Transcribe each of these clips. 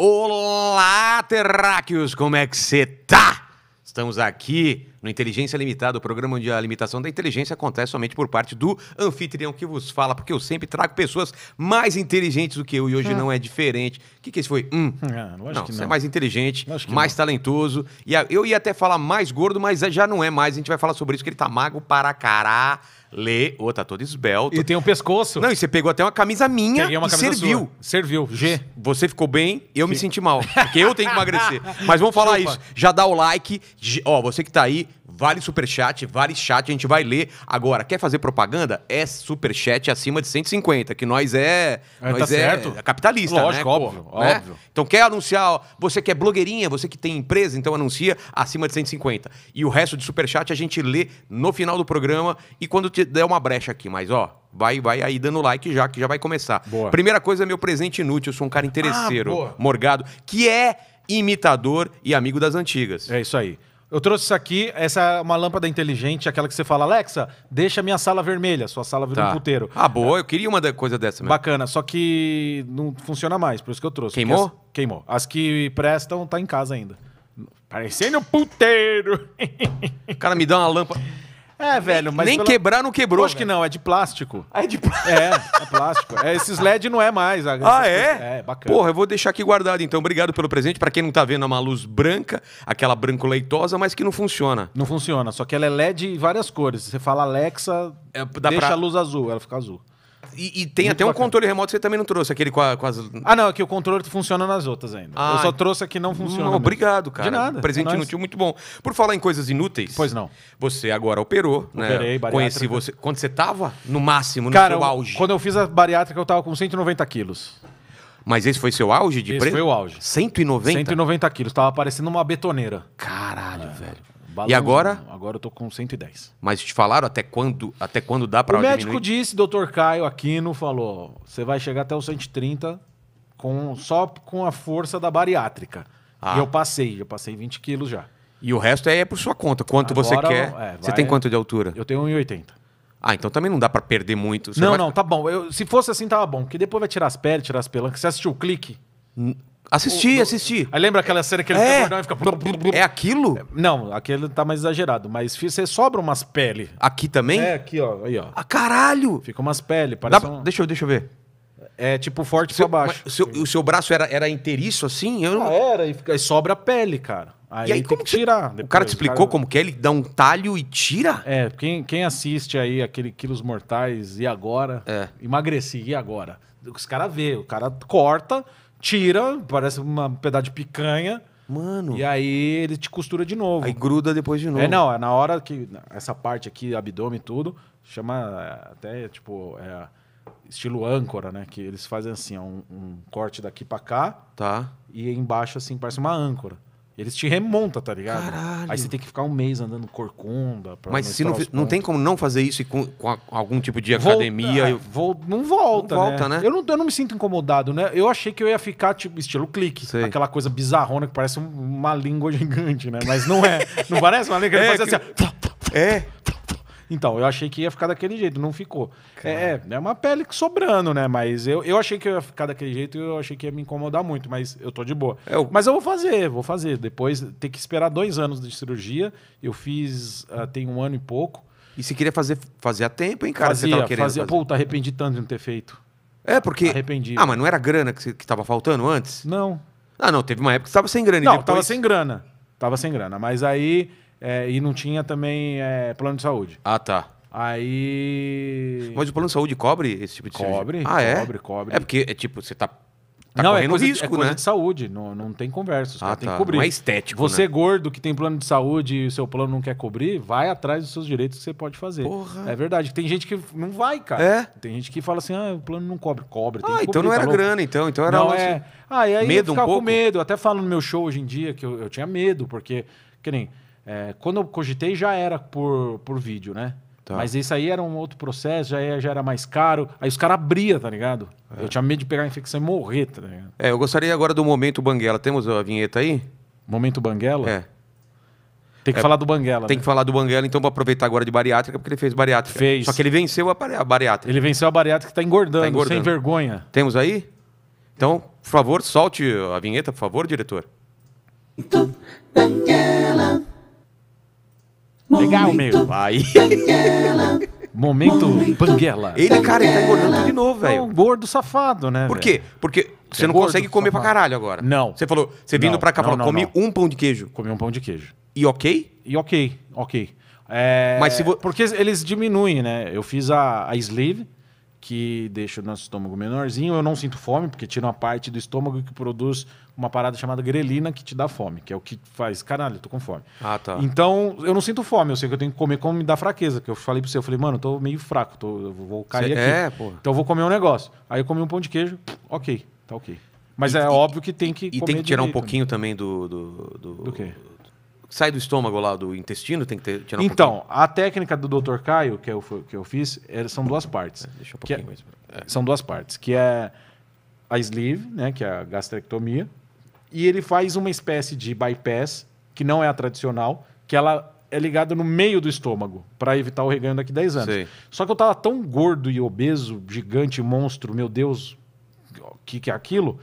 Olá, terráqueos, como é que você tá? Estamos aqui no Inteligência Limitada, o programa onde a limitação da inteligência acontece somente por parte do anfitrião que vos fala, porque eu sempre trago pessoas mais inteligentes do que eu e hoje é. não é diferente. O que, que esse foi? Hum. É, não, é não. você é mais inteligente, mais não. talentoso. E eu ia até falar mais gordo, mas já não é mais. A gente vai falar sobre isso, que ele tá mago para cará Lê, ô, tá todo esbelto. E tem um pescoço. Não, e você pegou até uma camisa minha Peguei uma e camisa serviu. sua. Serviu, G. Você ficou bem, eu me senti mal. Porque eu tenho que emagrecer. Mas vamos falar Chupa. isso. Já dá o like. Ó, você que tá aí, Vale superchat, vale chat, a gente vai ler. Agora, quer fazer propaganda? É superchat acima de 150, que nós é. é tá nós tá é certo. capitalista. Né, Lógico, né? óbvio, óbvio. Então quer anunciar, você que é blogueirinha, você que tem empresa, então anuncia acima de 150. E o resto de superchat a gente lê no final do programa e quando te der uma brecha aqui, mas ó. Vai, vai aí dando like já, que já vai começar. Boa. Primeira coisa é meu presente inútil, eu sou um cara ah, interesseiro, ah, morgado, que é imitador e amigo das antigas. É isso aí. Eu trouxe isso aqui, essa é uma lâmpada inteligente, aquela que você fala, Alexa, deixa minha sala vermelha, sua sala virou tá. um puteiro. Ah, boa, eu queria uma coisa dessa mesmo. Bacana, só que não funciona mais, por isso que eu trouxe. Queimou? As, queimou. As que prestam, tá em casa ainda. Parecendo um puteiro. Cara, me dá uma lâmpada. É, velho, mas. Nem pela... quebrar não quebrou. Acho que não, é de plástico. Ah, é de plástico? É, é plástico. é, esses LED não é mais. Ah, é? É, bacana. Porra, eu vou deixar aqui guardado então. Obrigado pelo presente. Para quem não tá vendo, é uma luz branca, aquela branco leitosa, mas que não funciona. Não funciona, só que ela é LED em várias cores. Você fala Alexa, é, deixa pra... a luz azul, ela fica azul. E, e tem Muito até um controle remoto que você também não trouxe, aquele com, a, com as. Ah, não, é que o controle funciona nas outras ainda. Ah, eu só trouxe aquele que não funciona. Não, obrigado, cara. De nada. É presente inútil, muito bom. Por falar em coisas inúteis. Pois não. Você agora operou, né? Operei, né? Conheci você. Quando você tava? No máximo, no cara, seu auge. Quando eu fiz a bariátrica, eu tava com 190 quilos. Mas esse foi seu auge de preço? Esse foi o auge. 190? 190 quilos. Tava parecendo uma betoneira. Caralho, é. velho. Balão, e agora? Agora eu tô com 110. Mas te falaram até quando, até quando dá para O médico disse, doutor Caio Aquino, falou, você vai chegar até os 130 com, só com a força da bariátrica. Ah. E eu passei, eu passei 20 quilos já. E o resto é, é por sua conta, quanto agora, você quer. É, vai, você tem quanto de altura? Eu tenho 1,80. Ah, então também não dá para perder muito. Você não, vai... não, tá bom. Eu, se fosse assim, tava bom. Porque depois vai tirar as peles, tirar as pelancas. Você assistiu o clique? Assisti, o, assisti. Aí lembra aquela cena que ele é. fica e fica. É aquilo? Não, aquele tá mais exagerado, mas você sobra umas pele Aqui também? É, aqui, ó. Aí, ó. Ah, caralho! Fica umas pele parece. Dá... Um... Deixa, eu, deixa eu ver. É tipo forte seu, pra baixo. Seu, o seu braço era, era inteiriço assim? Eu... Ah, era, e, fica, e sobra pele, cara. Aí, e aí tem que tirar. o cara te explicou cara... como que é? Ele dá um talho e tira? É, quem, quem assiste aí aquele Quilos Mortais e agora? É. Emagreci, e agora? Os caras vê, o cara corta, tira, parece uma pedaço de picanha. Mano. E aí ele te costura de novo. Aí gruda depois de é, novo. É, não, é na hora que. Essa parte aqui, abdômen e tudo, chama é, até tipo. É, estilo âncora, né? Que eles fazem assim, um, um corte daqui para cá. Tá. E embaixo, assim, parece uma âncora. Eles te remontam, tá ligado? Caralho. Aí você tem que ficar um mês andando corcunda. Mas se não, não tem como não fazer isso com, com, a, com algum tipo de volta, academia. É, Vou, não volta, não né? volta né? Eu, não, eu não me sinto incomodado, né? Eu achei que eu ia ficar, tipo, estilo clique. Sei. Aquela coisa bizarrona que parece uma língua gigante, né? Mas não é. não parece uma língua? É, assim, que... assim, ó. É. Então, eu achei que ia ficar daquele jeito, não ficou. É, é, é uma pele que sobrando, né? Mas eu, eu achei que ia ficar daquele jeito e eu achei que ia me incomodar muito, mas eu tô de boa. É, eu... Mas eu vou fazer, vou fazer. Depois, ter que esperar dois anos de cirurgia. Eu fiz, uh, tem um ano e pouco. E se queria fazer, fazer a tempo, hein, cara? Fazia, você tava querendo fazia. Fazer. Puta, arrependi tanto de não ter feito. É, porque... Arrependi. Ah, mas não era grana que, que tava faltando antes? Não. Ah, não, teve uma época que você tava sem grana. Não, depois... tava sem grana. Tava sem grana, mas aí é, e não tinha também é, plano de saúde. Ah, tá. Aí. Mas o plano de saúde cobre esse tipo de cobre, cirurgia? Ah, cobre, é? Cobre, cobre. É porque, é tipo, você tá Tá não, é coisa, é risco, é coisa né? de saúde, não, não tem conversa. Ah, tá. tem que cobrir. Não é estético. Você né? gordo que tem plano de saúde e o seu plano não quer cobrir, vai atrás dos seus direitos que você pode fazer. Porra. É verdade. Tem gente que não vai, cara. É? Tem gente que fala assim: ah, o plano não cobre. Cobre. ah, então cobrir, não tá era tá grana, então. Então era. Não, é... Ah, e aí medo eu ficava um pouco? com medo. Eu até falo no meu show hoje em dia que eu, eu tinha medo, porque. Que nem. É, quando eu cogitei já era por, por vídeo, né? Tá. Mas isso aí era um outro processo, já era, já era mais caro. Aí os caras abriam, tá ligado? É. Eu tinha medo de pegar a infecção e morrer, tá ligado? É, eu gostaria agora do momento Banguela. Temos a vinheta aí? Momento Banguela? É. Tem que é, falar do Banguela. Tem né? que falar do Banguela, então vou aproveitar agora de bariátrica, porque ele fez bariátrica. Fez. Só que ele venceu a, bariátrica. Ele venceu a bariátrica, tá engordando, tá engordando, sem vergonha. Temos aí? Então, por favor, solte a vinheta, por favor, diretor. Banguela. Legal, meu. Aí. Momento, Momento Banguela. Ele, cara, ele tá engordando de novo, velho. É um gordo safado, né? Por quê? Porque você é não consegue comer safado. pra caralho agora. Não. Você falou, você vindo não, pra cá, não, falou, não, comi um pão de queijo. Comi um pão de queijo. E ok? E ok, ok. É... Mas se vo... Porque eles diminuem, né? Eu fiz a, a sleeve, que deixa o nosso estômago menorzinho. Eu não sinto fome, porque tira uma parte do estômago que produz uma parada chamada grelina que te dá fome, que é o que faz, caralho, tô com fome. Ah, tá. Então, eu não sinto fome, eu sei que eu tenho que comer como me dá fraqueza, que eu falei pra você, eu falei, mano, eu tô meio fraco, tô, eu vou cair aqui. É, pô. Então eu vou comer um negócio. Aí eu comi um pão de queijo, ok, tá ok. Mas e, é e, óbvio que tem que. E tem que tirar direito, um né? pouquinho também do. Do, do, do quê? sai do estômago lá, do intestino, tem que ter, tirar Então, a técnica do Dr. Caio, que eu, que eu fiz, é, são duas partes. É, deixa um é pouquinho mais. É, são duas partes, que é a sleeve, né, que é a gastrectomia, e ele faz uma espécie de bypass, que não é a tradicional, que ela é ligada no meio do estômago, para evitar o reganho daqui 10 anos. Sei. Só que eu tava tão gordo e obeso, gigante, monstro, meu Deus, o que, que é aquilo?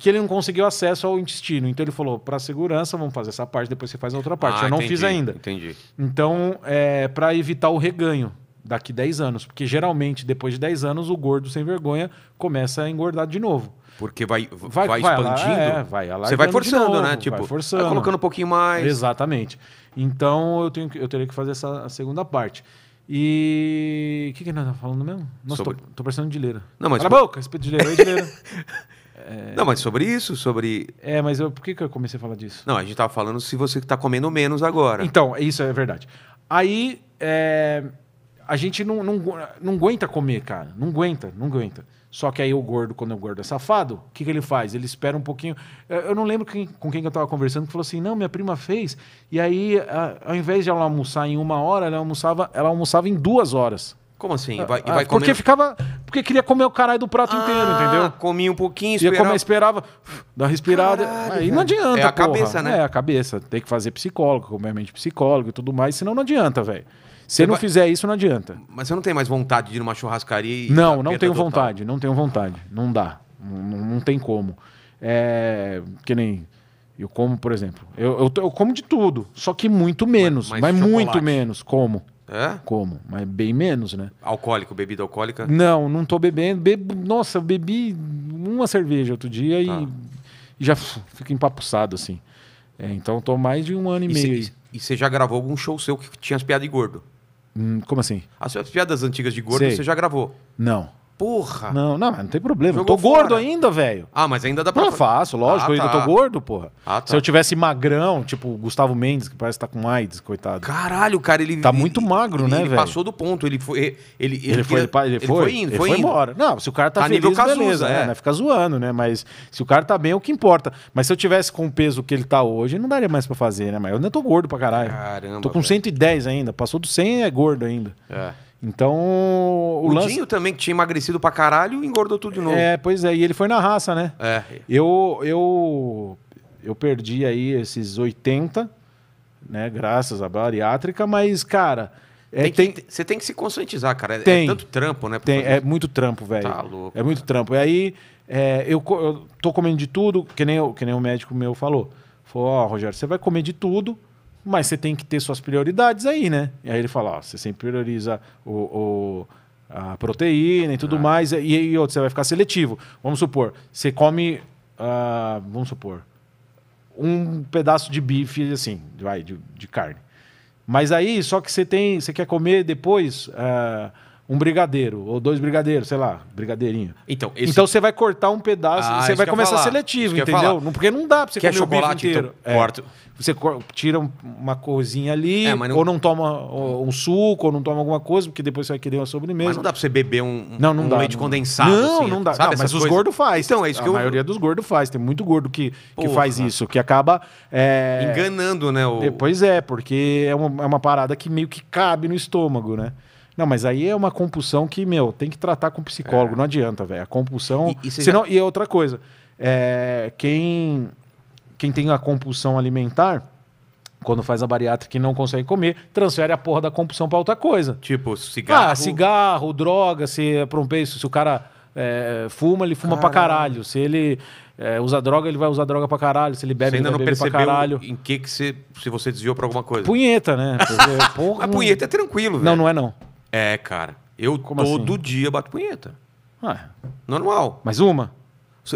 que ele não conseguiu acesso ao intestino. Então ele falou, para segurança, vamos fazer essa parte, depois você faz a outra parte. Ah, eu não entendi, fiz ainda. Entendi. Então, é para evitar o reganho daqui 10 anos, porque geralmente depois de 10 anos o gordo sem vergonha começa a engordar de novo. Porque vai, vai, vai expandindo. Vai, é, vai Você vai forçando, novo, né? Tipo, vai, forçando. vai colocando um pouquinho mais. Exatamente. Então eu, tenho, eu teria que fazer essa segunda parte. E. O que, que nós estamos tá falando mesmo? Nossa, Sobre... parecendo de leira. Não, mas. Cala a boca, respeito de leira, é de leira. É... Não, mas sobre isso, sobre. É, mas eu, por que, que eu comecei a falar disso? Não, a gente tava falando se você tá comendo menos agora. Então, isso é verdade. Aí. É... A gente não, não, não aguenta comer, cara. Não aguenta, não aguenta. Só que aí o gordo, quando o gordo é safado, o que, que ele faz? Ele espera um pouquinho. Eu não lembro quem, com quem eu estava conversando que falou assim: não, minha prima fez. E aí, a, ao invés de ela almoçar em uma hora, ela almoçava, ela almoçava em duas horas. Como assim? Ah, vai, ah, vai porque comendo... ficava. Porque queria comer o caralho do prato ah, inteiro, entendeu? Comia um pouquinho, esperava. Ia comer, esperava, dá respirada. Caralho, aí não adianta. É a porra. cabeça, né? É a cabeça. Tem que fazer psicólogo, obviamente, psicólogo e tudo mais, senão não adianta, velho. Se você não vai... fizer isso, não adianta. Mas você não tem mais vontade de ir numa churrascaria e. Não, não tenho vontade, não tenho vontade. Não dá. Não, não tem como. É. Que nem. Eu como, por exemplo. Eu, eu, eu como de tudo, só que muito menos. mas, mas muito menos. Como. É? Como? Mas bem menos, né? Alcoólico, bebida alcoólica? Não, não tô bebendo. Bebo... Nossa, eu bebi uma cerveja outro dia tá. e... já fico empapuçado, assim. É, então tô mais de um ano e, e meio. Cê, e você já gravou algum show seu que tinha as piadas de gordo? Hum, como assim? As, as piadas antigas de gordo você já gravou? Não porra. Não, não, não tem problema. Jogou tô fora. gordo ainda, velho. Ah, mas ainda dá pra. Não, faço, lógico, ah, tá. ainda tô gordo, porra. Ah, tá. Se eu tivesse magrão, tipo o Gustavo Mendes, que parece que tá com AIDS, coitado. Caralho, cara, ele. Tá muito magro, ele, né, ele velho? Ele passou do ponto, ele foi. Ele, ele, ele, foi, ele, foi, ele foi indo, ele foi, indo. embora. Não, se o cara tá, tá feliz, nível Cazuza, beleza, né? é. né? Fica zoando, né? Mas se o cara tá bem, é o que importa. Mas se eu tivesse com o peso que ele tá hoje, não daria mais pra fazer, né? Mas eu ainda tô gordo pra caralho. Caramba. Tô com velho. 110 ainda. Passou do 100 é gordo ainda. É. Então, o, o lance... Dinho também, que tinha emagrecido pra caralho, engordou tudo de novo. É, pois é. E ele foi na raça, né? É. Eu, eu, eu perdi aí esses 80, né? Graças à bariátrica, mas, cara... É, tem que, tem... Você tem que se conscientizar, cara. É, é tem, é tanto trampo, né? Tem, fazer... é muito trampo, velho. Tá louco. É cara. muito trampo. E aí, é, eu, eu tô comendo de tudo, que nem, eu, que nem o médico meu falou. Falou, ó, oh, Rogério, você vai comer de tudo mas você tem que ter suas prioridades aí, né? E aí ele fala: ó, você sempre prioriza o, o a proteína e tudo ah. mais. E, e outro, você vai ficar seletivo. Vamos supor, você come. Uh, vamos supor. Um pedaço de bife, assim, vai, de, de carne. Mas aí, só que você tem. Você quer comer depois. Uh, um brigadeiro, ou dois brigadeiros, sei lá, brigadeirinho. Então, esse... então você vai cortar um pedaço ah, e você vai começar seletivo, entendeu? Não, porque não dá pra você Quer comer chocolate, o bife então? inteiro. Então, é. corto. Você tira uma coisinha ali, é, não... ou não toma um suco, ou não toma alguma coisa, porque depois você vai querer uma sobremesa. Mas não dá pra você beber um, não, não um dá, leite não... condensado. Não, assim, não dá. Sabe, não, mas coisas... os gordos faz. Então, é isso A que a maioria dos gordos faz. Tem muito gordo que, Porra, que faz isso, que acaba... É... Enganando, né? O... É, pois é, porque é uma, é uma parada que meio que cabe no estômago, né? Não, mas aí é uma compulsão que, meu, tem que tratar com psicólogo, é. não adianta, velho. A compulsão. E, e senão, já... e é outra coisa, é, quem, quem tem a compulsão alimentar quando faz a bariátrica e não consegue comer, transfere a porra da compulsão para outra coisa. Tipo, cigarro. Ah, cigarro, droga, se é se o cara é, fuma, ele fuma caralho. pra caralho. Se ele é, usa droga, ele vai usar droga pra caralho. Se ele bebe, você ainda ele vai não beber percebeu pra caralho. Em que, que você, se você desviou pra alguma coisa? Punheta, né? Porque, porra, a punheta é tranquilo, velho. Não, não é não. É, cara. Eu Como todo assim? dia bato punheta. Ah. Normal. Mais uma?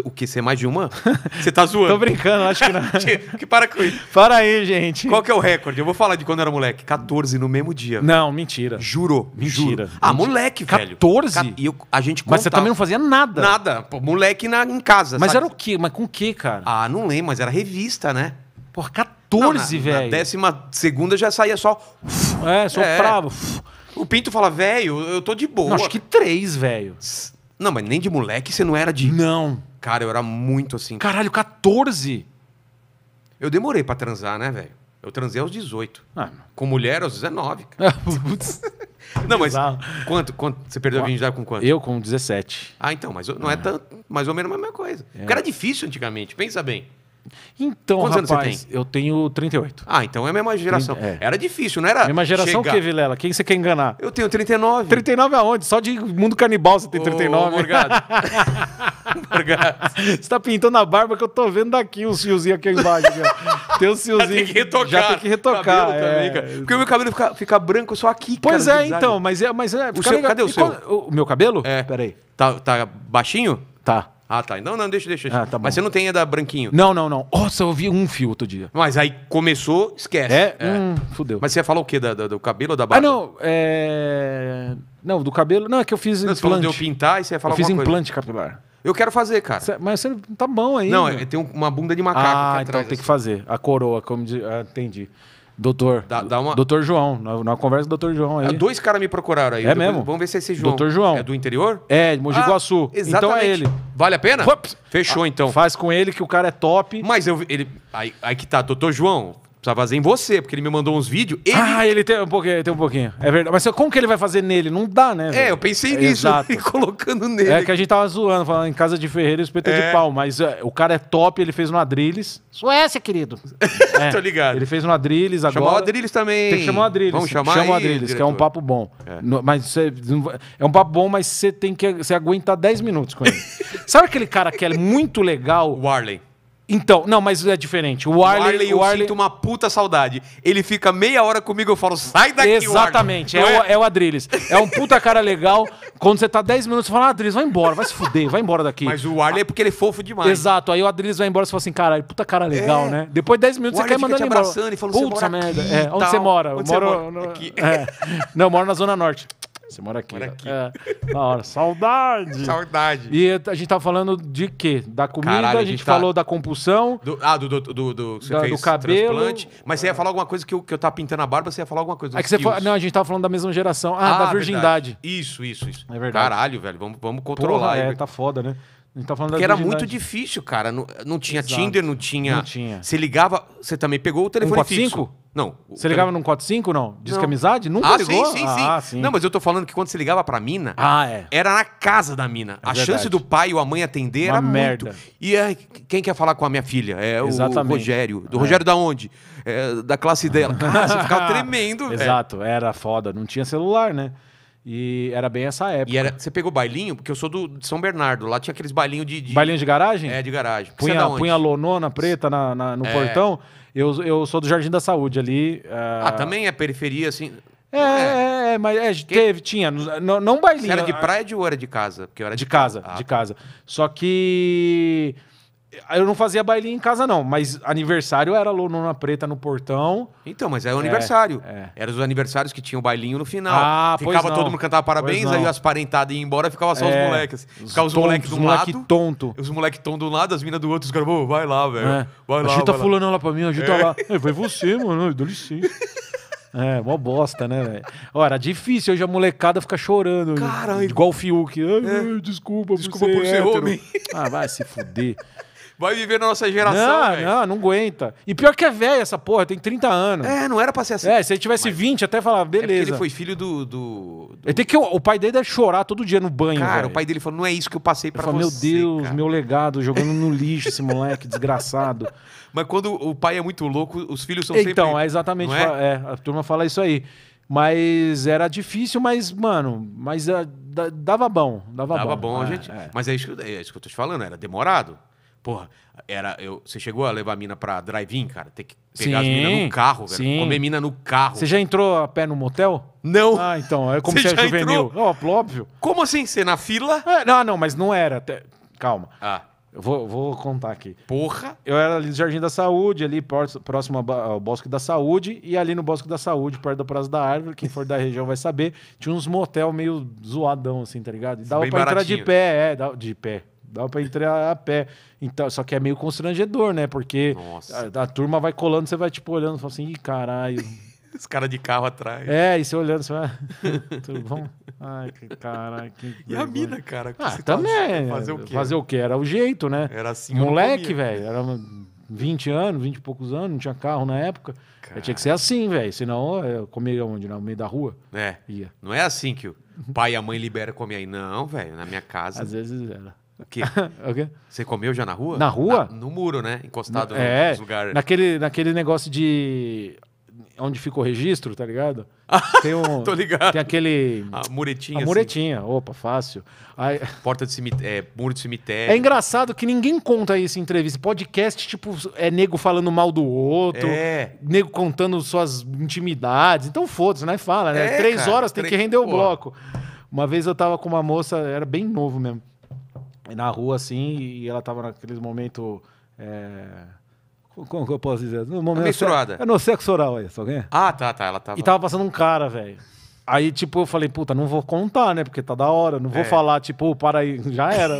O que? Você é mais de uma? Você tá zoando? Tô brincando, acho que não. que para com isso. Para aí, gente. Qual que é o recorde? Eu vou falar de quando era moleque. 14 no mesmo dia. Não, mentira. Juro. Mentira. Juro. Ah, mentira. moleque, 14? velho. 14? E eu, a gente contava. Mas você também não fazia nada. Nada. Pô, moleque na, em casa. Mas sabe? era o quê? Mas com o quê, cara? Ah, não lembro, mas era revista, né? Porra, 14, não, na, velho. Na décima segunda já saía só. É, soprava. É. O Pinto fala, velho, eu tô de boa. Não, acho que três, velho. Não, mas nem de moleque você não era de. Não. Cara, eu era muito assim. Caralho, 14? Eu demorei pra transar, né, velho? Eu transei aos 18. Ah, com mulher aos 19. Ah, putz. não, mas quanto, quanto? Você perdeu a virgindade com quanto? Eu com 17. Ah, então, mas não é, é tanto, mais ou menos a mesma coisa. É. Porque era difícil antigamente, pensa bem. Então, Quantos rapaz, anos você tem? eu tenho 38. Ah, então é a mesma geração. É. Era difícil, não era? É mesma geração chegar... o quê, Vilela? Quem você quer enganar? Eu tenho 39. 39 aonde? Só de mundo canibal você tem 39. Obrigado. Obrigado. Você tá pintando a barba que eu tô vendo daqui os fiozinhos aqui embaixo. tem os fiozinhos. Já tem que retocar. Já tem que retocar. É. Também, Porque o meu cabelo fica, fica branco só aqui, Pois cara, é, então. Mas é... Mas é o seu, cadê o e seu? Qual... o meu cabelo? É. Peraí. Tá, tá baixinho? Tá. Ah, tá. Não, não, deixa, deixa. deixa. Ah, tá Mas você não tem ainda branquinho. Não, não, não. Nossa, eu vi um fio outro dia. Mas aí começou, esquece. É? é. Hum, fudeu. Mas você ia falar o quê? Da, da- do cabelo ou da ah, barba? Ah, não. É... Não, do cabelo. Não, é que eu fiz Não, você falou de eu pintar e você ia falar eu fiz coisa. implante capilar. Eu quero fazer, cara. Cê- Mas você tá bom aí. Não, é- tem uma bunda de macaco Ah, então atrás, tem que assim. fazer. A coroa, como de... ah, entendi. Doutor. Dá, dá uma... Doutor João. Na, na, conversa do Doutor João aí. É, dois caras me procuraram aí. É mesmo? Vamos ver se é esse João. Doutor João. É do interior? É, de Mogi Guaçu. Ah, então é ele. Vale a pena? Ups. Fechou, ah, então. Faz com ele que o cara é top. Mas eu, ele. Aí, aí que tá, Doutor João, Precisa fazer em você, porque ele me mandou uns vídeos. Ele... Ah, ele tem um pouquinho, tem um pouquinho. É verdade. Mas como que ele vai fazer nele? Não dá, né? É, eu pensei é, nisso, exato. colocando nele. É que a gente tava zoando, falando em casa de Ferreira e espeta é. de pau, mas uh, o cara é top, ele fez no Adrilles. Suécia, querido. é, Tô ligado. Ele fez no Adrilles agora. Chamar o Adrilles também. Tem que chamar o Adrilles. Vamos chamar Chama aí, o Adrilles, que é um papo bom. É. No, mas cê, é um papo bom, mas você tem que você aguentar 10 minutos com ele. Sabe aquele cara que é muito legal? O Arley. Então, não, mas é diferente. O Arley, o Arley eu o Arley... sinto uma puta saudade. Ele fica meia hora comigo, eu falo, sai daqui, Exatamente, Arley. É, é, o, é o Adriles É um puta cara legal. Quando você tá 10 minutos, você fala, ah, Adrilles, vai embora, vai se fuder, vai embora daqui. Mas o Arley é porque ele é fofo demais. Exato, aí o Adriles vai embora, você fala assim, caralho, puta cara legal, é. né? Depois de 10 minutos, o você quer mandar ele embora. Ele falou, Puta merda, aqui, é, onde você mora? Onde moro, você mora? No... É. Não, eu moro na Zona Norte. Você mora aqui. Mora aqui. É, hora. Saudade. Saudade. E a gente tava tá falando de quê? Da comida, Caralho, a, gente a, gente tá falou da compulsão. Do, ah, do, do, do, do você da, fez do cabelo. transplante. Mas você ia falar alguma coisa que eu, que eu tava pintando a barba, você ia falar alguma coisa. É que você fa... Não, a gente tava falando da mesma geração. Ah, ah da virgindade. Verdade. Isso, isso, isso. É verdade. Caralho, velho. Vamos, vamos controlar. Porra, é, tá foda, né? A gente tá falando era muito difícil, cara. Não, não tinha Exato. Tinder, não tinha... Não tinha. Você ligava... Você também pegou o telefone 145? fixo. Não. Você ligava num 45, não? Diz não. que é amizade? Nunca ah, ligou? Sim, sim, sim. Ah, sim. Não, mas eu tô falando que quando você ligava pra mina, ah, é. era na casa da mina. É a chance do pai ou a mãe atender Uma era merda. muito. E é, quem quer falar com a minha filha? É Exatamente. o Rogério. Do é. Rogério da onde? É, da classe dela. Cara, você ficava tremendo, velho. Exato, era foda. Não tinha celular, né? E era bem essa época. E era, você pegou bailinho? Porque eu sou do, de São Bernardo. Lá tinha aqueles bailinhos de, de... Bailinho de garagem? É, de garagem. Porque punha, é punha a lonona preta na, na no é. portão. Eu, eu sou do Jardim da Saúde ali. Uh... Ah, também é periferia, assim... É, é? é, é, mas é, que... teve, tinha. Não, não bailinho. Você era de ah. praia de, ou era de casa? Porque era de, de casa, ah. de tá. casa. Só que eu não fazia bailinho em casa, não, mas aniversário era lona Preta no portão. Então, mas era é o é, aniversário. É. Era os aniversários que tinham bailinho no final. Ah, ficava pois não. todo mundo cantava parabéns, aí as parentadas iam embora, e ficava só os é, moleques. Ficava os, tontos, moleques do um moleque lado. Tonto. Os moleques tonto de um lado, as minas do outro, os caras, vai lá, velho. É. Vai lá. Ajuda fulano lá. pra mim, ajuda é. lá. É, vai você, mano, dá licença. É, mó bosta, né, velho? Ora, difícil hoje a molecada fica chorando. Caralho. Igual o Fiuk. Ai, é. Desculpa, desculpa por ser, por ser homem. Ah, vai se fuder. Vai viver na nossa geração, Não, não, não aguenta. E pior que é velha essa porra, tem 30 anos. É, não era pra ser assim. É, se ele tivesse Mas... 20, até falava, é beleza. É ele foi filho do... do, do... Ele tem que, o pai dele deve chorar todo dia no banho, Cara, véio. o pai dele falou, não é isso que eu passei pra você, Meu Deus, cara. meu legado, jogando no lixo esse moleque desgraçado. Mas quando o pai é muito louco, os filhos são então, sempre... Então, é exatamente... É? Fala, é, a turma fala isso aí. Mas era difícil, mas, mano, mas ah, dava bom. Dava, dava bom, bom é, gente. É. Mas é isso, que, é isso que eu tô te falando, era demorado. Porra, era, eu, você chegou a levar a mina pra drive-in, cara? Ter que pegar sim, as minas no carro, velho. Sim. Comer mina no carro. Você já entrou a pé no motel? Não. Ah, então. É como você se é juvenil. Ó, oh, óbvio. Como assim? Você na fila? Ah, não, não, mas não era. Calma. Ah. Eu vou, vou contar aqui. Porra! Eu era ali no Jardim da Saúde, ali próximo ao Bosque da Saúde, e ali no Bosque da Saúde, perto da Praça da Árvore, quem for da região vai saber, tinha uns motel meio zoadão, assim, tá ligado? E dava Bem pra baratinho. entrar de pé, é, de pé. Dá para entrar a pé. Então, só que é meio constrangedor, né? Porque a, a, turma vai colando, você vai tipo olhando e fala assim, Ih, caralho. Os caras de carro atrás. É, e você olhando, você vai. Tudo bom? Ai, que caralho. Que e a mina, cara? Ah, tá também. É, fazer o quê? Fazer o quê? Era o jeito, né? Era assim. Moleque, velho. Era 20 anos, 20 e poucos anos, não tinha carro na época. Cara... Tinha que ser assim, velho. Senão, eu comia onde? No meio da rua? É. Ia. Não é assim que o pai e a mãe libera comer aí. Não, velho. Na minha casa. Às vezes era. O quê? o quê? Você comeu já na rua? Na rua? Na, no muro, né? Encostado é, no, é, Naquele, naquele negócio de. Onde fica o registro, tá ligado? Tem um, Tô ligado. Tem aquele. A muretinha. A assim. muretinha. Assim. Opa, fácil. Aí... Porta de cemitério. É, muro de cemitério. É engraçado que ninguém conta isso em entrevista. Podcast, tipo, é nego falando mal do outro. É. Nego contando suas intimidades. Então foda-se, né? Fala, né? É, três cara, horas tem três... que render o Pô. bloco. Uma vez eu tava com uma moça, era bem novo mesmo na rua, assim, e ela tava naquele momento. É... Como que eu posso dizer? No momento. É menstruada. É no sexo oral, é isso, alguém? Ah, tá, tá. Ela tava. E tava passando um cara, velho. Aí, tipo, eu falei, puta, não vou contar, né? Porque tá da hora, não vou é. falar, tipo, para aí, já era.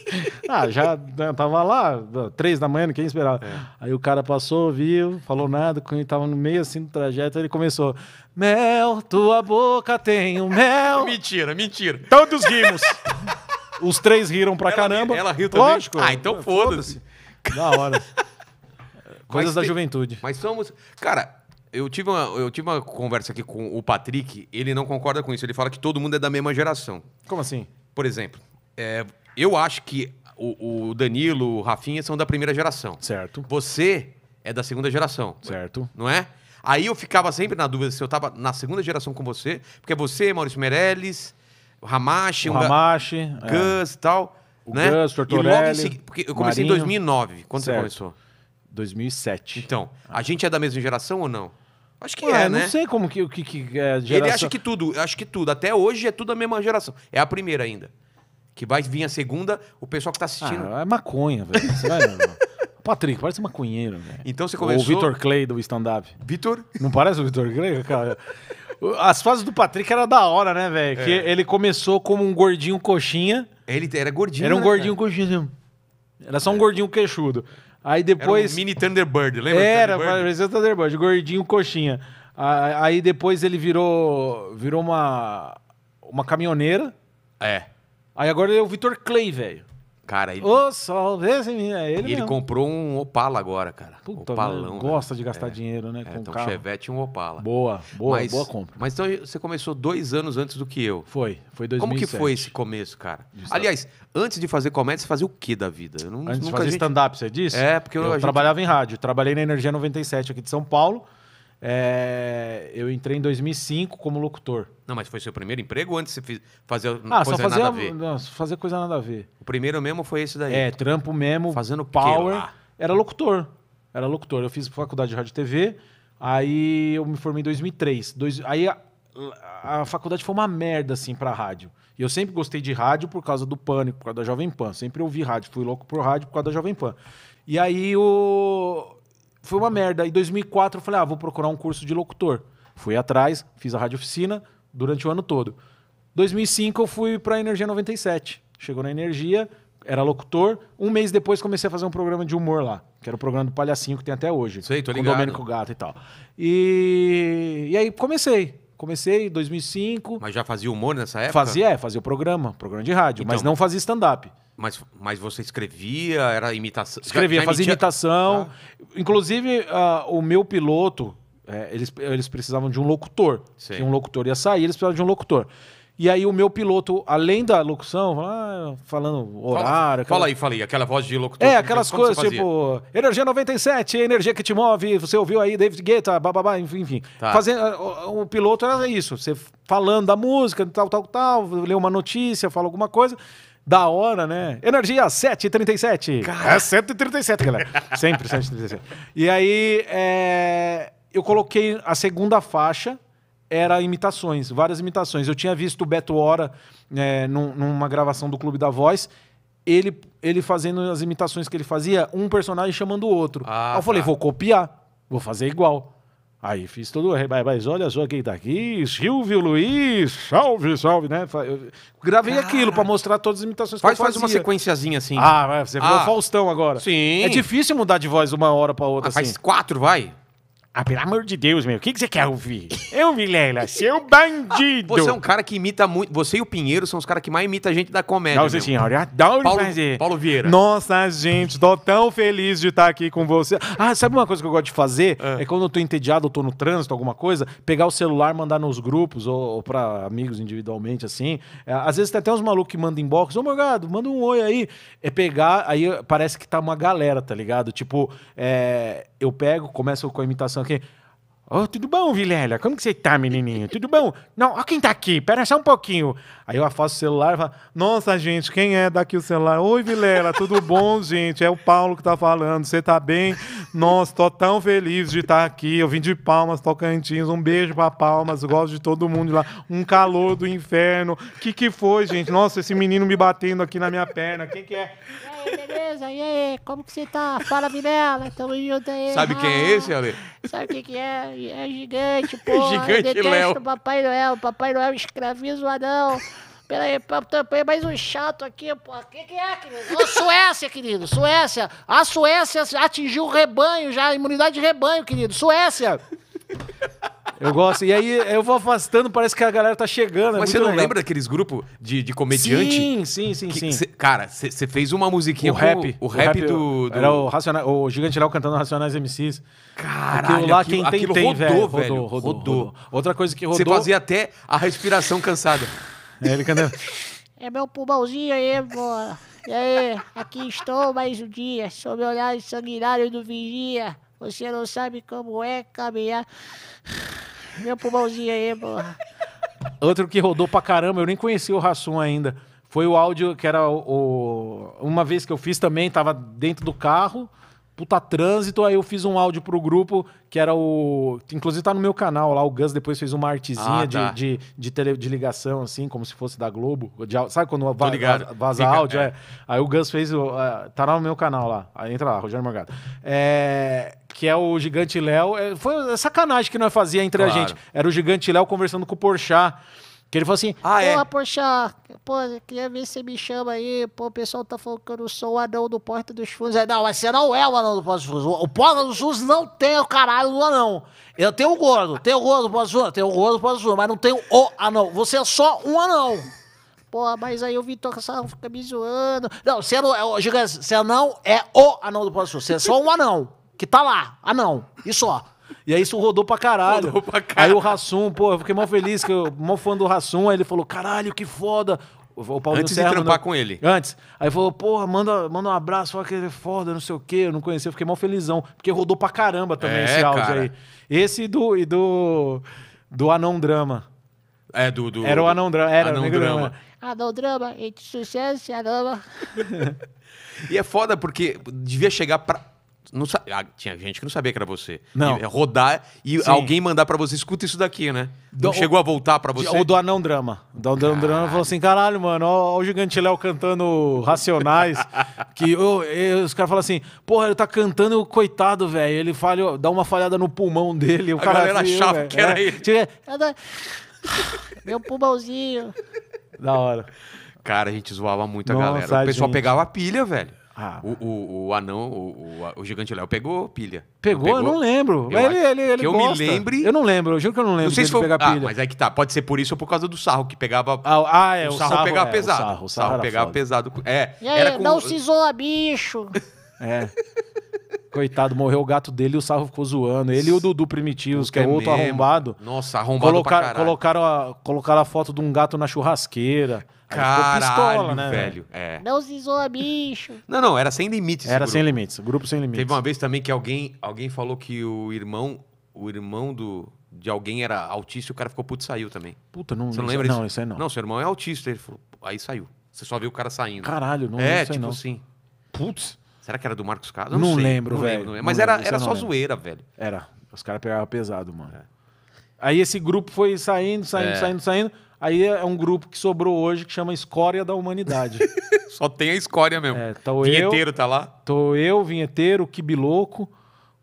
ah, já né, tava lá, três da manhã, ninguém esperava. É. Aí o cara passou, viu, falou nada, quando ele tava no meio assim do trajeto, ele começou: Mel, tua boca tem o mel. mentira, mentira. Todos rimos. Os três riram pra ela, caramba. Ela riu também? Lógico. Ah, então foda-se. da hora. Coisas mas, da juventude. Mas somos... Cara, eu tive, uma, eu tive uma conversa aqui com o Patrick, ele não concorda com isso. Ele fala que todo mundo é da mesma geração. Como assim? Por exemplo, é, eu acho que o, o, Danilo, o Rafinha são da primeira geração. Certo. Você é da segunda geração. Certo. Não é? Aí eu ficava sempre na dúvida se eu estava na segunda geração com você, porque você, Maurício Meirelles, Ramache, o um é. Gus e tal. O né? Gus, Tortorelli, e logo em seguida, porque eu comecei Marinho. em 2009, quando certo. você começou? 2007. Então, a ah. gente é da mesma geração ou não? Acho que Ué, é, não né? Não sei como que o que, que é geração. Ele acha que tudo, acho que tudo. Até hoje é tudo a mesma geração. É a primeira ainda. Que vai vir a segunda, o pessoal que tá assistindo. Ah, é maconha, velho. Patrick, parece maconheiro, velho. Então você começou. Ou o Vitor Clay do stand-up. Vitor? Não parece o Vitor Clay, cara? As fases do Patrick era da hora, né, velho? É. Que ele começou como um gordinho coxinha. Ele era gordinho. Era um né, gordinho cara? coxinha. Era só um é. gordinho queixudo. Aí depois. Era um mini Thunderbird, lembra? Era, parecia é o Thunderbird, gordinho coxinha. Aí depois ele virou. Virou uma. Uma caminhoneira. É. Aí agora ele é o Vitor Clay, velho. Cara, ele... O sol desse menino, é ele E mesmo. ele comprou um Opala agora, cara. Puta, Opalão. Né? Gosta de é. gastar é. dinheiro, né? É, com então, um Chevette e um Opala. Boa, boa, mas, boa compra. Mas então você começou dois anos antes do que eu. Foi, foi 2007. Como que foi esse começo, cara? Aliás, antes de fazer comédia, você fazia o que da vida? Eu não, antes nunca de fazer gente... stand-up, você disse? É, porque eu... eu gente... trabalhava em rádio. Trabalhei na Energia 97 aqui de São Paulo. É, eu entrei em 2005 como locutor. Não, mas foi seu primeiro emprego ou antes você fazer ah, coisa só fazer, nada a ver? Não, coisa nada a ver. O primeiro mesmo foi esse daí. É, trampo mesmo. Fazendo power. Era locutor. Era locutor. Eu fiz faculdade de rádio e TV. Aí eu me formei em 2003. Dois, aí a, a, faculdade foi uma merda, assim, pra rádio. E eu sempre gostei de rádio por causa do Pânico, por causa da Jovem Pan. Sempre ouvi rádio. Fui louco por rádio por causa da Jovem Pan. E aí o foi uma merda. Em 2004 eu falei, ah, vou procurar um curso de locutor. Fui atrás, fiz a rádio oficina durante o ano todo. 2005 eu fui para a Energia 97. Chegou na Energia, era locutor. Um mês depois comecei a fazer um programa de humor lá, que era o programa do Palhacinho que tem até hoje. Sei, tô ligado. Com o Domênico Gato e tal. E, e aí comecei. Comecei em 2005. Mas já fazia humor nessa época? Fazia, é, fazia o programa, programa de rádio, então, mas não fazia stand-up. Mas, mas você escrevia, era imitação? Escrevia, já, já fazia imitação. Ah. Inclusive, uh, o meu piloto, é, eles, eles precisavam de um locutor. Sim. Que um locutor ia sair, eles precisavam de um locutor. E aí o meu piloto, além da locução, ah, falando horário... Fala, aquela... fala aí, fala aí, aquela voz de locutor. É, aquelas coisas tipo... Energia 97, energia que te move, você ouviu aí David Guetta, bababá, enfim. Tá. Fazendo, ah, o, o, piloto era isso, você falando da música, tal, tal, tal, lê uma notícia, fala alguma coisa... Da hora, né? Energia 737. Cara, é 737, galera. Sempre 737. E aí é... eu coloquei a segunda faixa, era imitações, várias imitações. Eu tinha visto o Beto Hora é, numa gravação do Clube da Voz. Ele, ele fazendo as imitações que ele fazia, um personagem chamando o outro. Ah, eu falei, tá. vou copiar, vou fazer igual. Aí fiz tudo, mas olha só quem tá aqui, Silvio Luiz, salve, salve, né? Eu gravei Cara, aquilo para mostrar todas as imitações faz, que eu fazia. Faz uma sequenciazinha assim. Ah, você ah, falou Faustão agora. Sim. É difícil mudar de voz de uma hora para outra ah, assim. Faz quatro, vai. Ah, pelo amor de Deus, meu, o que, que você quer ouvir? Eu, Vilela, seu é bandido! Você é um cara que imita muito. Você e o Pinheiro são os caras que mais imitam a gente da comédia. Nossa meu. senhora, eu adoro Paulo, fazer. Paulo Vieira. Nossa, gente, tô tão feliz de estar tá aqui com você. Ah, sabe uma coisa que eu gosto de fazer? É, é quando eu tô entediado, eu tô no trânsito, alguma coisa, pegar o celular, mandar nos grupos ou, ou pra amigos individualmente, assim. É, às vezes tem até uns malucos que mandam inbox, ô Morgado, manda um oi aí. É pegar, aí parece que tá uma galera, tá ligado? Tipo, é eu pego, começo com a imitação aqui. Oh, tudo bom, Vilela? Como que você tá, menininho? Tudo bom? Não, ó quem tá aqui, pera só um pouquinho. Aí eu afasto o celular e falo, nossa, gente, quem é daqui o celular? Oi, Vilela, tudo bom, gente? É o Paulo que tá falando, você tá bem? Nossa, tô tão feliz de estar tá aqui, eu vim de Palmas, Tocantins, um beijo pra Palmas, gosto de todo mundo lá. Um calor do inferno. Que que foi, gente? Nossa, esse menino me batendo aqui na minha perna, quem que é? aí, beleza? E aí, como que você tá? Fala, Mirella. Tamo junto aí. Sabe ah, quem é esse, Ale? Sabe o que que é? É gigante, pô. Gigante eu Léo. Papai Noel. Papai Noel é escraviza o anão. Peraí, tampei é mais um chato aqui, pô. O que, que, é, querido? Suécia, querido, Suécia. A Suécia atingiu o rebanho já, a imunidade de rebanho, querido. Suécia. Eu gosto. E aí eu vou afastando, parece que a galera tá chegando. É Mas é você não legal. lembra daqueles grupos de, de comediante? Sim, sim, sim. Que, sim. Cê, cara, você fez uma musiquinha. O rap. O, o, rap, do, do. Era o, gigantilão o Gigante Léo cantando Racionais MCs. Caralho. Aquilo lá, aquilo, quem tem, tem, rodou, velho. Rodou, rodou, rodou, rodou. Outra coisa que rodou. Você fazia até a respiração cansada. É, ele cantando. É meu pulmãozinho aí, pô. E aí, aqui estou mais um dia, sob meu olhar sanguinário do vigia. Você não sabe como é caminhar. Meu pulmãozinho aí, porra. Outro que rodou pra caramba, eu nem conheci o Rassum ainda. Foi o áudio que era o, o, Uma vez que eu fiz também, tava dentro do carro puta trânsito, aí eu fiz um áudio pro grupo, que era o. Inclusive tá no meu canal lá, o Gus depois fez uma artezinha ah, tá. de, de, de, tele, de ligação, assim, como se fosse da Globo. De, sabe quando va vaza, áudio? É. É. Aí o Gus fez. uh, tá no meu canal lá. Aí entra lá, Rogério Morgado. É, que é o Gigante Léo. É, foi sacanagem que nós fazia entre claro. a gente. Era o Gigante Léo conversando com o Porchat. Que ele falou assim: ah, é? Porra, é. poxa, pô, queria ver se me chama aí. Pô, o pessoal tá falando que eu não sou o anão do Porta dos Fundos. Aí, não, mas você não é o anão do Porta dos Fundos. O Porta dos Fundos não tem o caralho do anão. Eu tenho o gordo, tenho o gordo do Porta dos Fundos, tenho o gordo do Porta dos Fundos, mas não tenho o anão. Você é só um anão. Pô, mas aí o Vitor Sarro fica me zoando. Não, você não é, você não é o anão do Porta dos Fundos, você é só um anão. Que tá lá, anão. E só. E aí isso rodou pra caralho. Rodou pra caralho. Aí o Rassum, pô, eu fiquei mó feliz, que eu, mó fã do Rassum. Aí ele falou, caralho, que foda. O Paulo Antes Serra, de trampar não... com ele. Antes. Aí falou, porra, manda, manda um abraço, fala que ele é foda, não sei o quê. Eu não conhecia, fiquei mó felizão. Porque rodou pra caramba também é, esse áudio cara. aí. Esse e do, e do, do Anão Drama. É, do, do... Era o né? Anão Drama. Era Anão o Drama. Anão Drama, e de sucesso e Anão... e é foda porque devia chegar pra não sa... ah, tinha gente que não sabia que era você. Não. E rodar e Sim. alguém mandar para você, escuta isso daqui, né? Não chegou a voltar para você? Ou do Anão Drama. Do Anão Drama falou assim: caralho, mano, ó, ó o Gigante Léo cantando Racionais. que os caras falam assim: porra, ele tá cantando, coitado, velho. Ele falha, dá uma falhada no pulmão dele. O a cara galera achava que era é, ele. Meu pulmãozinho. Da hora. Cara, a gente zoava muito Nossa, a galera. O pessoal gente. pegava a pilha, velho. Ah, o, o, o, anão, o, o, o gigante Léo, pegou pilha? Pegou? Não pegou? Eu não lembro. Eu, ele, ele, ele que gosta. eu me lembre. Eu não lembro, eu juro que eu não lembro. Não sei se foi pegar ah, pilha. Mas é que tá, pode ser por isso ou por causa do sarro que pegava. Ah, ah é, o, sarro, sarro pegava é, pesado. O sarro, sarro, sarro pegava foda. pesado. É, e aí, com... não se isola, bicho. É. Coitado, morreu o gato dele e o Sarro ficou zoando. Ele e o Dudu Primitivos, que é, outro mesmo. É. arrombado. Nossa, arrombado colocar, pra caralho. Colocaram a, colocaram a foto de um gato na churrasqueira. Caralho, pistola, né, velho. É. Não se zoa, bicho. Não, não, era sem limites. Era sem limites, grupo sem limites. Teve uma vez também que alguém, alguém falou que o irmão, o irmão do, de alguém era autista e o cara ficou puto e saiu também. Puta, não, você não lembra isso? Não, isso aí não. Não, seu irmão é autista. Ele falou, aí saiu. Você só viu o cara saindo. Caralho, não É, tipo não. assim. Putz. Será que era do Marcos Castro? Não, não lembro, velho. Lembro, não lembro. Mas era, era só lembro. zoeira, velho. Era. Os caras pegavam pesado, mano. É. Aí esse grupo foi saindo, saindo, é. saindo, saindo. Aí é um grupo que sobrou hoje que chama Escória da Humanidade. só tem a escória mesmo. É, tô vinheteiro eu, tá lá? Tô eu, Vinheteiro, Kibiloco,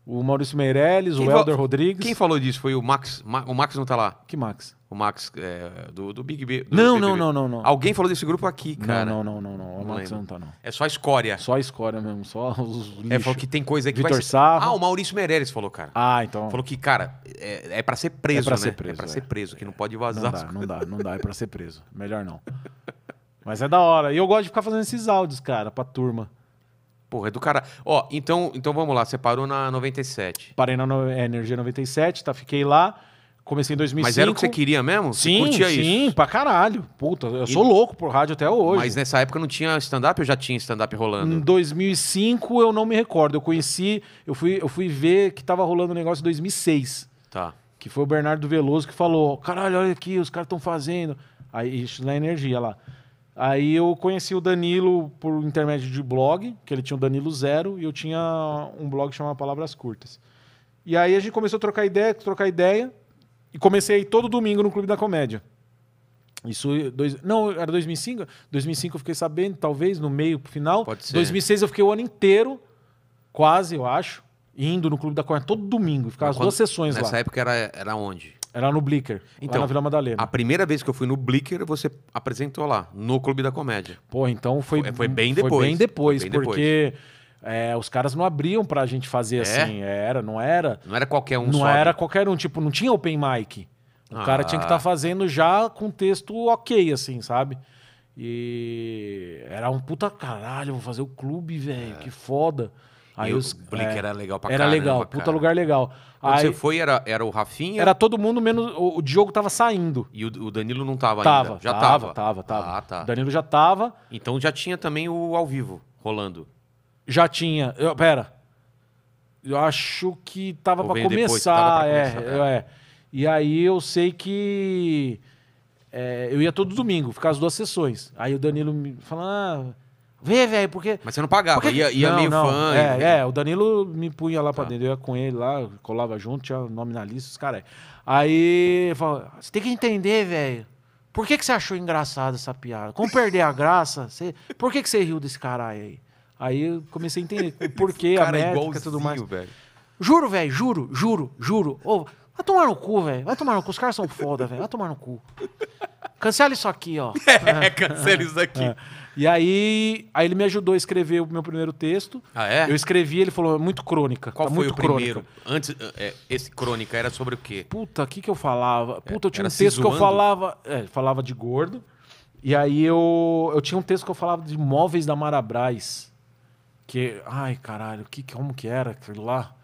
o Maurício Meirelles, quem o Helder Rodrigues. Quem falou disso? Foi o Max. Ma o Max não tá lá. Que Max? O Max é, do, do Big B. Do não, BBB. não, não, não, não. Alguém falou desse grupo aqui, cara. Não, não, não, não. não. O Max não tá, não. É só escória. Só escória mesmo, só os lixo. É, falou que tem coisa que Vitor vai Ah, o Maurício Meirelles falou, cara. Ah, então. Falou que, cara, é, é pra ser preso, É pra né? ser é preso, É pra ser preso, que não pode vazar. Não dá, não dá, não dá. É pra ser preso. Melhor não. Mas é da hora. E eu gosto de ficar fazendo esses áudios, cara, pra turma. Porra, é do cara. Ó, então, então vamos lá. Você parou na 97. Parei na no... É, Energia 97, tá? Fiquei lá. Comecei em 2005. Mas era o que você queria mesmo? Você Sim, curtia sim, isso? pra caralho. Puta, eu sou louco por rádio até hoje. Mas nessa época não tinha stand-up ou já tinha stand-up rolando? Em 2005 eu não me recordo. Eu conheci, eu fui, eu fui ver que tava rolando um negócio em 2006. Tá. Que foi o Bernardo Veloso que falou: caralho, olha aqui, os caras estão fazendo. Aí, isso na energia lá. Aí eu conheci o Danilo por intermédio de blog, que ele tinha o Danilo Zero, e eu tinha um blog chamado Palavras Curtas. E aí a gente começou a trocar ideia, trocar ideia. E comecei todo domingo no Clube da Comédia. Isso, dois, não, era 2005? 2005 eu fiquei sabendo, talvez, no meio, pro final. Pode ser. 2006 eu fiquei o ano inteiro, quase, eu acho, indo no Clube da Comédia todo domingo. Ficava as duas sessões nessa lá. Nessa época era, era onde? Era no Blicker, então, na Vila Madalena. A primeira vez que eu fui no Blicker, você apresentou lá, no Clube da Comédia. Pô, então foi... Foi, foi bem depois. Foi bem depois, foi bem porque... Depois é, os caras não abriam pra gente fazer é? assim. É, era, não era. Não era qualquer um Não sobe. era qualquer um. Tipo, não tinha open mic. O ah. cara tinha que estar tá fazendo já com texto ok, assim, sabe? E era um puta caralho, vou fazer o clube, velho, é. que foda. Aí e os, o Blink é, era legal pra Era legal, cara. puta lugar legal. Aí, você foi, era, era o Rafinha? Era todo mundo, menos. O, o Diogo tava saindo. E o, o, Danilo não tava, tava ainda? Já tava. Tava, tava, tava. Ah, tá. O Danilo já tava. Então já tinha também o ao vivo rolando. Já tinha. Eu, pera. Eu acho que tava para começar, é, começar é. E aí eu sei que. É, eu ia todo domingo, ficar as duas sessões. Aí o Danilo me falando. Ah, Vê, velho, porque. Mas você não pagava, porque... ia, ia não, meio não. fã. É, e... é, o Danilo me punha lá pra tá. dentro. Eu ia com ele lá, colava junto, tinha nome na lista, os caras. Aí fala, ah, você tem que entender, velho. Por que, que você achou engraçada essa piada? Como perder a graça? Você... Por que, que você riu desse caralho aí? Aí eu comecei a entender o porquê, a é métrica e tudo mais. Velho. Juro, velho, juro, juro, juro. vai tomar no cu, velho. Vai tomar no cu. Os caras são foda, velho. Vai tomar no cu. Cancela isso aqui, ó. É, é, cancela isso aqui. É. E aí, aí ele me ajudou a escrever o meu primeiro texto. Ah, é? Eu escrevi, ele falou, é muito crônica. Qual tá foi o crônica. primeiro? Antes, é, esse crônica era sobre o quê? Puta, o que, que eu falava? Puta, eu tinha era um texto que eu falava. É, falava de gordo. E aí eu, eu tinha um texto que eu falava de móveis da Marabras. Que, ai, caralho, que, como que era aquilo lá?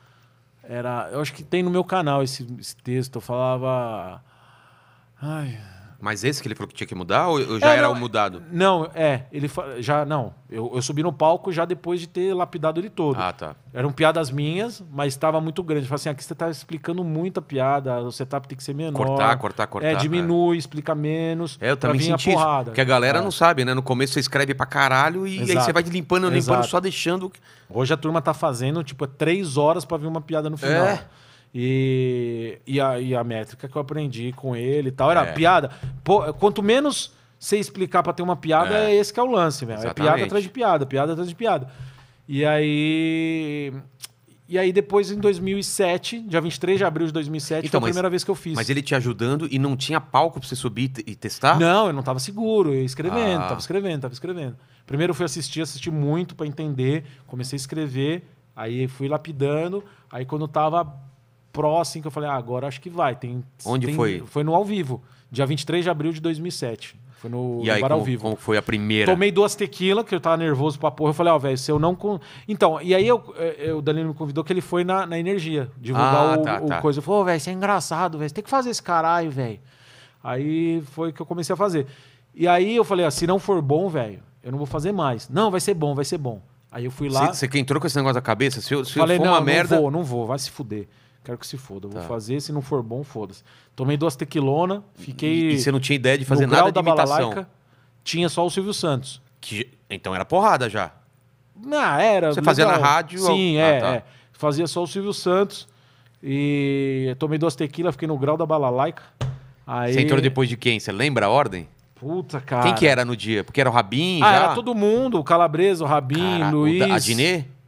Era, eu acho que tem no meu canal esse, esse texto, eu falava... Ai, mas esse que ele falou que tinha que mudar ou, já é, era não, o é- mudado? Não, é. Ele já. Não. Eu, eu, subi no palco já depois de ter lapidado ele todo. Ah, tá. Eram piadas minhas, mas estava muito grande. Eu falei assim: ah, aqui você está explicando muita piada, o setup tem que ser menor. Cortar, cortar, é, cortar. É, diminui, é. explica menos. É, eu também senti. Isso, porque a galera é. não sabe, né? No começo você escreve pra caralho e Exato. aí você vai limpando, limpando, Exato. só deixando. Hoje a turma tá fazendo, tipo, é três horas para ver uma piada no final. É. E, e, a, e a métrica que eu aprendi com ele e tal, era é. piada. Pô, quanto menos você explicar para ter uma piada, é. é. esse que é o lance, velho. É piada atrás de piada, piada atrás de piada. E aí. E aí depois, em 2007, dia 23 de abril de 2007, então, foi a primeira vez que eu fiz. Mas ele te ajudando e não tinha palco para você subir e testar? Não, eu não estava seguro, eu escrevendo, estava ah. escrevendo, estava escrevendo. Primeiro eu fui assistir, assisti muito para entender, comecei a escrever, aí fui lapidando, aí quando estava Pro, assim, que eu falei, ah, agora acho que vai. Tem, Onde tem, foi? Foi no ao vivo, dia 23 de abril de 2007. Foi no, e aí, no bar como, ao vivo. foi a primeira? Tomei duas tequilas, que eu tava nervoso pra porra. Eu falei, ó, oh, velho, se eu não. Con... Então, e aí eu, eu, eh, eh, o Danilo me convidou que ele foi na, na energia, divulgar ah, o, tá, o tá. coisa. Eu falei, ô, oh, velho, isso é engraçado, velho. Você tem que fazer esse caralho, velho. Aí foi que eu comecei a fazer. E aí eu falei, ah, se não for bom, velho, eu não vou fazer mais. Não, vai ser bom, vai ser bom. Aí eu fui lá. Você que entrou com esse negócio da cabeça? Se eu, se falei, for não, uma não merda. Não vou, não vou, vai se fuder. Quero que se foda. Tá. Vou fazer, se não for bom, foda-se. Tomei duas tequilona, fiquei. E, e, você não tinha ideia de fazer nada de da imitação? Balalaica, tinha só o Silvio Santos. Que, então era porrada já. Não, era. Você legal. fazia na rádio? Sim, ou... é, ah, tá. é, Fazia só o Silvio Santos. E tomei duas tequilas, fiquei no grau da balalaica. Aí... Você entrou depois de quem? Você lembra a ordem? Puta, cara. Quem que era no dia? Porque era o Rabin? Ah, já? era todo mundo. O Calabresa, o Rabin, Caraca, Luiz. O da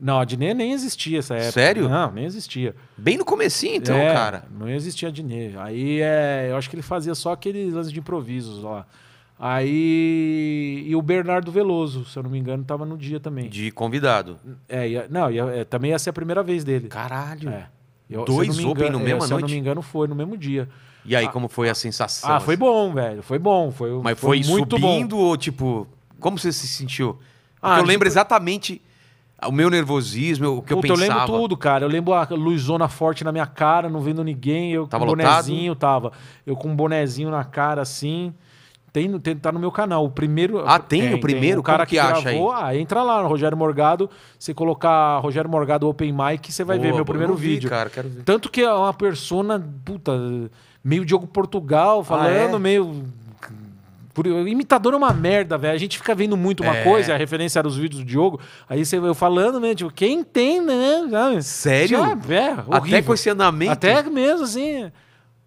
não, a Dinê nem existia essa época. Sério? Não, nem existia. Bem no comecinho, então, é, cara. Não existia a Dinê. Aí é, eu acho que ele fazia só aqueles lances de improvisos lá. Aí. E o Bernardo Veloso, se eu não me engano, estava no dia também. De convidado. É, ia, é, não, ia, é, é, também ia ser a primeira vez dele. Caralho. É. Eu, Dois engano, Open no mesmo se noite? Se eu não me engano, foi no mesmo dia. E aí, ah, como foi a sensação? Ah, assim? foi bom, velho. Foi bom. Foi, Mas foi, foi muito subindo bom. ou tipo. Como você se sentiu? Ah, eu lembro foi... exatamente ah, o meu nervosismo, o que Puta, eu pensava. Eu lembro tudo, cara. Eu lembro a luzona forte na minha cara, não vendo ninguém. Eu tava com um bonezinho, tava. Eu com um bonezinho na cara, assim. Tem, tem, tá no meu canal. O primeiro. Ah, tem, o primeiro? Tem. O cara que, que acha gravou, aí? Ah, entra lá no Rogério Morgado. Você colocar Rogério Morgado Open Mic, você vai Boa, ver meu primeiro vi, vídeo. Cara, quero ver. Tanto que é uma persona, puta, meio Diogo Portugal falando, ah, é? meio por, imitador é uma merda, velho. A gente fica vendo muito uma é. coisa, a referência era os vídeos do Diogo. Aí você eu falando, né? Tipo, quem tem, né? Sabe? Sério? Já, é, horrível. Até questionamento. Até mesmo, assim.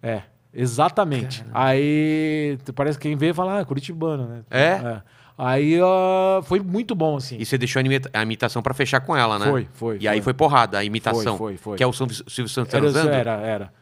É, exatamente. Caramba. Aí parece que quem vê fala, ah, é Curitibano, né? é. é. Aí uh, foi muito bom, assim. E você deixou a imitação para fechar com ela, né? Foi, foi. E foi. aí foi porrada, a imitação. Foi, foi, foi. Que é o Silvio Santos era, usando? Era, era.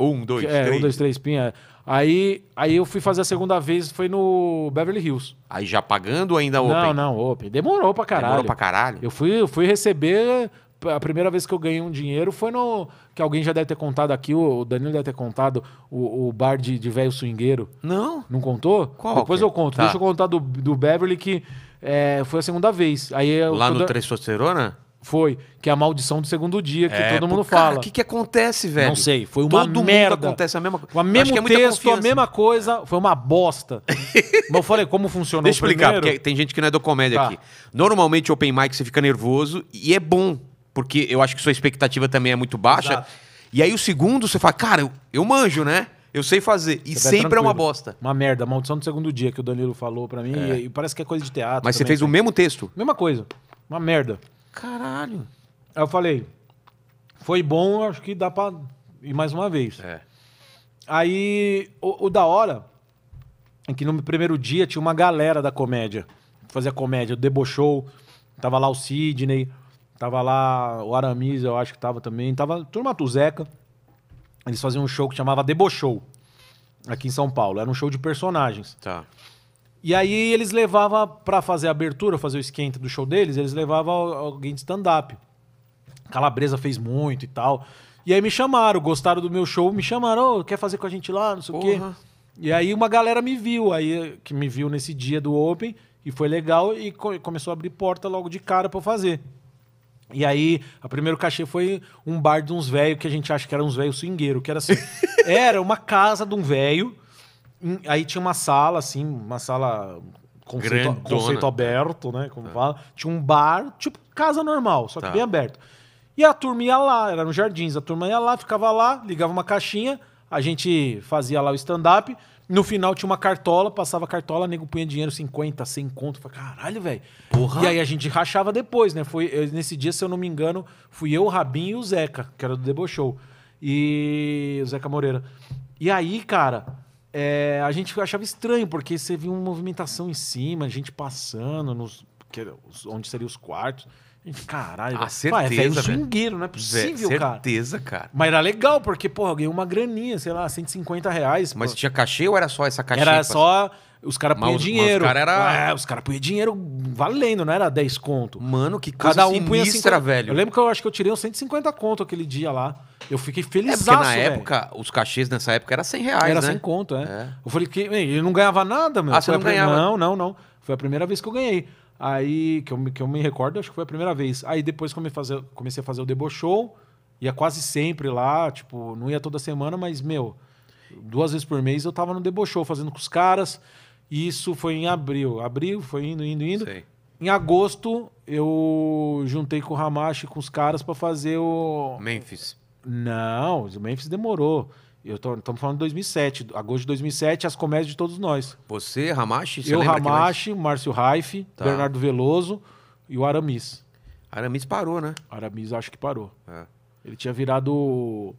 Um, dois, que, é, três. um, dois, três, pinha. Aí, aí eu fui fazer a segunda vez, foi no Beverly Hills. Aí já pagando ainda Open? Não, não, Open. Demorou pra caralho. Demorou pra caralho. Eu fui, eu fui receber. A primeira vez que eu ganhei um dinheiro foi no. Que alguém já deve ter contado aqui, o Danilo deve ter contado, o, o bar de, de velho swingueiro. Não. Não contou? Qual? Depois é? eu conto. Tá. Deixa eu contar do, do Beverly que é, foi a segunda vez. Aí eu, Lá no três Testosterona? Foi, que é a maldição do segundo dia, que é, todo mundo pô, fala. O que, que acontece, velho? Não sei, foi uma todo merda. Mundo acontece a mesma coisa. O mesmo é texto, a mesma coisa, foi uma bosta. Mas eu falei, como funcionou Deixa eu explicar, porque tem gente que não é do comédia tá. aqui. Normalmente, open mic, você fica nervoso e é bom, porque eu acho que sua expectativa também é muito baixa. Exato. E aí o segundo, você fala, cara, eu, eu manjo, né? Eu sei fazer. E sempre é uma bosta. Uma merda. Maldição do segundo dia que o Danilo falou para mim. É. E, e, parece que é coisa de teatro. Mas também, você fez assim. o mesmo texto? Mesma coisa. Uma merda. Caralho. Aí eu falei, foi bom, acho que dá pra ir mais uma vez. É. Aí, o, o da hora é que no primeiro dia tinha uma galera da comédia. Fazia comédia, o Debochou, tava lá o Sidney, tava lá o Aramis, eu acho que tava também, tava turma Tuzeca. Eles faziam um show que chamava Debochou, aqui em São Paulo. Era um show de personagens. Tá. E aí eles levavam para fazer a abertura, fazer o esquenta do show deles, eles levavam alguém de stand-up. Calabresa fez muito e tal. E aí me chamaram, gostaram do meu show, me chamaram, oh, quer fazer com a gente lá, não sei Porra. o quê. E aí uma galera me viu, aí que me viu nesse dia do Open, e foi legal, e co começou a abrir porta logo de cara para eu fazer. E aí, o primeiro cachê foi um bar de uns velhos que a gente acha que era uns velhos swingueiro, que era assim. era uma casa de um velho Hum, aí tinha uma sala, assim, uma sala conceito, conceito aberto, né? Como tá. fala. Tinha um bar, tipo casa normal, só que tá. bem aberto. E a turma ia lá, era no jardins, a turma ia lá, ficava lá, ligava uma caixinha, a gente fazia lá o stand-up. No final tinha uma cartola, passava a cartola, nego punha dinheiro, 50, 100 conto. Falei, caralho, velho. E aí a gente rachava depois, né? Foi, eu, nesse dia, se eu não me engano, fui eu, o Rabinho e o Zeca, que era do Debochou. E o Zeca Moreira. E aí, cara, é, a gente achava estranho, porque você viu uma movimentação em cima, a gente passando nos, onde seriam os quartos. Caralho, ah, certeza, pai, é velho swingueiro, não é possível, certeza, cara. Certeza, cara. Mas era legal, porque, porra, eu ganhei uma graninha, sei lá, 150 reais. Mas pô. tinha cachê ou era só essa caixinha? Era só... Os caras punham dinheiro. os caras era... É, punham dinheiro valendo, não era 10 conto. Mano, que coisa Cada um sinistra, punha 50... velho. Eu lembro que eu acho que eu tirei uns 150 conto aquele dia lá. Eu fiquei feliz. É porque na época, os cachês nessa época era 100 reais, Era né? 100 conto, é. é. Eu falei que... Ele não ganhava nada, meu. Ah, você não ganhava? Não, não, não. Foi a primeira vez que eu ganhei. Aí, que eu, que eu me recordo, acho que foi a primeira vez. Aí depois comecei a fazer, comecei a fazer o debochou ia quase sempre lá, tipo, não ia toda semana, mas, meu, duas vezes por mês eu tava no debochou fazendo com os caras. E isso foi em abril. Abril foi indo, indo, indo. Sei. Em agosto, eu juntei com o Hamashi, com os caras, para fazer o. Memphis. Não, o Memphis demorou. Eu estamos falando de 2007, agosto de 2007, as comédias de todos nós. Você, Hamashi, Eu, Hamashi, mais... Márcio Raif, tá. Bernardo Veloso e o Aramis. Aramis parou, né? Aramis acho que parou. É. Ele tinha virado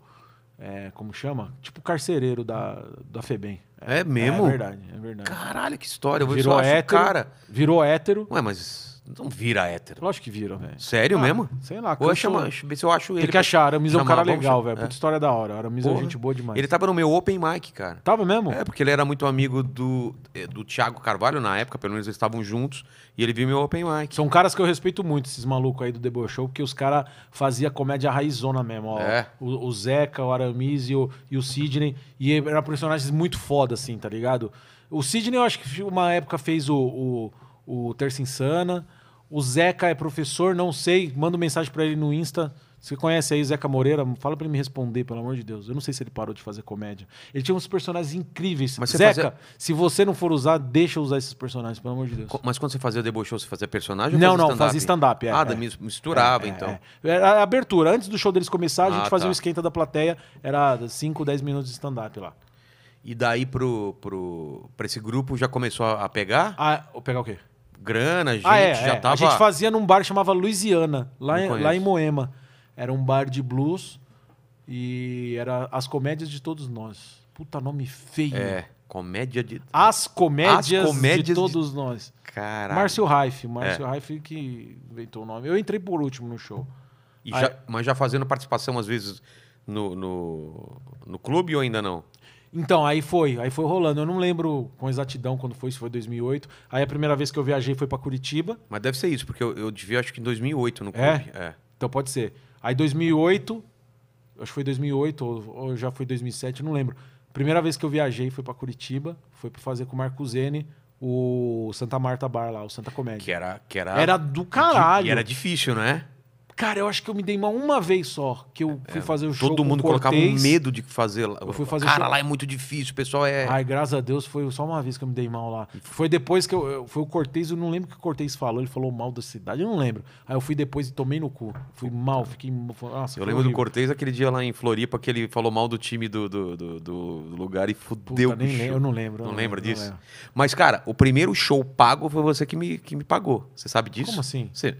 é, como chama? Tipo carcereiro da, da Febem. É, é mesmo? É verdade, é verdade. Caralho, que história. Eu virou só hétero, cara. Virou hétero. Ué, mas não vira hétero. Lógico que vira, velho. Sério ah, mesmo? Sei lá. Ou é eu chamo, eu se eu acho ele. Tem que achar. Aramis é um cara legal, velho. É. Puta história da hora. Aramis é gente boa demais. Ele tava no meu open mic, cara. Tava mesmo? É, porque ele era muito amigo do, eh, do Thiago Carvalho na época, pelo menos eles estavam juntos. E ele viu meu open mic. São caras que eu respeito muito, esses malucos aí do The Boy Show, porque os caras faziam comédia raizona mesmo. Ó. É. O, o, Zeca, o Aramis e o, e o Sidney. E eram personagens muito foda, assim, tá ligado? O Sidney, eu acho que uma época fez o, o o Terça Insana. O Zeca é professor, não sei, manda mensagem para ele no Insta. Você conhece aí o Zeca Moreira? Fala para ele me responder, pelo amor de Deus. Eu não sei se ele parou de fazer comédia. Ele tinha uns personagens incríveis. Mas Zeca, fazia... se você não for usar, deixa eu usar esses personagens, pelo amor de Deus. Mas quando você fazia debochou Debo Show, você fazia personagem não, ou fazia Não, não, fazia stand-up. É, ah, é. misturava, é, é então. É. Era a abertura. Antes do show deles começar, a gente ah, fazia tá. o esquenta da plateia. Era 5, 10 minutos de stand-up lá. E daí pro, pro, pra esse grupo já começou a pegar? Ah, pegar o quê? grana, gente ah, é, já é. tava. A gente fazia num bar que chamava Louisiana, lá, em, lá em Moema. Era um bar de blues e era as comédias de todos nós. Puta nome feio. É, comédia de. As comédias, as comédias de todos de... nós. Caralho. Márcio Raif, Márcio é. Raif que inventou o nome. Eu entrei por último no show. Aí... Já, mas já fazendo participação às vezes no, no, no clube ou ainda não? Então, aí foi, aí foi rolando. Eu não lembro com exatidão quando foi, se foi 2008. Aí a primeira vez que eu viajei foi para Curitiba. Mas deve ser isso, porque eu, eu devia, acho que em 2008 no é? clube. É? é? Então pode ser. Aí 2008, acho que foi 2008 ou, ou já foi 2007, não lembro. Primeira vez que eu viajei foi para Curitiba, foi para fazer com o Marco Zene o Santa Marta Bar lá, o Santa Comédia. Que era, que era, era do caralho. E era difícil, não é? Cara, eu acho que eu me dei mal uma vez só, que eu fui é, fazer o show. Todo mundo colocava um medo de fazer lá. Eu fui fazer Cara, show... lá é muito difícil, o pessoal é. Ai, graças a Deus, foi só uma vez que eu me dei mal lá. Foi depois que eu. Foi o Cortez, eu não lembro o que o Cortez falou, ele falou mal da cidade, eu não lembro. Aí eu fui depois e tomei no cu. Fui mal, fiquei. Nossa, eu lembro do Cortez aquele dia lá em Floripa que ele falou mal do time do, do, do, do lugar e fudeu Puta, nem Eu não lembro. Não, não disso? Não lembro. Mas, cara, o primeiro show pago foi você que me, que me pagou. Você sabe disso? Como assim? Você...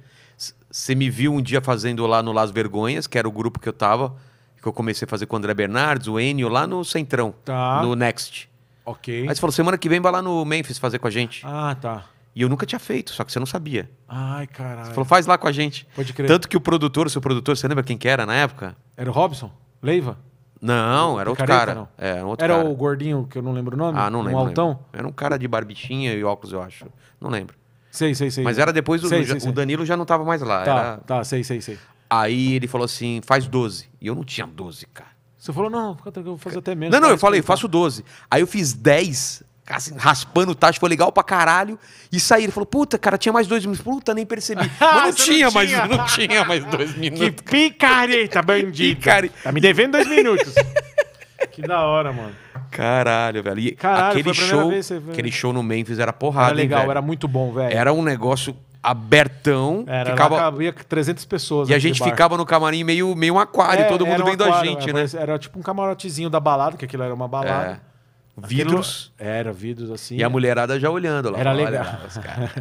Você me viu um dia fazendo lá no Las Vergonhas, que era o grupo que eu tava, que eu comecei a fazer com o André Bernardes, o Enio, lá no Centrão, tá. no Next. Ok. Aí você falou, semana que vem vai lá no Memphis fazer com a gente. Ah, tá. E eu nunca tinha feito, só que você não sabia. Ai, caralho. Você falou, faz lá com a gente. Pode crer. Tanto que o produtor, seu produtor, você lembra quem que era na época? Era o Robson? Leiva? Não, era outro Picareta, cara. Não. É, era, outro era cara. o gordinho, que eu não lembro o nome? Ah, não lembro. Um altão? Lembro. Era um cara de barbichinha e óculos, eu acho. Não lembro. Sei, sei, sei. Mas era depois, sei, o, sei, sei. o Danilo já não tava mais lá. Tá, era... tá, sei, sei, sei. Aí ele falou assim, faz 12. E eu não tinha 12, cara. Você falou, não, eu vou fazer até menos. Não, não, eu falei, faço 12. Aí eu fiz 10, assim, raspando o tacho, foi legal pra caralho. E saí, ele falou, puta, cara, tinha mais dois minutos. Puta, nem percebi. Mas não, tinha, não mais, não tinha mais dois minutos. Que picareta, bandido. Picare... Tá me devendo dois minutos. que da hora, mano. Caralho, velho. E Caralho, aquele show, vez, você... aquele show no Memphis era porrada, Era legal, hein, era muito bom, velho. Era um negócio abertão. Era, ficava... cabia 300 pessoas. E a gente bar. ficava no camarim meio, meio um aquário, é, todo mundo um vendo aquário, a gente, né? Era tipo um camarotezinho da balada, que aquilo era uma balada. É vidros. Era, vidros assim. E a mulherada já olhando lá. Era olha, legal. Lá,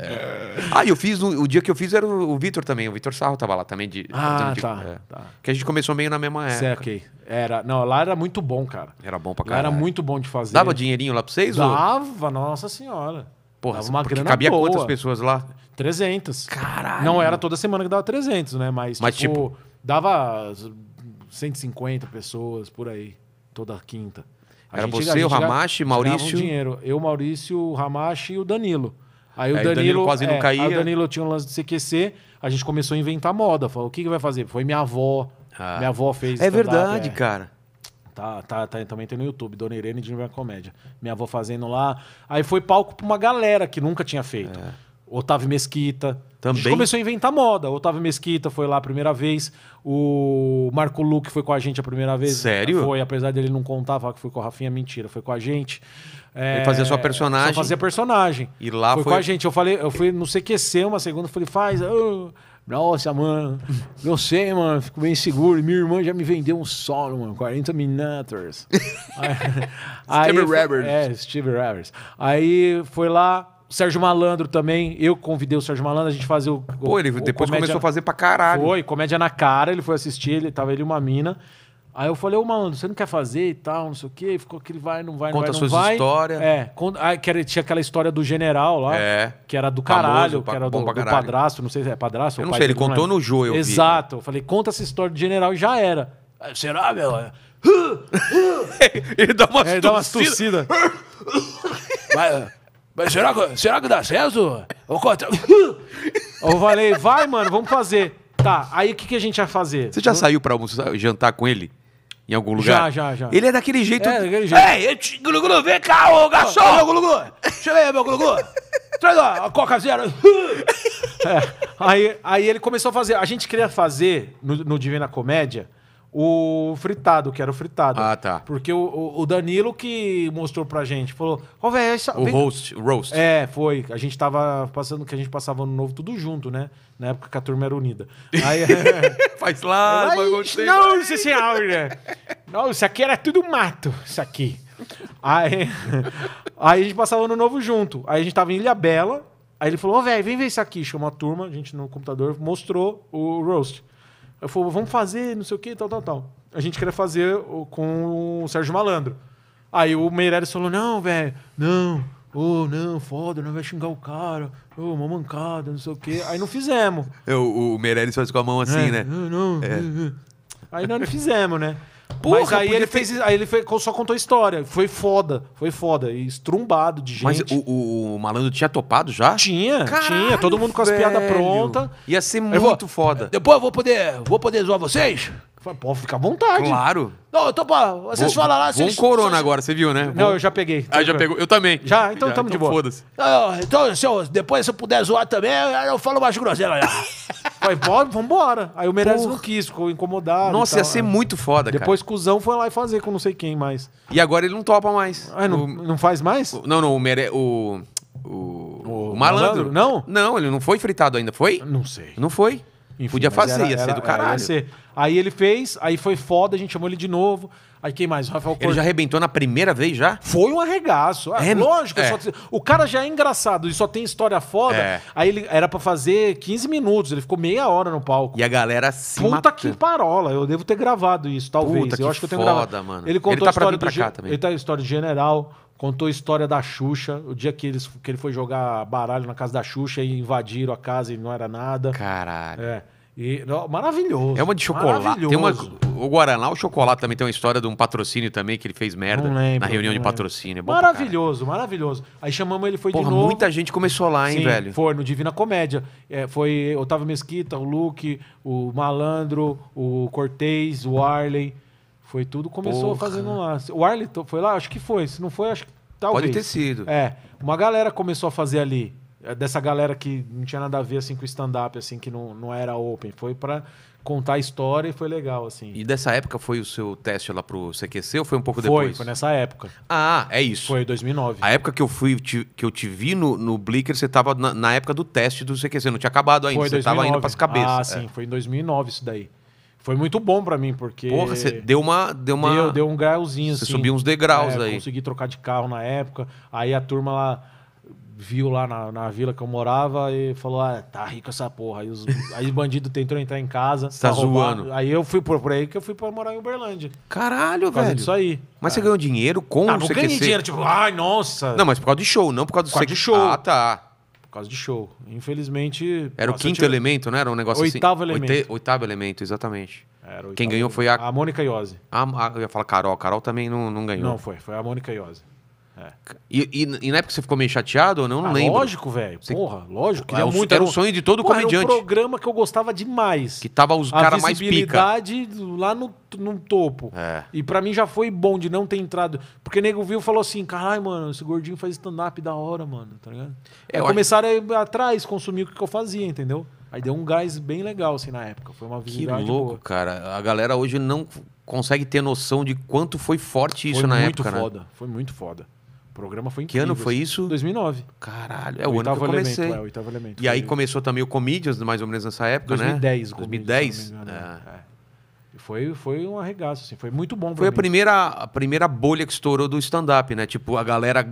é. Ah, eu fiz, o, o, dia que eu fiz era o, o Vitor também, o Vitor Sarro tava lá também. De, ah, de, tá, é, tá. Que a gente começou meio na mesma época. Certo, Era, não, lá era muito bom, cara. Era bom pra caralho. era muito bom de fazer. Dava dinheirinho lá pra vocês? Dava, ou? nossa senhora. Porra, dava uma grana cabia boa. quantas pessoas lá? 300. Caralho. Não era toda semana que dava 300, né? Mas, Mas tipo, tipo... dava 150 pessoas por aí, toda quinta. A Era gente, você, o Ramache, Maurício? dinheiro. Eu, Maurício, o Ramache e o Danilo. Aí o, aí Danilo, Danilo quase é, não caía. Aí o Danilo tinha um lance de CQC, a gente começou a inventar moda. Falou, o que, que vai fazer? Foi minha avó. Ah. Minha avó fez. É verdade, é. cara. Tá, tá, tá, também tem no YouTube, Dona Irene de Comédia. Minha avó fazendo lá. Aí foi palco pra uma galera que nunca tinha feito. É. Otávio Mesquita. Também. A gente começou a inventar moda. O Otávio Mesquita foi lá a primeira vez. O Marco Luque foi com a gente a primeira vez. Sério? Foi, apesar dele não contar, falar que foi com a Rafinha, mentira, foi com a gente. É, ele fazia sua personagem. Só fazia personagem. E lá foi, foi. com a gente. Eu falei, eu fui no CQC uma segunda, falei, faz. Oh. Nossa, mano, não sei, mano, fico bem seguro. Minha irmã já me vendeu um solo, mano, 40 minutes. Steve Roberts. É, Steve Roberts. Aí foi lá, o Sérgio Malandro também, eu convidei o Sérgio Malandro a gente fazer o. Pô, ele o, depois comédia... começou a fazer pra caralho. Foi, comédia na cara, ele foi assistir, ele tava ele uma mina. Aí eu falei, ô malandro, você não quer fazer e tal, não sei o quê. Ficou aquele vai, não vai, Conta não vai, não vai. Conta suas histórias. É, cont... ah, que tinha aquela história do general lá, é. que era do caralho, Famoso, que era do, do padrasto, não sei se é padrasto. Eu não sei, ele contou no joio. Exato. Vi. Eu falei, conta essa história do general e já era. Aí, Será, meu? ele dá umas é, ele dá umas tossidas. vai, mas será que, será que dá certo? Ou contra... eu falei, vai, mano, vamos fazer. Tá, aí o que, que a gente ia fazer? Você já Não? Hum? saiu pra almoçar, jantar com ele? Em algum lugar? Já, já, já. Ele é daquele jeito. É, daquele jeito. Ei, te... Gulugulu, vem cá, ô garçom! Ô, meu Gulugulu! Chega aí, meu Gulugulu! Traz a Coca Zero! é. aí, aí ele começou a fazer. A gente queria fazer no, no Divina Comédia o fritado, que era o fritado. Ah, tá. Porque o, o Danilo que mostrou pra gente, falou: Ô, oh, velho, essa. O roast, o roast. É, foi. A gente tava passando, que a gente passava no novo tudo junto, né? Na época que a turma era unida. Aí, Faz lá, vai gostei. Não, isso é senhora. Né? Não, isso aqui era tudo mato, isso aqui. Aí, aí a gente passava no novo junto. Aí a gente tava em Ilha Bela. Aí ele falou: Ô, oh, velho, vem ver isso aqui. Chamou a turma, a gente no computador mostrou o roast. Eu falei, vamos fazer, não sei o que, tal, tal, tal. A gente queria fazer com o Sérgio Malandro. Aí o Meireles falou, não, velho, não, Ô, oh, não, foda, não vai xingar o cara. Ô, oh, uma mancada, não sei o que Aí não fizemos. É, o Meirelles faz com a mão assim, é, né? Não, não. É. Aí nós não fizemos, né? Porra, Mas aí ele, ter... fez, aí ele só contou a história. Foi foda, foi foda. E estrumbado de gente. Mas o, o, o malandro tinha topado já? Tinha, Caralho, tinha. Todo mundo com as velho. piadas prontas. Ia ser muito vou, foda. Depois eu vou poder, vou poder zoar vocês? Falei, pô, fica à vontade. Claro. Não, eu tô pra. Vocês Vou- falam lá. Vou um corona vocês- agora, você viu, né? Não, eu já peguei. Ah, já pegou. Eu também. Já? Então tamo de então boa. Foda-se. Então, se eu, depois se eu puder zoar também, eu falo mais groselha. já. Falei, pô, vambora. Aí o Meirelles não quis, ficou incomodado. Nossa, ia ser muito foda, Depois, cuzão foi lá e fazer com não sei quem mais. E agora ele não topa mais. Ah, não, O- não faz mais? Não, não, o, mere... o... O... o malandro. malandro, não? Não, ele não foi fritado ainda, foi? Não sei. Não foi. Enfim, Podia fazer, era, ia ser era, do é, caralho. Era, ser. Aí ele fez, aí foi foda, a gente chamou ele de novo. Aí quem mais? Rafael Cordeiro. Ele já arrebentou na primeira vez já? Foi um arregaço. Ah, é, é lógico. É. Só... o cara já é engraçado e só tem história foda. É. Aí ele era para fazer 15 minutos, ele ficou meia hora no palco. E a galera se Puta matando. que parola. Eu devo ter gravado isso, talvez. Puta, eu acho que eu tenho gravado. Mano. Ele contou ele tá a história pra vir pra do... cá também. Ele tá a história de general. Contou a história da Xuxa, o dia que, eles, que ele foi jogar baralho na casa da Xuxa e invadiram a casa e não era nada. Caralho. É. E, maravilhoso. É uma de chocolate. Tem uma, o Guaraná, o chocolate também tem uma história de um patrocínio também que ele fez merda lembro, na reunião de é. patrocínio. É maravilhoso, maravilhoso. Aí chamamos ele, foi Porra, de novo. muita gente começou lá, hein, Sim, velho? Foi no Divina Comédia. É, foi Otávio Mesquita, o Luke, o Malandro, o Cortez, o Arley. Foi tudo, começou Porra. fazendo lá. O Arlito foi lá? Acho que foi. Se não foi, acho que talvez. Pode ter sido. É. Uma galera começou a fazer ali. É, dessa galera que não tinha nada a ver assim, com stand-up, assim, que não, não era open. Foi para contar a história e foi legal, assim. E dessa época foi o seu teste lá pro CQC ou foi um pouco foi, depois? Foi, foi nessa época. Ah, é isso. Foi 2009. A época que eu fui te, que eu te vi no, no Blicker, você tava na, na, época do teste do CQC, não tinha acabado ainda, foi você 2009. tava indo pras cabeças. Ah, é. sim, foi em 2009 isso daí. Foi muito bom para mim, porque. Porra, você deu uma. Deu, uma... deu, deu um grauzinho, Você assim. subiu uns degraus é, aí. Consegui trocar de carro na época. Aí a turma lá viu lá na, na vila que eu morava e falou: ah, tá rico essa porra. Aí os aí bandido tentou entrar em casa. Você tá roubar. zoando. Aí eu fui por, por aí que eu fui pra morar em Uberlândia. Caralho, por causa velho. Isso aí. Mas é. você ganhou dinheiro com não, ah, ganhou Não, ganhei dinheiro, tipo, ai, nossa. Não, mas por causa de show, não por causa do por causa de show. Ah, tá causa de show. Infelizmente. Era o quinto tinha... elemento, né? Era um negócio assim? oitavo assim. Elemento. Oitavo elemento, exatamente. Quem ganhou foi a. A Mônica Iose. a, eu ia falar Carol. Carol também não, não ganhou. Não foi, foi a Mônica Iose. É. E, e, e, na época você ficou meio chateado ou não? Não ah, lembro. Lógico, velho. Porra, lógico. Queria ah, é, muito, era, um, o sonho de todo porra, comediante. Era um programa que eu gostava demais. Que tava os caras mais pica. A lá no, no topo. É. E para mim já foi bom de não ter entrado. Porque nego viu e falou assim: caralho, mano, esse gordinho faz stand-up da hora, mano. Tá ligado? É, eu começaram acho... a ir atrás, consumir o que eu fazia, entendeu? Aí deu um gás bem legal, assim, na época. Foi uma visibilidade Que louco, boa. cara. A galera hoje não consegue ter noção de quanto foi forte foi isso na época, foda. né? Foi muito foda. Foi muito foda. O programa foi incrível. Que ano foi assim. isso? 2009. Caralho, é o, o ano que eu comecei. Elemento, é, o oitavo elemento. E aí começou também o Comedians, mais ou menos nessa época, 2010, né? 2010. 2010. É. é. Foi, foi um arregaço, assim, foi muito bom. Foi a primeira, a primeira bolha que estourou do stand-up, né? Tipo, a galera,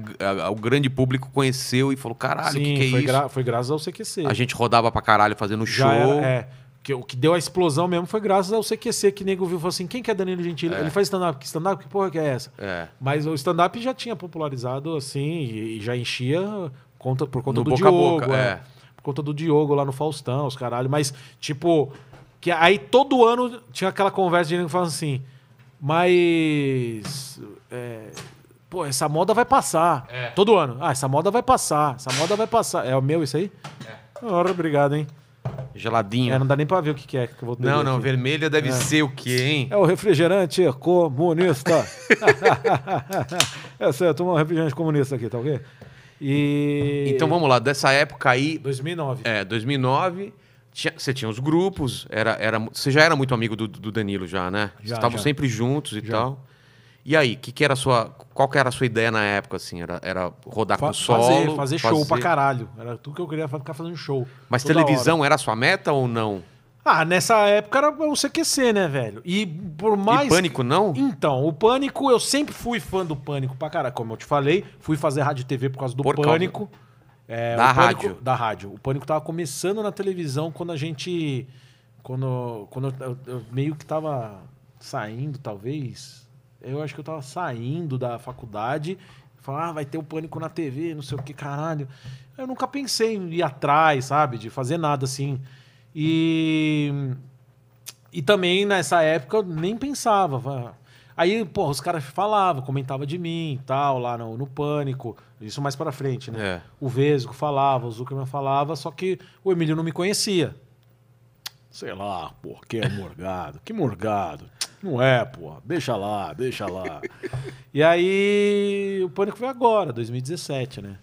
a, o grande público conheceu e falou: caralho, o que, que é foi isso? Gra foi graças ao CQC. A gente rodava pra caralho fazendo Já show. Era, é que, o que deu a explosão mesmo foi graças ao CQC, que nego viu e falou assim: quem que é Danilo Gentili? É. Ele faz stand-up, que stand-up, que porra que é essa? É. Mas o stand-up já tinha popularizado assim e, e já enchia conta, por conta no do boca Diogo. Boca, é. é. Por conta do Diogo lá no Faustão, os caralho. Mas, tipo, que aí todo ano tinha aquela conversa de nego falando assim: mas. É, pô, essa moda vai passar. É. Todo ano. Ah, essa moda vai passar, essa moda vai passar. É o meu isso aí? É. Oh, obrigado, hein? Geladinho. É, não dá nem pra ver o que, que é que eu vou ter. Não, não, aqui. vermelha deve é. ser o que, hein? É o refrigerante comunista. é sério, tomar um refrigerante comunista aqui, tá ok? E... Então vamos lá, dessa época aí. 2009. É, 2009. Tinha, você tinha os grupos, era, era, você já era muito amigo do, do Danilo, já, né? Já, Vocês estavam sempre juntos e já. tal. E aí, que que era sua, qual que era a sua ideia na época, assim? Era, era rodar Fa com solo? Fazer, fazer show pra caralho. Era tudo que eu queria ficar fazendo show. Mas televisão hora. era a sua meta ou não? Ah, nessa época era o CQC, né, velho? E por mais. E pânico não? Então, o pânico, eu sempre fui fã do pânico pra caralho. Como eu te falei, fui fazer rádio e TV por causa do por pânico. É, da rádio. da rádio. O pânico tava começando na televisão quando a gente. Quando, quando eu, eu meio que tava saindo, talvez eu acho que eu tava saindo da faculdade. Falar, ah, vai ter o pânico na TV, não sei o que, caralho. Eu nunca pensei em ir atrás, sabe? De fazer nada assim. E. E também nessa época eu nem pensava. Aí, pô, os caras falavam, comentavam de mim e tal, lá no, no Pânico. Isso mais pra frente, né? É. O Vesgo falava, o Zuckerman falava, só que o Emílio não me conhecia. Sei lá, pô, que é morgado, que morgado. Não é, pô. Deixa lá, deixa lá. e aí, o Pânico foi agora, 2017, né?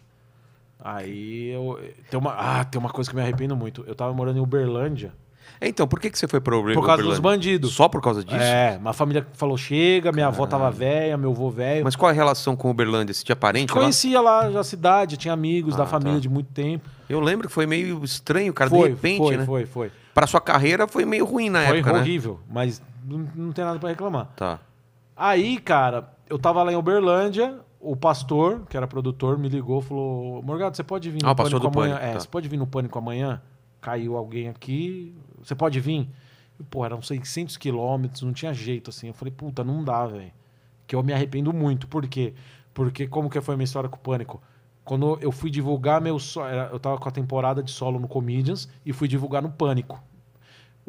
Aí eu. Tem uma, ah, tem uma coisa que me arrependo muito. Eu tava morando em Uberlândia. Então, por que, que você foi pro Uberlândia? Por causa Uberlândia? dos bandidos. Só por causa disso? É, uma família falou: chega, minha Caralho. avó tava velha, meu avô velho. Mas qual a relação com Uberlândia? Você tinha parente? Conhecia lá, a cidade, tinha amigos ah, da tá. família tá. de muito tempo. Eu lembro que foi meio estranho, cara, foi, de repente, foi, né? Foi, foi, foi. Pra sua carreira foi meio ruim na foi época. Foi né? horrível, né? mas não, tem nada para reclamar. Tá. Aí, cara, eu tava lá em Uberlândia, o pastor, que era produtor, me ligou falou: Morgado, você pode vir ah, no ah, pânico amanhã? Pânico, é, tá. você pode vir no pânico amanhã? Caiu alguém aqui, você pode vir? pô, eram 600 quilômetros, não tinha jeito assim. Eu falei: puta, não dá, velho. Que eu me arrependo muito. Por quê? Porque como que foi a minha história com o pânico? Quando eu fui divulgar meu. So... Eu tava com a temporada de solo no Comedians e fui divulgar no Pânico.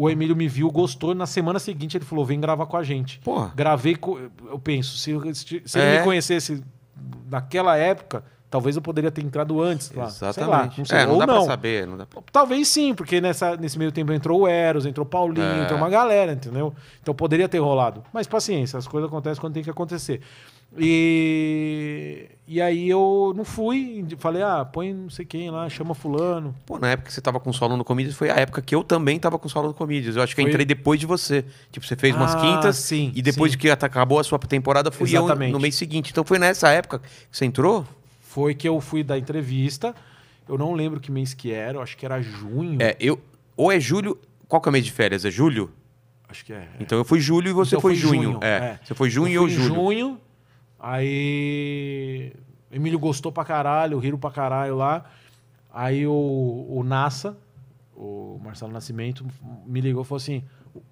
O Emílio me viu, gostou. Na semana seguinte ele falou: vem gravar com a gente. Porra. Gravei. Com, eu penso, se, se é. ele me é. conhecesse naquela época, talvez eu poderia ter entrado antes lá. Exatamente. Lá, não sei, é, não dá não. pra saber. Não dá pra... Talvez sim, porque nessa, nesse meio tempo entrou o Eros, entrou o Paulinho, é. entrou uma galera, entendeu? Então poderia ter rolado. Mas paciência, as coisas acontecem quando tem que acontecer. E e aí eu não fui, falei, ah, põe não sei quem lá, chama fulano. Pô, na época que você tava com solo no Comedians, foi a época que eu também tava com solo no Comedians. Eu acho que foi? eu entrei depois de você. Tipo, você fez umas ah, quintas sim, e depois sim. que acabou a sua temporada, fui Exatamente. eu no mês seguinte. Então foi nessa época que você entrou? Foi que eu fui da entrevista. Eu não lembro que mês que era, acho que era junho. É, eu... Ou é julho... Qual que é o mês de férias? É julho? Acho que é. é. Então eu fui julho e você então foi junho. junho. É. é. Você foi junho eu fui e eu julho. junho Aí. Emílio gostou pra caralho, riram pra caralho lá. Aí o, o Nassa, o Marcelo Nascimento, me ligou e falou assim: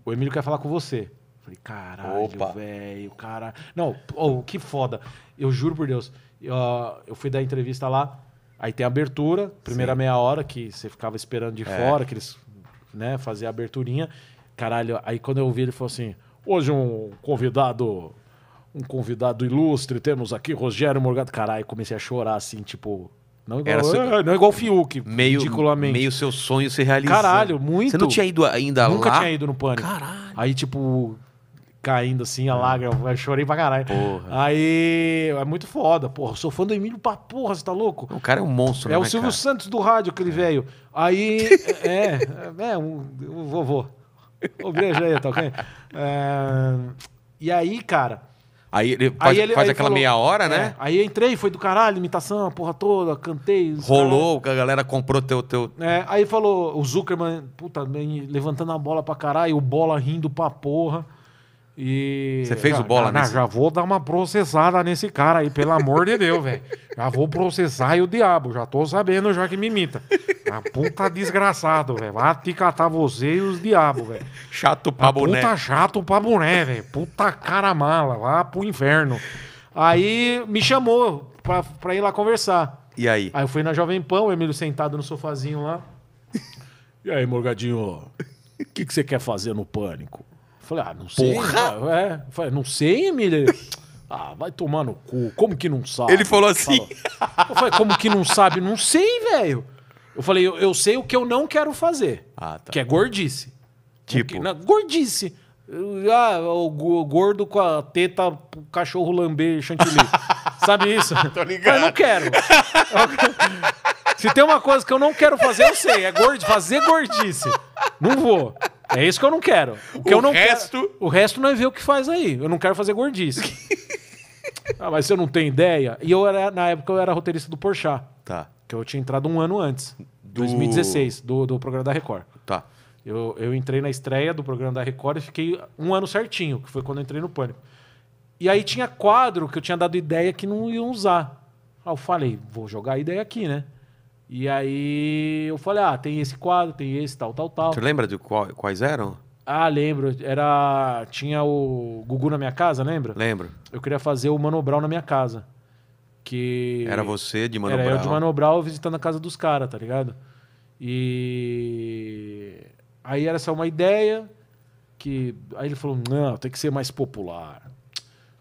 o Emílio quer falar com você. Eu falei, caralho, velho, cara. Não, oh, que foda. Eu juro por Deus. Eu, eu fui dar entrevista lá, aí tem a abertura, primeira Sim. meia hora, que você ficava esperando de é. fora, que eles né, faziam a aberturinha. Caralho, aí quando eu vi, ele falou assim: hoje um convidado um convidado ilustre, temos aqui Rogério Morgado. Caralho, comecei a chorar assim, tipo. Não igual, Era seu... É, não igual o Fiuk, meio, ridiculamente. Meio seu sonho se realizando. Caralho, muito. Você não tinha ido ainda Nunca lá? Nunca tinha ido no Pânico. Caralho. Aí, tipo, caindo assim, a é. lágrima. Eu chorei pra caralho. Porra. Aí é muito foda, porra. Sou fã do Emílio pra porra, você tá louco? O cara é um monstro, é né? É o Silvio cara? Santos do rádio, aquele é. velho. Aí. É, é, é, um, um vovô. Um beijo aí, tá ok? É, e aí, cara. Aí ele faz, aí ele, faz aí aquela falou, meia hora, é, né? Aí entrei, foi do caralho, imitação, a porra toda, cantei. Rolou, caralho. a galera comprou teu. teu... É, aí falou o Zuckerman, puta, levantando a bola pra caralho, o bola rindo pra porra. E Você fez já, o bola né nesse... já vou dar uma processada nesse cara aí, pelo amor de Deus, velho. Já vou processar e o diabo, já tô sabendo já que me imita. A é puta desgraçado, velho. Vai te catar você e os diabos, velho. Chato pra é a boné. Puta chato pra boné, velho. Puta cara mala, vá pro inferno. Aí me chamou pra, pra ir lá conversar. E aí? Aí eu fui na Jovem pão o Emílio sentado no sofazinho lá. E aí, Morgadinho, o que, que você quer fazer no Pânico? Falei, ah, não sei. Porra! Né? É, falei, não sei, Emília. Ah, vai tomar no cu. Como que não sabe? Ele falou assim. Falou. Eu falei, como que não sabe? Não sei, velho. Eu falei, eu, eu, sei o que eu não quero fazer. Ah, tá. Que é gordice. Tipo? Porque, na, gordice. Ah, o, gordo com a teta, o cachorro lambê chantilly. Sabe isso? Tô ligado. Eu não quero. Se tem uma coisa que eu não quero fazer, eu sei. É gord fazer gordice. Não vou. É isso que eu não quero. O, que o eu não resto... Quero, o resto não é ver o que faz aí. Eu não quero fazer gordice. ah, mas você não tem ideia? E eu era, na época, eu era roteirista do Porchat. Tá. Que eu tinha entrado um ano antes. Do... 2016, do, do programa da Record. Tá. Eu, eu entrei na estreia do programa da Record e fiquei um ano certinho, que foi quando eu entrei no Pânico. E aí tinha quadro que eu tinha dado ideia que não iam usar. Aí eu falei, vou jogar a ideia aqui, né? E aí eu falei, ah, tem esse quadro, tem esse, tal, tal, tal. Você lembra de qual, quais eram? Ah, lembro. Era. Tinha o Gugu na minha casa, lembra? Lembro. Eu queria fazer o Manobral na minha casa. Que. Era você de Manobral. Era eu de Manobral visitando a casa dos caras, tá ligado? E. Aí era só uma ideia que. Aí ele falou: não, tem que ser mais popular.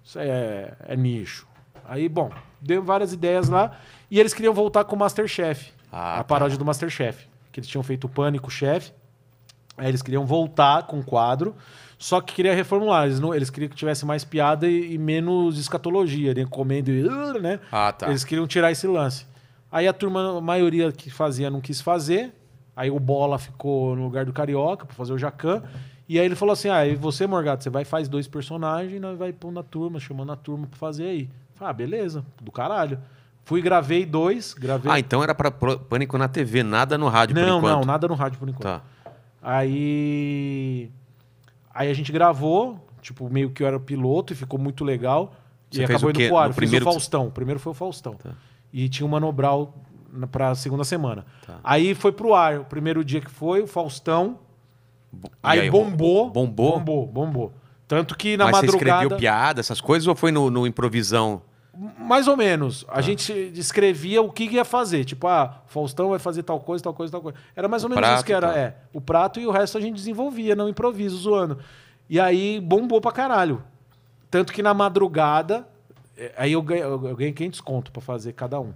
Isso aí é, é nicho. Aí, bom, deu várias ideias lá. E eles queriam voltar com o Masterchef. Ah, a tá. paródia tá. do Masterchef. Que eles tinham feito o Pânico Chefe. Aí eles queriam voltar com o quadro, só que queria reformular. Eles, não, eles queriam que tivesse mais piada e, e menos escatologia, né? Comendo e. Né? Ah, tá. Eles queriam tirar esse lance. Aí a turma, a maioria que fazia não quis fazer. Aí o Bola ficou no lugar do Carioca para fazer o Jacan. E aí ele falou assim: Ah, e você, Morgado, você vai faz dois personagens, nós vai pôr na turma, chamando a turma para fazer aí. Falei, ah, beleza, do caralho. Fui gravei dois, gravei. Ah, então era para pânico na TV, nada no rádio não, por enquanto. Não, nada no rádio por enquanto. Tá. Aí aí a gente gravou, tipo, meio que eu era piloto e ficou muito legal. Você e acabou indo pro ar. primeiro Fiz o Faustão. Você... primeiro foi o Faustão. Tá. E tinha o Manobral pra segunda semana. Tá. Aí foi pro ar. O primeiro dia que foi, o Faustão. Aí, aí, bombou. Bombou? Bombou, bombou. Tanto que na Mas madrugada. Você escreveu piada, essas coisas, ou foi no, no improvisão? mais ou menos. A ah. gente escrevia o que ia fazer. Tipo, ah, Faustão vai fazer tal coisa, tal coisa, tal coisa. Era mais ou o menos prato, isso que era. Tá. É, o prato e o resto a gente desenvolvia, não improviso, zoando. E aí bombou pra caralho. Tanto que na madrugada, é, aí eu ganhei, eu ganhei 500 conto pra fazer cada um.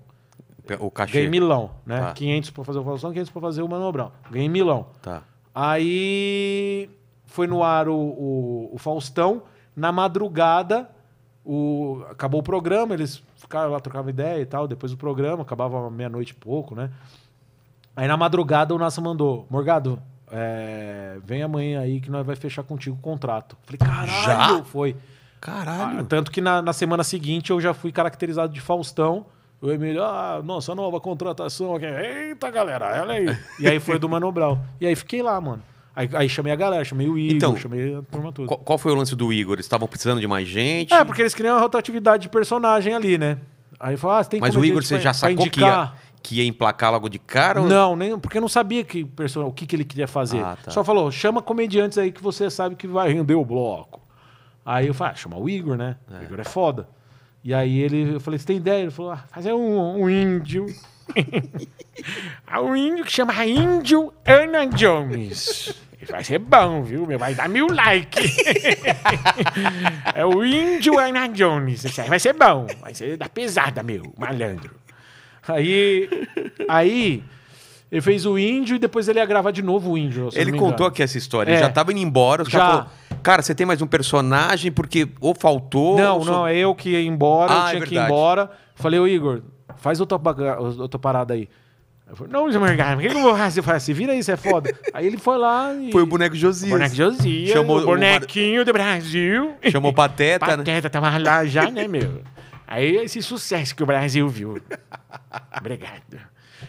O cachê. Ganhei milão, né? 500 tá. pra fazer o Faustão, 500 pra fazer o Mano Brown Ganhei milão. Tá. Aí foi no ar o, o, o Faustão. Na madrugada o, acabou o programa, eles ficaram lá, trocavam ideia e tal. Depois do programa, acabava meia-noite e pouco, né? Aí na madrugada o Nassa mandou: Morgado, é, vem amanhã aí que nós vai fechar contigo o contrato. Falei, caralho! Já? Foi. Caralho! Ah, tanto que na, na, semana seguinte eu já fui caracterizado de Faustão. O Emílio, ah, nossa nova contratação. Eita, galera, olha aí. e aí foi do Mano Brown. E aí fiquei lá, mano. Aí, aí, chamei a galera, chamei o Igor, então, chamei a turma toda. Qual, qual, foi o lance do Igor? Eles estavam precisando de mais gente? É, porque eles queriam uma rotatividade de personagem ali, né? Aí falou, ah, tem Mas o Igor, você já sacou que ia, que ia emplacar logo de cara? Ou... Não, nem, porque não sabia que person... o que, que ele queria fazer. Ah, tá. Só falou, chama comediantes aí que você sabe que vai render o bloco. Aí eu falei, ah, chama o Igor, né? É. O Igor é foda. E aí ele, eu falei, você tem ideia? Ele falou, ah, fazer um, um índio. Há um índio que chama Índio Ana Jones. Vai ser bom, viu? Vai dar mil likes. é o índio Ana Jones. Esse aí vai ser bom. Vai ser da pesada, meu, malandro. Aí, aí ele fez o índio e depois ele ia gravar de novo o índio. Ele contou aqui essa história. É. Ele já tava indo embora. já. Cara, falou, cara, você tem mais um personagem porque ou faltou. Não, ou não, só... é eu que ia embora. Ah, eu é tinha é que ir embora. Falei, ô Igor, Faz outra, outra parada aí. Eu falei, não, Jamargar, por que, que eu vou raciocinar? falei, se vira aí, você é foda. Aí ele foi lá e... Foi o boneco Josias. O boneco Josias, Chamou o bonequinho o... do Brasil. Chamou Pateta, Pateta né? Pateta tava lá já, né, meu? Aí esse sucesso que o Brasil viu. Obrigado.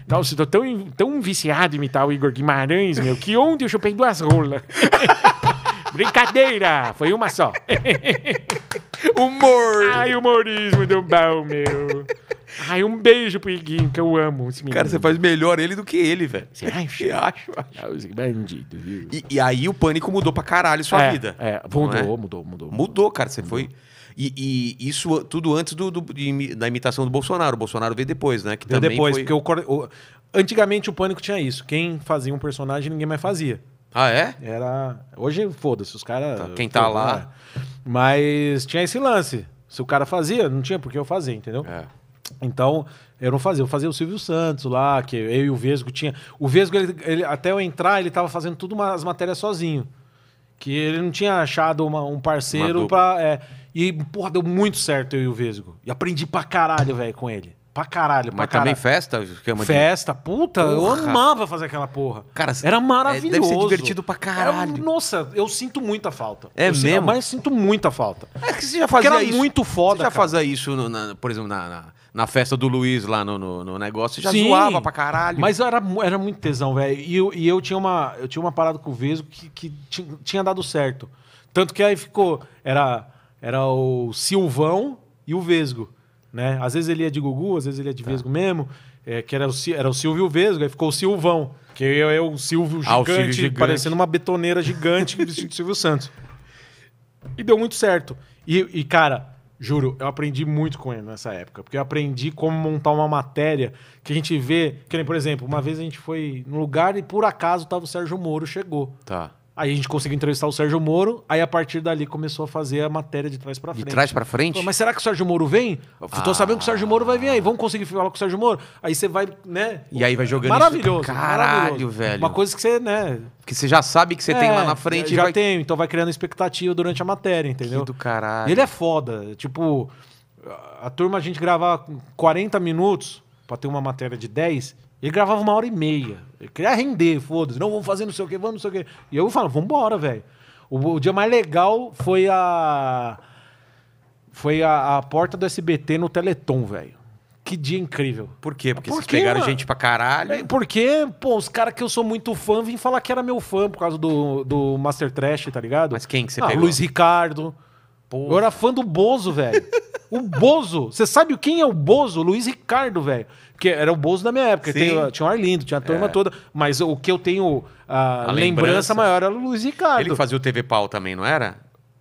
Nossa, eu tô tão, tão viciado em imitar o Igor Guimarães, meu, que ontem eu chupei duas rolas. Brincadeira! Foi uma só. Humor! Ai, humorismo do bom, meu. Ai, um beijo pro Iguinho, que eu amo esse menino. Cara, você faz melhor ele do que ele, velho. Você acha? Eu acho, acho. Ah, os viu? E, e, aí o pânico mudou pra caralho sua é, vida. É, mudou, é? mudou, mudou, mudou. Mudou, cara. Você mudou. foi... E, e, isso tudo antes do, do, da imitação do Bolsonaro. O Bolsonaro veio depois, né? Que veio depois, foi... porque o, o, antigamente o Pânico tinha isso. Quem fazia um personagem, ninguém mais fazia. Ah, é? Era. Hoje, foda-se, os caras. Tá, quem tá lá. É. Mas tinha esse lance. Se o cara fazia, não tinha por que eu fazer, entendeu? É. Então, eu não fazia, eu fazia o Silvio Santos lá, que eu e o Vesgo tinha. O Vesgo, ele, ele, até eu entrar, ele estava fazendo tudo uma, as matérias sozinho. Que ele não tinha achado uma, um parceiro para é, e, porra, deu muito certo eu e o Vesgo. E aprendi pra caralho, velho, com ele. Pra caralho, pra Mas caralho. também festa? Festa, puta, porra. eu amava fazer aquela porra. Cara, era maravilhoso. É, deve ser divertido pra caralho. Era, nossa, eu sinto muita falta. É eu mesmo? Sinto, mas sinto muita falta. É que você já fazia Porque era isso. muito foda, Você já cara. fazia isso, no, na, por exemplo, na... na na festa do Luiz lá no, no, no negócio, já Sim, zoava pra caralho. Mas era, era muito tesão, velho. E, eu, e eu, tinha uma, eu tinha uma parada com o Vesgo que, que tinha dado certo. Tanto que aí ficou. Era, era o Silvão e o Vesgo. Né? Às vezes ele ia de Gugu, às vezes ele ia de tá. Vesgo mesmo. É, que era o, era o Silvio e o Vesgo, aí ficou o Silvão. Que é o Silvio gigante, ah, o gigante. parecendo uma betoneira gigante vestido de Silvio Santos. E deu muito certo. E, e, cara, Juro, eu aprendi muito com ele nessa época, porque eu aprendi como montar uma matéria que a gente vê, que nem, por exemplo, uma vez a gente foi num lugar e por acaso tava o Sérgio Moro chegou. Tá. Aí a gente conseguiu entrevistar o Sérgio Moro, aí a partir dali começou a fazer a matéria de trás para frente. De trás para frente? mas será que o Sérgio Moro vem? Estou ah. sabendo que o Sérgio Moro vai vir aí, vamos conseguir falar com o Sérgio Moro? Aí você vai, né? E aí vai jogando Maravilhoso. Isso. Caralho, velho. Uma coisa que você, né? Que você já sabe que você é, tem lá é, na frente. Já vai... tenho, então vai criando expectativa durante a matéria, entendeu? Que do caralho. Ele é foda. Tipo, a turma a gente gravar 40 minutos para ter uma matéria de 10, ele gravava uma hora e meia. Ele queria render, foda-se. Não, vamos fazer não sei o que, vamos não sei o que. E eu falo, vambora, velho. O, o, dia mais legal foi a. Foi a, a porta do SBT no Teleton, velho. Que dia incrível. Por quê? Porque por vocês quê, pegaram mano? gente pra caralho. É, porque, pô, os caras que eu sou muito fã vêm falar que era meu fã por causa do, do Master Trash, tá ligado? Mas quem que você ah, pegou? Luiz Ricardo. Pô. Eu era fã do Bozo, velho. o Bozo. Você sabe quem é o Bozo? Luiz Ricardo, velho. Porque era o Bozo da minha época. Tem, tinha o Arlindo, tinha a turma é. toda. Mas o que eu tenho a, a lembrança, lembrança, maior era o Luiz Ricardo. Ele fazia o TV Pau também, não era?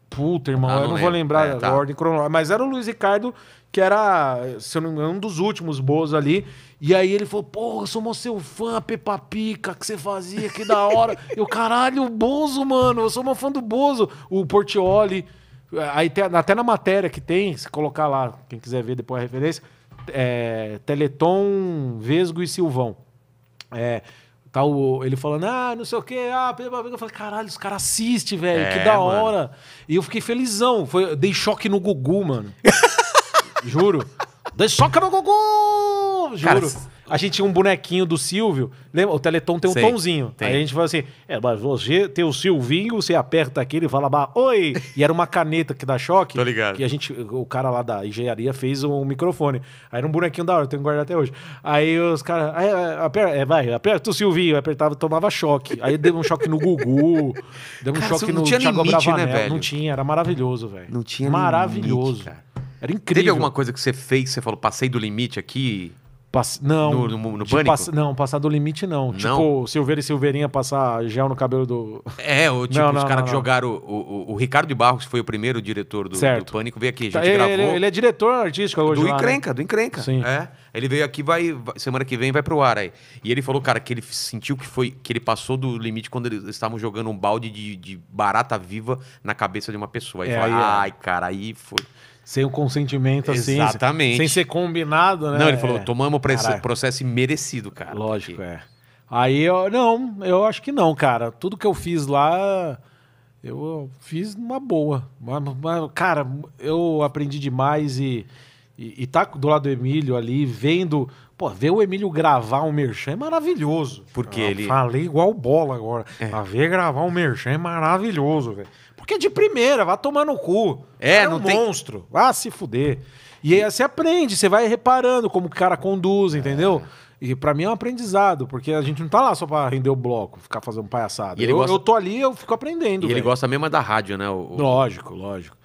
Puta, irmão, ah, não eu não lembro. vou lembrar é, tá. a ordem cronológica. Mas era o Luiz Ricardo, que era, se eu não me engano, um dos últimos Bozos ali. E aí ele falou, porra, sou mó seu fã, Peppa Pica, que você fazia, que da hora. eu, caralho, o Bozo, mano, eu sou uma fã do Bozo. O Portioli. Aí, até na matéria que tem, se colocar lá, quem quiser ver depois a referência, é, Teleton, Vesgo e Silvão. É, tá o, ele falando, ah, não sei o quê, ah, eu falei, caralho, os caras assistem, velho, é, que da hora. Mano. E eu fiquei felizão, foi, dei choque no Gugu, mano. Juro. Dois soca no Gugu! Juro. Cara, a gente tinha um bonequinho do Silvio. Lembra? O Teleton tem um sei, tomzinho. Tem. Aí a gente falou assim: é, mas você tem o Silvinho, você aperta aqui, ele fala, bah, oi! E era uma caneta que dá choque. Tô ligado. E a gente, o cara lá da engenharia fez um microfone. Aí era um bonequinho da hora, eu tenho que guardar até hoje. Aí os caras, ah, é, é, aperta, é, vai, aperta o Silvinho, apertava, tomava choque. Aí deu um choque no Gugu, deu um cara, choque no tinha Thiago limite, Né, velho? Não tinha, era maravilhoso, velho. Não tinha Maravilhoso. Limite, era incrível. Teve alguma coisa que você fez, você falou, passei do limite aqui? Pass... Não. No, no, no pânico? Pass... Não, passar do limite não. não. Tipo, Silveira e Silveirinha passar gel no cabelo do. É, ou tipo, não, os caras que jogaram. O, o, o, Ricardo de Barros, que foi o primeiro diretor do, do Pânico, veio aqui. Tá, ele, ele, ele, é diretor artístico hoje. Do lá, né? Encrenca, né? do Encrenca. Sim. É. Ele veio aqui, vai, semana que vem vai pro ar aí. E ele falou, cara, que ele sentiu que foi que ele passou do limite quando eles estavam jogando um balde de, de barata viva na cabeça de uma pessoa. Aí é, falou, é. ai, é. cara, aí foi sem o consentimento assim. Exatamente. Sem, ser combinado, né? Não, ele falou, é. tomamos processo merecido, cara. Lógico, porque... é. Aí eu, não, eu acho que não, cara. Tudo que eu fiz lá, eu fiz uma boa. Mas, mas, cara, eu aprendi demais e, e, e tá do lado do Emílio ali, vendo. Pô, ver o Emílio gravar um merchan é maravilhoso. Porque eu ele. Falei igual bola agora. É. A ver gravar um merchan é maravilhoso, velho que é de primeira, vá tomar no cu. É, não é um monstro. Vá se fuder. E aí você aprende, você vai reparando como o cara conduz, entendeu? É. E para mim é um aprendizado, porque a gente não tá lá só para render o bloco, ficar fazendo palhaçada. E ele eu, gosta... eu tô ali, eu fico aprendendo. E véio. ele gosta mesmo é da rádio, né? O... Lógico, lógico.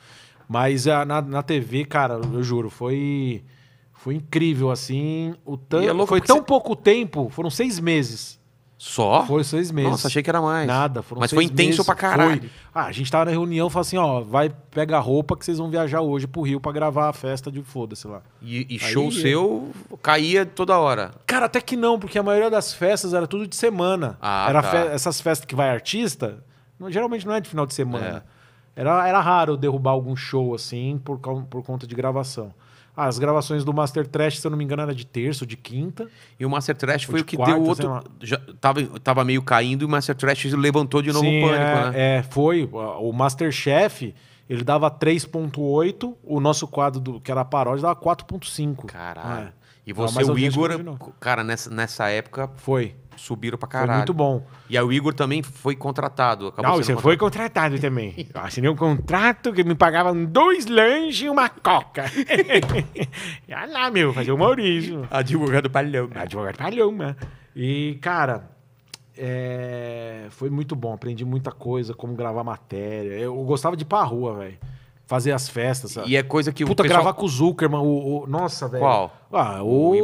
Mas a, ah, na, na TV, cara, eu juro, foi foi incrível assim. O tanto é foi tão você... pouco tempo, foram seis meses só? Foram seis meses. Nossa, achei que era mais. Nada, foram Mas seis foi intenso meses. pra caralho. Foi. Ah, a gente tava na reunião e falou assim: ó, vai, pega a roupa que vocês vão viajar hoje pro Rio pra gravar a festa de foda-se lá. E, e show seu é. caía toda hora? Cara, até que não, porque a maioria das festas era tudo de semana. Ah, era tá. fe essas festas que vai artista, não, geralmente não é de final de semana. É. Era, era raro derrubar algum show assim por, por conta de gravação as gravações do Master Trash, se eu não me engano, era de terça ou de quinta. E o Master Trash foi o que quarta, deu outro. Já tava, tava meio caindo e o Master Trash levantou de novo Sim, o pânico, é, né? É, foi. O Masterchef, ele dava 3,8, o nosso quadro, do, que era a paródia, dava 4,5. Caralho. É. E você, o Igor, cara, nessa, nessa época. Foi subiram pra caralho. Foi muito bom. E aí o Igor também foi contratado. Acabou não, você contratado. foi contratado também. Eu assinei um contrato que me pagavam dois lanches e uma coca. Olha lá, meu, fazer o Maurício. Advogado Palhoma. Advogado Palhoma. Né? E, cara, é... foi muito bom. Aprendi muita coisa, como gravar matéria. Eu gostava de ir pra rua, velho fazer as festas. Sabe? E é coisa que Puta, o pessoal... gravar com o Zuckerman, o... o... Nossa, velho. Qual? Ah, o...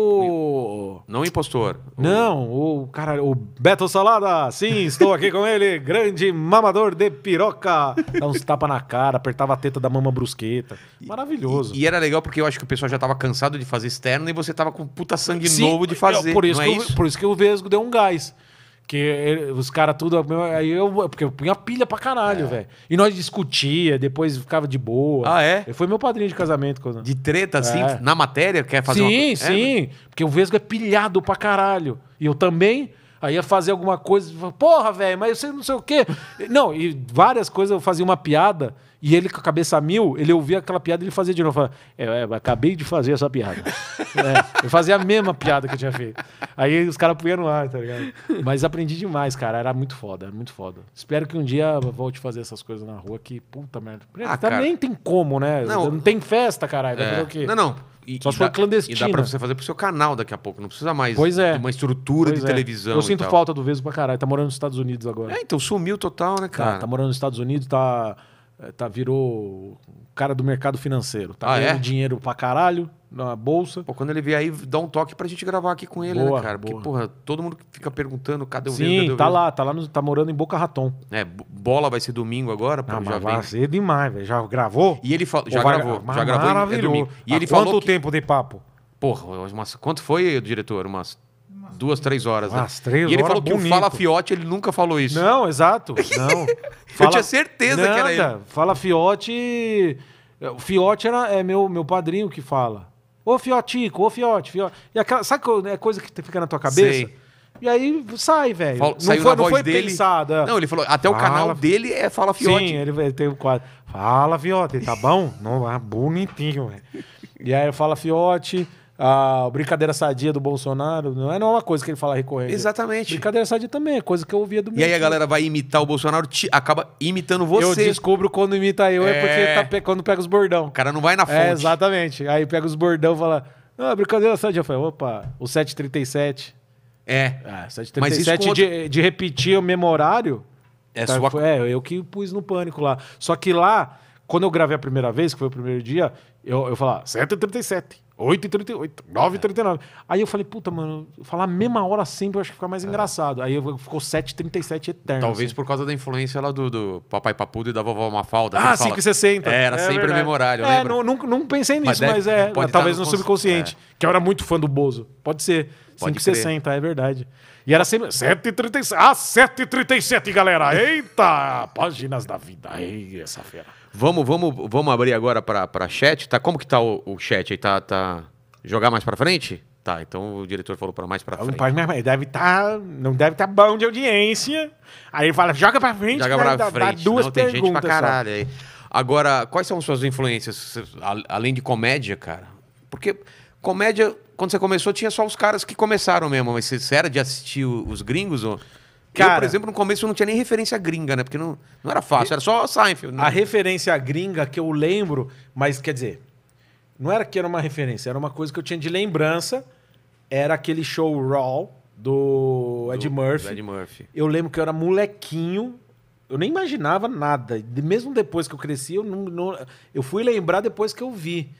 o... Não o impostor. Não, o cara... O Beto Salada. Sim, estou aqui com ele. Grande mamador de piroca. Dá uns tapas na cara, apertava a teta da mama brusqueta. Maravilhoso. E, e, era legal porque eu acho que o pessoal já estava cansado de fazer externo e você tava com puta sangue Sim, novo de é, fazer. Eu, por, isso é eu, isso? por isso que o Vesgo deu um gás. Que ele, os caras tudo. Aí eu, porque eu punha pilha pra caralho, é. velho. E nós discutia, depois ficava de boa. Ah, é? Ele foi meu padrinho de casamento. Quando... De treta, assim, é. na matéria? Quer fazer Sim, uma... sim. É, né? porque o Vesgo é pilhado pra caralho. E eu também. Aí ia fazer alguma coisa, porra, velho, mas você não sei o quê. Não, e várias coisas eu fazia uma piada e ele com a cabeça a mil, ele ouvia aquela piada e ele fazia de novo. Falava, é, é, acabei de fazer essa piada. é, eu fazia a mesma piada que eu tinha feito. Aí os caras punham no ar, tá ligado? Mas aprendi demais, cara. Era muito foda, era muito foda. Espero que um dia volte a fazer essas coisas na rua que, puta merda. Ah, Também cara. tem como, né? Não, não tem festa, caralho. É. Não, não. E, Só se for clandestino. E dá pra você fazer pro seu canal daqui a pouco. Não precisa mais pois é. de uma estrutura pois de é. televisão. Eu sinto falta do Veso pra caralho. Tá morando nos Estados Unidos agora. É, então sumiu total, né, tá, cara? Tá, tá morando nos Estados Unidos, tá é, tá, virou cara do mercado financeiro. Tá ah, é? dinheiro pra caralho na bolsa. Pô, quando ele vier aí, dá um toque pra gente gravar aqui com ele, né, boa, né, cara? Porque, porra, todo mundo fica perguntando cadê o Sim, cadê tá lá, tá lá, no, tá morando em Boca Raton. É, bola vai ser domingo agora, pô, Não, já vai vem. ser demais, velho. Já gravou? E ele falou, já vai... gravou, já gravou, é domingo. E ele ah, falou quanto que... tempo de papo? Porra, quanto foi, diretor? Umas Duas, três horas. Umas né? Ah, três e ele horas falou que bonito. o Fala Fiote, ele nunca falou isso. Não, exato. Não. Fala... Eu tinha certeza Nada. que era ele. Fala Fiote. É, o Fiote era, é meu, meu padrinho que fala. Ô Fiotico, ô Fiote, Fiote. E aquela, sabe que é coisa que fica na tua cabeça? Sei. E aí sai, velho. Não foi, não foi dele. pensado. É. Não, ele falou, até fala, o canal dele é Fala Fiote. Sim, ele tem o quadro. Fala Fiote, tá bom? não, ah, bonitinho, velho. E aí eu falo Fiote a brincadeira sadia do Bolsonaro, não é, é uma coisa que ele fala recorrente. Exatamente. Brincadeira sadia também é coisa que eu ouvia do E aí a galera vai imitar o Bolsonaro, te- acaba imitando você. Eu descubro quando imita eu, é, É. porque tá pe- quando pega os bordão. O cara não vai na é, fonte. É, exatamente. Aí pega os bordão e fala, ah, brincadeira sadia. Eu falei, opa, o 737. É. Ah, 737 Mas isso com de, de repetir o memorário. É sua- foi- é, eu que pus no pânico lá. Só que lá, quando eu gravei a primeira vez, que foi o primeiro dia, eu, eu falava 737. 8h38, 9h39. Aí eu falei, puta, mano, falar a mesma hora sempre eu acho que fica mais é. engraçado. Aí eu, ficou 7h37 eterno. Talvez assim. por causa da influência lá do, do Papai Papudo e da Vovó Mafalda. Ah, 5h60. É, era é sempre o mesmo horário. É, não, não, não, pensei nisso, mas, mas é, talvez no, no subconsciente, é. que eu era muito fã do Bozo. Pode ser. 5,60, crer. é verdade. E era sempre 7,37. Ah, 7,37, galera! Eita! Páginas da vida. Ei, essa fera. Vamos, vamos, vamos abrir agora para chat, tá? Como que tá o, o chat aí? Tá, tá... Jogar mais para frente? Tá, então o diretor falou para mais para frente. Mas deve tá, não deve estar tá bom de audiência. Aí ele fala, joga para frente. Joga né? para frente. dá duas não, tem gente pra caralho só. aí. Agora, quais são suas influências, além de comédia, cara? Porque comédia, quando você começou, tinha só os caras que começaram mesmo. Mas você era de assistir os gringos? Ou... Cara, eu, por exemplo, no começo eu não tinha nem referência gringa, né? Porque não, não era fácil, era só Seinfeld. Né? A referência gringa que eu lembro, mas quer dizer, não era que era uma referência, era uma coisa que eu tinha de lembrança. Era aquele show Raw do Ed, Murphy. Do Ed Murphy. Eu lembro que eu era molequinho, eu nem imaginava nada. Mesmo depois que eu cresci, eu, não, não, eu fui lembrar depois que eu vi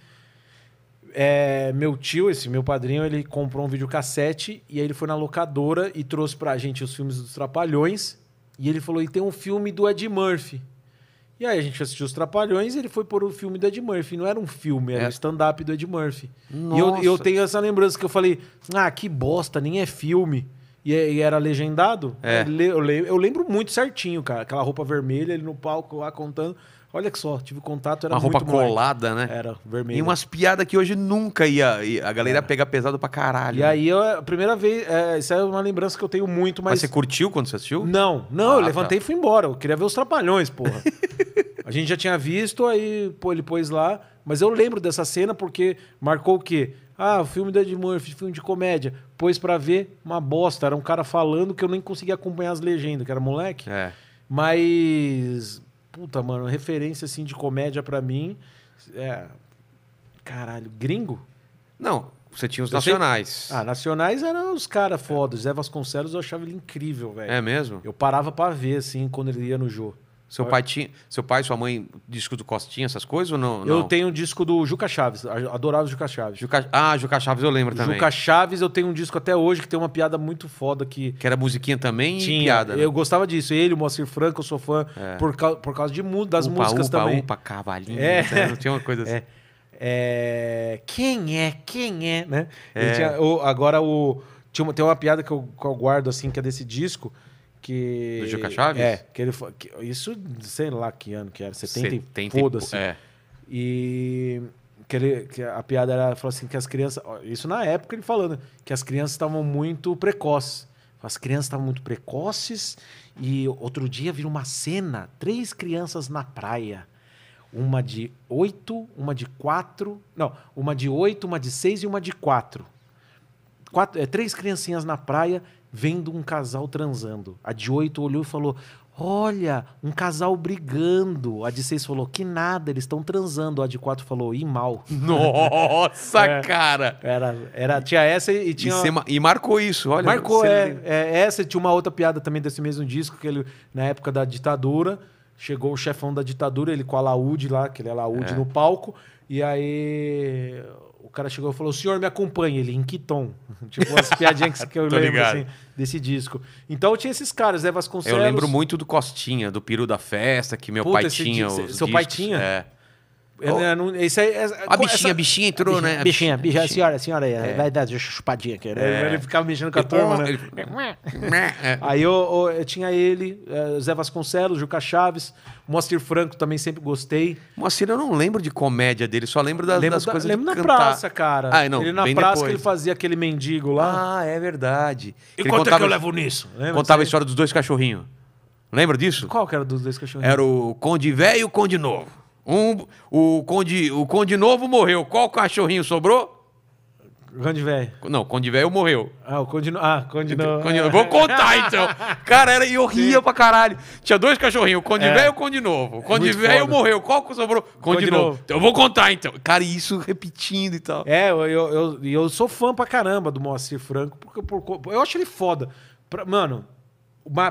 é, meu tio, esse meu padrinho, ele comprou um videocassete e aí ele foi na locadora e trouxe pra gente os filmes dos Trapalhões. E ele falou: e tem um filme do Ed Murphy. E aí a gente assistiu os Trapalhões e ele foi por o filme do Ed Murphy. Não era um filme, era é. um stand-up do Ed Murphy. Nossa. E eu, eu, tenho essa lembrança que eu falei: ah, que bosta, nem é filme. E, é, e era legendado. É. é eu, eu, lembro muito certinho, cara. Aquela roupa vermelha, ele no palco lá contando. Olha que só, tive contato, era Uma roupa colada, né? Era, vermelha. E umas piadas que hoje nunca ia. ia a galera ia pega pesado pra caralho. E né? aí, eu, a primeira vez, é, isso é uma lembrança que eu tenho muito, mas. Mas você curtiu quando você assistiu? Não, não, ah, eu tá. levantei tá. e fui embora. Eu queria ver os trapalhões, porra. a gente já tinha visto, aí pô, ele pôs lá. Mas eu lembro dessa cena porque marcou o quê? Ah, o filme do Ed Murphy, filme de comédia. Pôs para ver uma bosta. Era um cara falando que eu nem conseguia acompanhar as legendas, que era moleque. É. Mas puta, mano, referência assim de comédia para mim. É, caralho, gringo? Não, você tinha os eu nacionais. Sei... Ah, nacionais eram os caras fodas. Zé Vasconcelos eu achava ele incrível, velho. É mesmo? Eu parava para ver, assim, quando ele ia no jogo. Seu pai tinha, seu pai, sua mãe, disco do Costinha, essas coisas ou não? Eu tenho um disco do Juca Chaves, adorava o Juca Chaves. Juca, ah, Juca Chaves eu lembro também. Juca Chaves, eu tenho um disco até hoje que tem uma piada muito foda que que era musiquinha também tinha, e piada. Né? Eu gostava disso. Ele, o Moacir Franco, eu sou fã é. por, por causa de das upa, músicas upa, também. Upa, cavalinho, é. Né? não tinha uma coisa assim. É. é. Quem é? Quem é, né? É. Tinha... O... agora o tinha uma... tem uma piada que eu... que eu guardo assim que é desse disco que, do Juca Chaves? É, que ele que, Isso, sei lá que ano que era, 70, 70 e foda-se. É. E que, ele, que a piada era, falou assim, que as crianças... Isso na época ele falando, que as crianças estavam muito precoces. As crianças estavam muito precoces e outro dia vira uma cena, três crianças na praia. Uma de oito, uma de quatro... Não, uma de oito, uma de seis e uma de quatro. quatro é, três criancinhas na praia vendo um casal transando. A de oito olhou e falou: Olha, um casal brigando. A de seis falou: Que nada, eles estão transando. A de quatro falou: E mal. Nossa, é, cara! Era, era, tinha essa e tinha. E, uma... e marcou isso, olha. Marcou, é, é, Essa tinha uma outra piada também desse mesmo disco, que ele, na época da ditadura, chegou o chefão da ditadura, ele com a laude lá, que ele é é. no palco, e aí o cara chegou e falou: o senhor me acompanha. Ele, em que tom? tipo, as piadinhas que eu lembro assim, desse disco. Então tinha esses caras, né? Vasconcelos. Eu lembro muito do Costinha, do Peru da Festa, que meu Puta, pai tinha. Seu discos, pai tinha? É. Oh. Não, isso aí, é, essa, a bichinha, essa... bichinha entrou, bichinha, né? Bichinha, bichinha, bichinha, a senhora, a senhora é. vai dar chupadinha aqui, né? É, ele ficava mexendo com a turma, né? aí eu, eu, eu, tinha ele, Zé Vasconcelos, Juca Chaves, Moacir Franco também sempre gostei. Moacir eu não lembro de comédia dele, só lembro das, lembro das da, coisas Lembro na cantar. praça, cara. Ah, não, ele na praça depois. que ele fazia aquele mendigo lá. Ah, é verdade. E quanto contava, é que eu levo nisso? Lembra contava a história dos dois cachorrinhos. Lembra disso? Qual que era dos dois cachorrinhos? Era o Conde Velho e o Conde Novo. Um, o, conde, o Conde Novo morreu. Qual cachorrinho sobrou? Conde Velho. Não, Conde Velho morreu. Ah, o Conde Novo. Ah, Conde Novo. Conde... Vou contar então. Cara, era... eu ria Sim. pra caralho. Tinha dois cachorrinhos, o Conde é. Velho e o Conde Novo. O é Conde Velho morreu. Qual que sobrou? Conde, Conde Novo. Novo. Então, eu vou contar então. Cara, isso repetindo e tal. É, eu, eu, eu, eu sou fã pra caramba do Moacir Franco, porque por, eu acho ele foda. Pra, mano,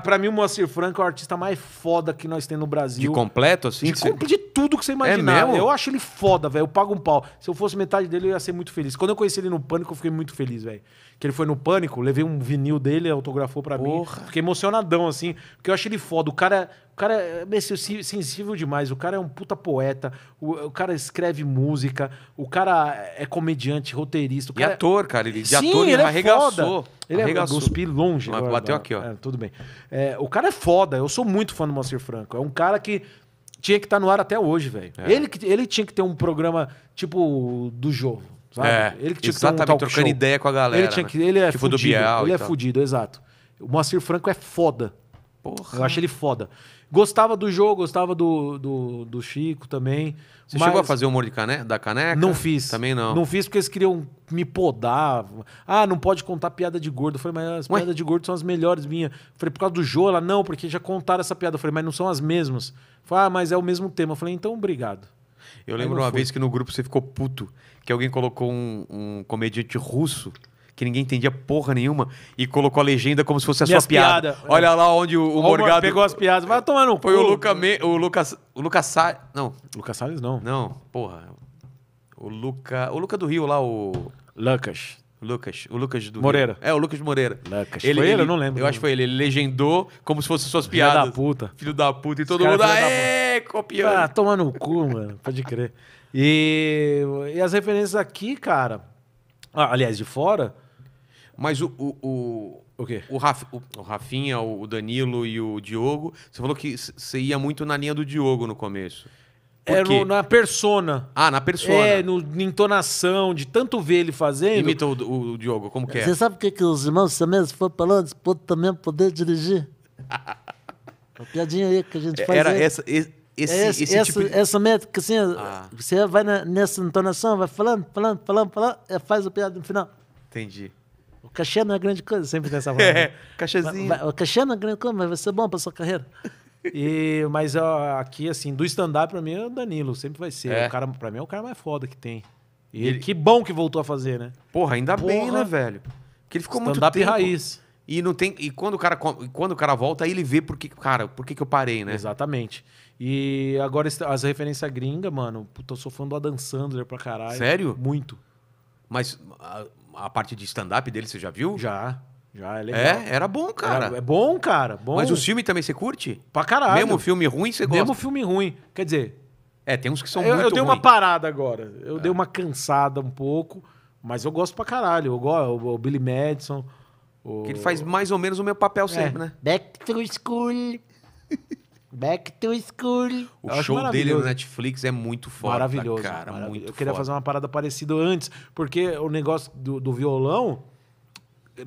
Pra mim, o Moacir Franco é o artista mais foda que nós temos no Brasil. De completo, assim? De, você... de tudo que você imaginar. É eu acho ele foda, velho. Eu pago um pau. Se eu fosse metade dele, eu ia ser muito feliz. Quando eu conheci ele no Pânico, eu fiquei muito feliz, velho. Que ele foi no Pânico, levei um vinil dele, autografou pra Porra. mim. Fiquei emocionadão, assim. Porque eu acho ele foda. O cara cara é sensível demais, o cara é um puta poeta, o, o cara escreve música, o cara é comediante, roteirista. e é ator, cara, ele, de Sim, ator ele, ele é arregaçou. Foda. Ele é arregaçou. é cuspi longe. Mas, agora, bateu né? aqui, ó. É, tudo bem. É, o cara é foda, eu sou muito fã do Moacir Franco. É um cara que tinha que estar tá no ar até hoje, velho. É. Ele, ele tinha que ter um programa tipo do jogo. Sabe? É, ele que tinha exatamente, que um trocando show. ideia com a galera. Ele, tinha né? que, ele é tipo fudido, ele é fudido, exato. O Moacir Franco é foda. Porra. Eu acho ele foda. Gostava do jogo, gostava do, do, do Chico também. Você mas... chegou a fazer humor de cane... da caneca? Não fiz. Também não. Não fiz porque eles queriam me podar. Ah, não pode contar piada de gordo. Eu falei, mas as piadas de gordo são as melhores minhas. Eu falei, por causa do Jô? Ela, não, porque já contaram essa piada. Eu falei, mas não são as mesmas. Eu falei, ah, mas é o mesmo tema. Eu falei, então obrigado. Eu lembro uma fui. vez que no grupo você ficou puto, que alguém colocou um, um comediante russo que ninguém entendia porra nenhuma, e colocou a legenda como se fosse a Minhas sua piada. piada. Né? Olha lá onde o, o, o Morgado. pegou as piadas, vai tomar no Foi o, Luca Me... o Lucas. O Lucas Salles. Não. Lucas Salles não. Não, porra. O Luca. O Luca do Rio lá, o. Lucas. Lucas, o Lucas do Moreira. Rio. É, o Lucas Moreira. Lucas. Ele, foi ele, ele, eu não lembro. Eu acho que foi ele. Ele legendou como se fossem suas filho piadas. Filho da puta. Filho da puta. E todo mundo, aê, copiando. Ah, toma no cu, mano. Pode crer. E, e as referências aqui, cara. Ah, aliás, de fora, mas o. O, o, o quê? O, Raf, o, o Rafinha, o Danilo e o Diogo, você falou que você ia muito na linha do Diogo no começo. Era na persona. Ah, na persona. É, no, na entonação, de tanto ver ele fazendo. Imita o, o, o Diogo, como que é? Você sabe o que, que os irmãos também foram falando? Para também poder dirigir. Uma piadinha aí que a gente faz. Era aí. essa. É esse, é esse, esse, essa, tipo... essa métrica, assim, ah. você vai na, nessa entonação, vai falando, falando, falando, falando, é, faz a piada no final. Entendi cachê não é grande coisa, sempre tem essa palavra. Né? É, cachêzinho. cachê não é grande coisa, mas vai ser bom pra sua carreira. E, mas ó, aqui, assim, do stand-up pra mim é o Danilo, sempre vai ser. É. O cara, pra mim é o cara mais foda que tem. E ele... que bom que voltou a fazer, né? Porra, ainda Porra. bem, né, velho? Porque ele ficou muito tempo... Stand-up raiz. E não tem. E quando o cara, quando o cara volta, aí ele vê por que, cara, por que, que eu parei, né? Exatamente. E agora as referências gringas, mano, puta, eu sou fã do Adam Sandler pra caralho. Sério? Muito. Mas a parte de stand-up dele, você já viu? Já. Já, é legal. É, era bom, cara. Era, é bom, cara. Bom. Mas o filme também você curte? Pra caralho. Mesmo filme ruim, você gosta? Mesmo filme ruim. Quer dizer... É, tem uns que são eu, muito Eu dei ruim. uma parada agora. Eu é. dei uma cansada um pouco, mas eu gosto pra caralho. Eu gosto, o, Billy Madison... O... Que ele faz mais ou menos o meu papel é. sempre, né? Back to school. Back to School. O eu show dele no Netflix é muito foda, maravilhoso, cara. Maravilhoso. Muito eu queria foda. fazer uma parada parecida antes, porque o negócio do, do violão,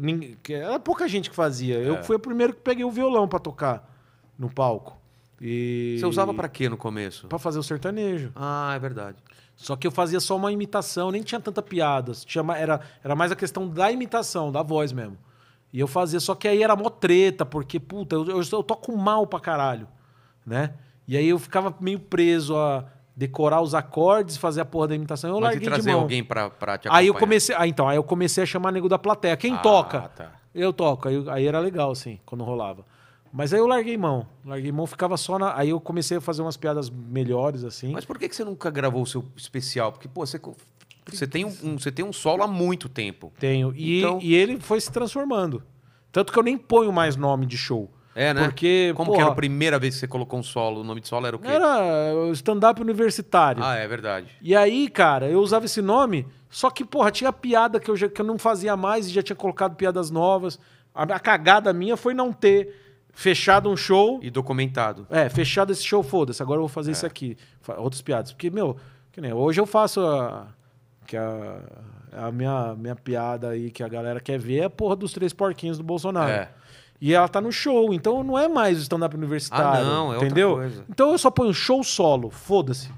ninguém, era pouca gente que fazia. É. Eu fui o primeiro que peguei o violão para tocar no palco. E... Você usava para quê no começo? Para fazer o sertanejo. Ah, é verdade. Só que eu fazia só uma imitação, nem tinha tanta piada. Tinha, era, era mais a questão da imitação, da voz mesmo. E eu fazia, só que aí era mó treta, porque, puta, eu, eu, eu toco mal pra caralho né? E aí eu ficava meio preso a decorar os acordes, fazer a porra da imitação. Eu Mas larguei trazer de mão. alguém pra, pra te acompanhar. Aí eu comecei, ah, então, aí eu comecei a chamar nego da plateia. Quem ah, toca? Tá. Eu toco. Aí, aí, era legal, assim, quando rolava. Mas aí eu larguei mão. Larguei mão, ficava só na. Aí eu comecei a fazer umas piadas melhores, assim. Mas por que, que você nunca gravou o seu especial? Porque, pô, você você tem um, um, você tem um solo há muito tempo. Tenho. E, então... e ele foi se transformando. Tanto que eu nem ponho mais nome de show. É, né? Porque, Como porra, que era a primeira vez que você colocou um solo? O nome de solo era o quê? Era stand-up universitário. Ah, é verdade. E aí, cara, eu usava esse nome, só que, porra, tinha piada que eu, já, que eu não fazia mais e já tinha colocado piadas novas. A, a cagada minha foi não ter fechado um show. E documentado. É, fechado esse show, foda-se, agora eu vou fazer é. isso aqui. Outros piadas. Porque, meu, que nem hoje eu faço a. Que a, a minha, minha piada aí que a galera quer ver é a porra dos três porquinhos do Bolsonaro. É. E ela tá no show, então não é mais stand-up universitário. Ah, não, é entendeu? Então eu só ponho show solo, foda-se.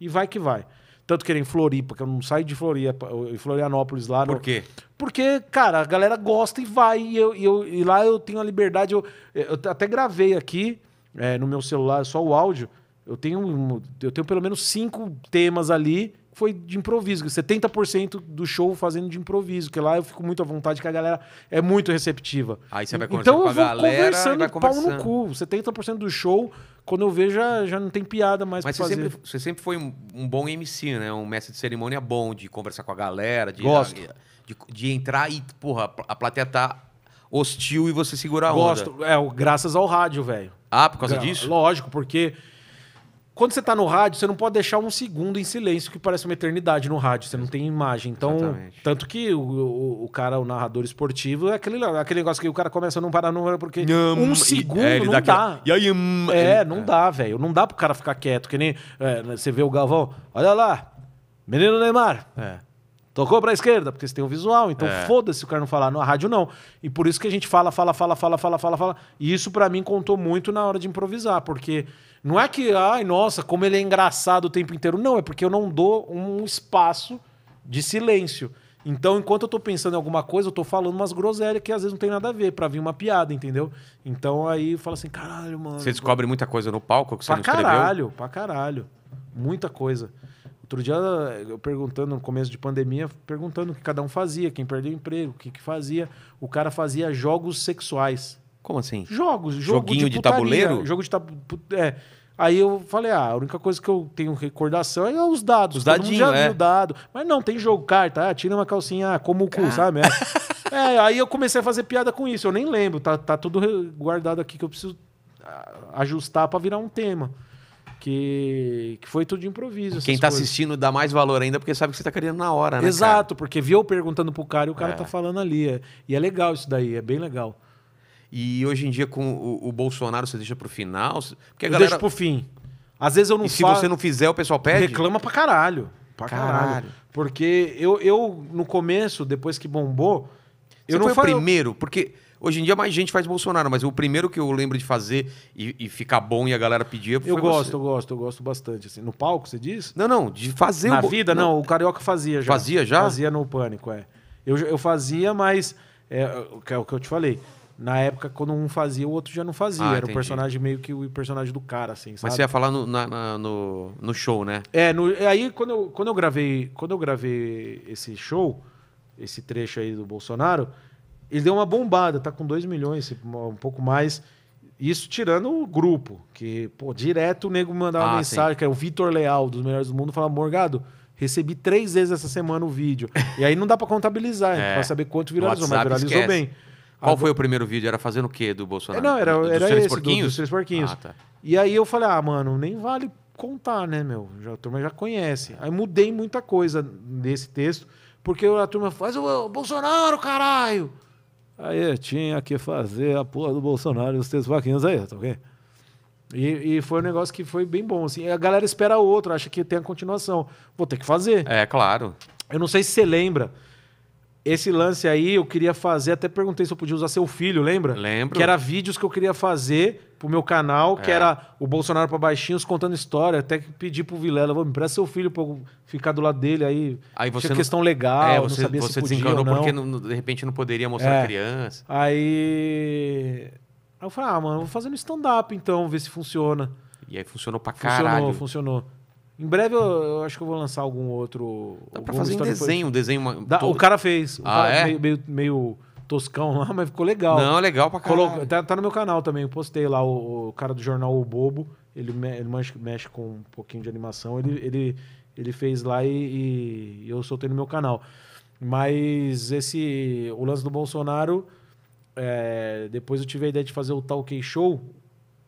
E vai que vai. Tanto que em Floripa, que eu não saio de Floripa, em Florianópolis lá. Por no... quê? Porque, cara, a galera gosta e vai. E, eu, e, eu, e lá eu tenho a liberdade. Eu, eu até gravei aqui é, no meu celular só o áudio. Eu tenho, eu tenho pelo menos cinco temas ali foi de improviso, 70% do show fazendo de improviso, que lá eu fico muito à vontade, que a galera é muito receptiva. Aí você vai conversando então, eu vou conversando, vai conversando. pau no cu. 70% do show, quando eu vejo, já, já não tem piada mais Mas pra você fazer. Sempre, você sempre foi um, um, bom MC, né? Um mestre de cerimônia bom de conversar com a galera, de, Gosto. de, de entrar e, porra, a plateia tá hostil e você segura a onda. Gosto. É, graças ao rádio, velho. Ah, por causa Gra disso? Lógico, porque quando você está no rádio, você não pode deixar um segundo em silêncio, que parece uma eternidade no rádio, você não tem imagem. Então, Exatamente. tanto que o, o, o, cara, o narrador esportivo, é aquele, aquele negócio que o cara começa a não parar número, porque um, um segundo e, é, não dá. dá. Aí, um, é, não é. dá, velho. Não dá pro cara ficar quieto, que nem é, você vê o Galvão, olha lá, menino Neymar. É. Tocou para a esquerda, porque você tem o visual. Então é. foda-se o cara não falar. Na rádio, não. E por isso que a gente fala, fala, fala, fala, fala, fala, fala. E isso para mim contou muito na hora de improvisar, porque não é que, ai, nossa, como ele é engraçado o tempo inteiro. Não, é porque eu não dou um espaço de silêncio. Então, enquanto eu tô pensando em alguma coisa, eu tô falando umas groselhas que às vezes não tem nada a ver, pra vir uma piada, entendeu? Então aí fala assim, caralho, mano. Você descobre muita coisa no palco que você pra não escreveu? Pra caralho, pra caralho. Muita coisa. Outro dia, eu perguntando, no começo de pandemia, perguntando o que cada um fazia, quem perdeu o emprego, o que, que fazia. O cara fazia jogos sexuais. Como assim? Jogos, jogo Joguinho de, de tabuleiro? Jogo de tabuleiro. É. Aí eu falei, ah, a única coisa que eu tenho recordação é os dados. Os dados já é. viu dado. Mas não, tem jogo, carta, ah, tira uma calcinha, ah, como o cu, sabe? É. é. aí eu comecei a fazer piada com isso. Eu nem lembro, tá, tá tudo guardado aqui que eu preciso ah, ajustar para virar um tema. Que, que foi tudo de improviso. Quem tá coisas. assistindo dá mais valor ainda porque sabe que você tá querendo na hora, né? Exato, cara? porque viu perguntando pro cara e o cara é. tá falando ali. É. E é legal isso daí, é bem legal. E hoje em dia, com o, o Bolsonaro, você deixa pro final? Porque a eu deixo pro fim. Às vezes eu não e faço... se você não fizer, o pessoal pede? Reclama pra caralho. Pra caralho. caralho. Porque eu, eu, no começo, depois que bombou... Você eu não foi o primeiro? Porque... Hoje em dia mais gente faz Bolsonaro, mas o primeiro que eu lembro de fazer e, e ficar bom e a galera pedir Eu gosto, você. eu gosto, eu gosto bastante. Assim. No palco, você diz? Não, não, de fazer... Na o... vida, não. não, o Carioca fazia já. Fazia já? Fazia no Pânico, é. Eu, eu fazia, mas é, é o que eu te falei. Na época, quando um fazia, o outro já não fazia. Ah, Era entendi. o personagem meio que o personagem do cara, assim, sabe? Mas você ia falar no, na, na, no, no show, né? É, no, é, aí quando eu, quando, eu gravei, quando eu gravei esse show, esse trecho aí do Bolsonaro, ele deu uma bombada, tá com 2 milhões, um pouco mais. Isso tirando o grupo, que, pô, direto o nego mandava ah, uma mensagem, sim. que é o Vitor Leal, dos melhores do mundo, falava, Morgado, recebi três vezes essa semana o vídeo. E aí não dá para contabilizar, é. para saber quanto viralizou, mas viralizou esquece. bem. Qual Agora... foi o primeiro vídeo? Era fazendo o quê do Bolsonaro? Não, era, do, era esse, porquinhos? Do, dos três porquinhos. Ah, tá. E aí eu falei, ah, mano, nem vale contar, né, meu? Já, a turma já conhece. Aí mudei muita coisa nesse texto, porque a turma faz o Bolsonaro, caralho! Aí tinha que fazer a porra do Bolsonaro e os três porquinhos aí, tá ok? E, e, foi um negócio que foi bem bom. Assim. A galera espera outro, acha que tem a continuação. Vou ter que fazer. É, claro. Eu não sei se você lembra, esse lance aí eu queria fazer, até perguntei se eu podia usar seu filho, lembra? Lembro. Que era vídeos que eu queria fazer pro meu canal, que É. era o Bolsonaro pra baixinhos contando história. Até que pedi pro Vilela, vou me presta seu filho pra eu ficar do lado dele aí. Aí você Tinha não- questão legal, é, você, não sabia você se podia ou não. porque não- de repente não poderia mostrar É. a criança. Aí... aí eu falei, ah, mano, vou fazer no stand-up então, ver se funciona. E aí funcionou pra caralho. Funcionou, funcionou. Em breve eu, eu, acho que eu vou lançar algum outro. Dá pra fazer um desenho, um desenho. Uma, O cara fez. O ah, cara é? meio, meio, meio, toscão lá, mas ficou legal. Não, legal pra caralho. Colo... Tá, tá, no meu canal também, eu postei lá o, o cara do jornal O Bobo. Ele, me, ele mexe, mexe, com um pouquinho de animação. Ele, ele, ele fez lá e, e, eu soltei no meu canal. Mas esse. O lance do Bolsonaro. É, depois eu tive a ideia de fazer o Talk Show.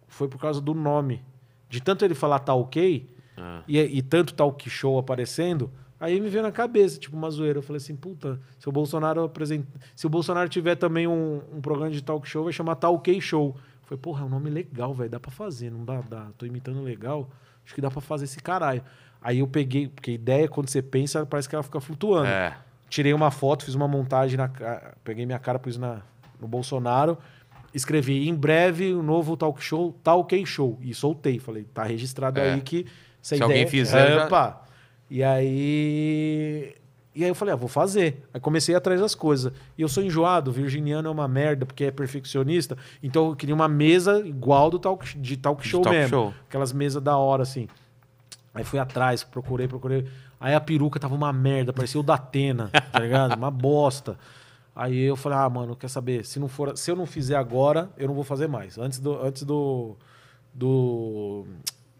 Foi por causa do nome. De tanto ele falar Talk. Ah. E, é, e tanto talk show aparecendo, aí me veio na cabeça, tipo, uma zoeira. Eu falei assim, puta, se o Bolsonaro apresenta... Se o Bolsonaro tiver também um, um programa de talk show, vai chamar Talk Show. foi falei, porra, é um nome legal, velho, dá pra fazer, não dá, dá. Tô imitando legal, acho que dá pra fazer esse caralho. Aí eu peguei, porque ideia, quando você pensa, parece que ela fica flutuando. É. Tirei uma foto, fiz uma montagem, na, peguei minha cara, pus na, no Bolsonaro, escrevi em breve um novo talk show, talk show. E soltei, falei, tá registrado é. aí que se ideia, alguém fizer. Já... E aí. E aí eu falei, ah, vou fazer. Aí comecei atrás das coisas. E eu sou enjoado, virginiano é uma merda, porque é perfeccionista. Então eu queria uma mesa igual do talk, de talk show de talk mesmo. Show. Aquelas mesas da hora, assim. Aí fui atrás, procurei, procurei. Aí a peruca tava uma merda, parecia o da Atena, tá ligado? Uma bosta. Aí eu falei, ah, mano, quer saber? Se, não for, se eu não fizer agora, eu não vou fazer mais. Antes do. Antes do, do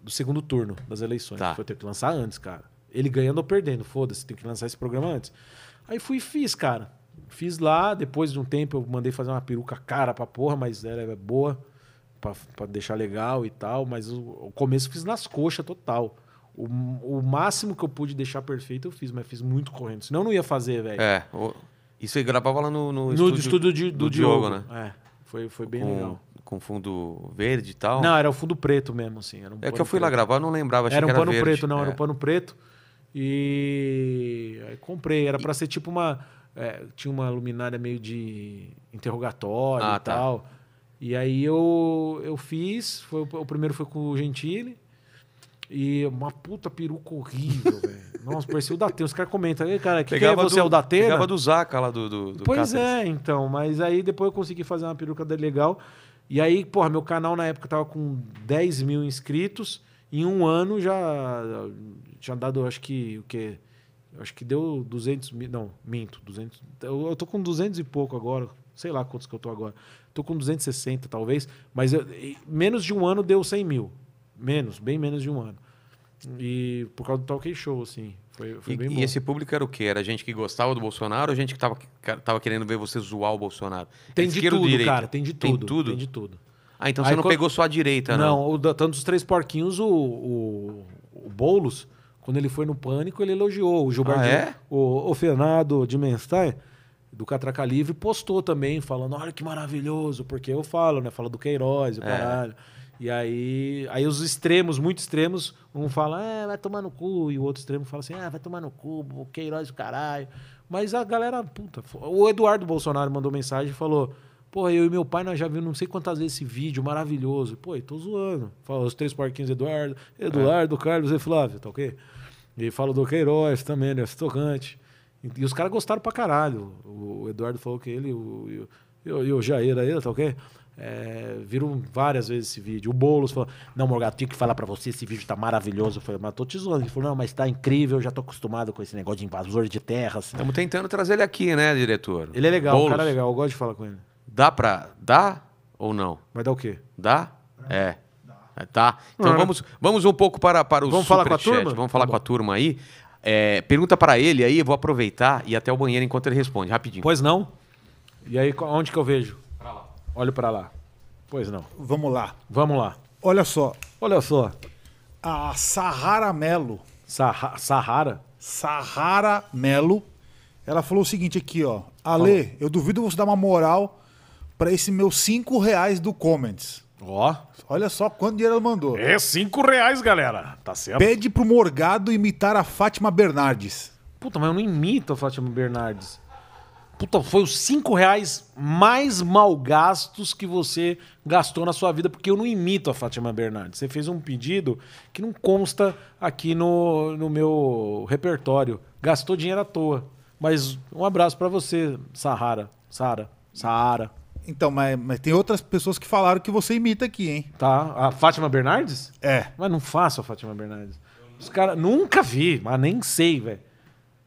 do segundo turno das eleições. Tá. Foi ter que lançar antes, cara. Ele ganhando ou perdendo, foda-se, tem que lançar esse programa antes. Aí fui e fiz, cara. Fiz lá, depois de um tempo eu mandei fazer uma peruca cara pra porra, mas ela é boa, pra, pra deixar legal e tal. Mas o, o começo eu fiz nas coxas total. O, o, máximo que eu pude deixar perfeito eu fiz, mas fiz muito correndo. Senão eu não ia fazer, velho. É, o... isso aí gravava lá no, no, no estúdio, estúdio de, do, do Diogo, Diogo, né? É, foi, foi bem Com... legal com fundo verde e tal? Não, era o fundo preto mesmo, assim. Um é que eu fui preto. lá gravar, não lembrava. Achei era um era pano verde. preto, não, é. era um pano preto. E aí comprei. Era para ser tipo uma. É, tinha uma luminária meio de interrogatório ah, e tá. tal. E aí eu, eu fiz. Foi, o primeiro foi com o Gentile. E uma puta peruca horrível, velho. Nossa, parecia o Datena. Os caras comentam, Ei, cara, que, que é você? Do, é o Datena? Pegava do Zaca lá do, do, do Pois Cáceres. é, então. Mas aí depois eu consegui fazer uma peruca legal. E aí, porra, meu canal na época tava com 10 mil inscritos. Em um ano já tinha dado, acho que, o quê? Acho que deu 200 mil. Não, minto, 200. Eu, eu tô com 200 e pouco agora. Sei lá quantos que eu tô agora. Tô com 260 talvez. Mas eu, menos de um ano deu 100 mil. Menos, bem menos de um ano. E por causa do talk show, assim. Foi, foi e, bem bom. E esse público era o quê? Era gente que gostava do Bolsonaro ou gente que estava tava querendo ver você zoar o Bolsonaro? É tem de tudo, cara. Tem de tudo. Tem tudo? Tem de tudo. Ah, então Aí, você não quando... pegou só a direita, não? Não, o, tanto os Três Porquinhos, o, o, o Boulos, quando ele foi no Pânico, ele elogiou. O Gilberto, ah, é? o, o Fernando de Menstein, do Catraca Livre, postou também, falando, olha que maravilhoso, porque eu falo, né? Fala do Queiroz, o é. caralho. E aí, aí os extremos, muito extremos, um fala, é, vai tomar no cu, e o outro extremo fala assim, ah, vai tomar no cu, o Queiroz do caralho. Mas a galera, puta, o Eduardo Bolsonaro mandou mensagem e falou, pô, eu e meu pai, nós já vimos não sei quantas vezes esse vídeo maravilhoso. Pô, eu tô zoando. Fala os três porquinhos, Eduardo, Eduardo, é. Carlos e Flávio, tá ok? E fala do Queiroz também, né, tocante. E os caras gostaram pra caralho. O Eduardo falou que ele, o, eu, e o Jair ele, tá ok? É, viram várias vezes esse vídeo. O Boulos falou: Não, Morgado, tinha que falar para você, esse vídeo tá maravilhoso. Eu falei, mas tô te zoando. Ele falou: Não, mas tá incrível, eu já tô acostumado com esse negócio de invasor de terras. Assim. Estamos tentando trazer ele aqui, né, diretor? Ele é legal, Boulos. o cara é legal, eu gosto de falar com ele. Dá pra. Dá ou não? Vai dar o quê? Dá? É. é tá. Então não, vamos, vamos um pouco para, para o Vamos falar com a turma? Vamos falar tá com a turma aí. É, pergunta para ele aí, eu vou aproveitar e até o banheiro enquanto ele responde, rapidinho. Pois não? E aí, onde que eu vejo? Olho para lá. Pois não. Vamos lá. Vamos lá. Olha só. Olha só. A Sahara Melo. Sahara? Sahara, Sahara Melo. Ela falou o seguinte aqui, ó. Ale, eu duvido você dar uma moral para esse meu cinco reais do Comments. Ó. Olha só quanto dinheiro ela mandou. É cinco reais, galera. Tá certo. Pede pro Morgado imitar a Fátima Bernardes. Puta, mas eu não imito a Fátima Bernardes. Puta, foi os 5 reais mais mal gastos que você gastou na sua vida, porque eu não imito a Fátima Bernardes. Você fez um pedido que não consta aqui no, no meu repertório. Gastou dinheiro à toa. Mas um abraço para você, Sahara. Sara. Sahara. Então, mas, mas tem outras pessoas que falaram que você imita aqui, hein? Tá. A Fátima Bernardes? É. Mas não faço a Fátima Bernardes. Os caras. Nunca vi, mas nem sei, velho.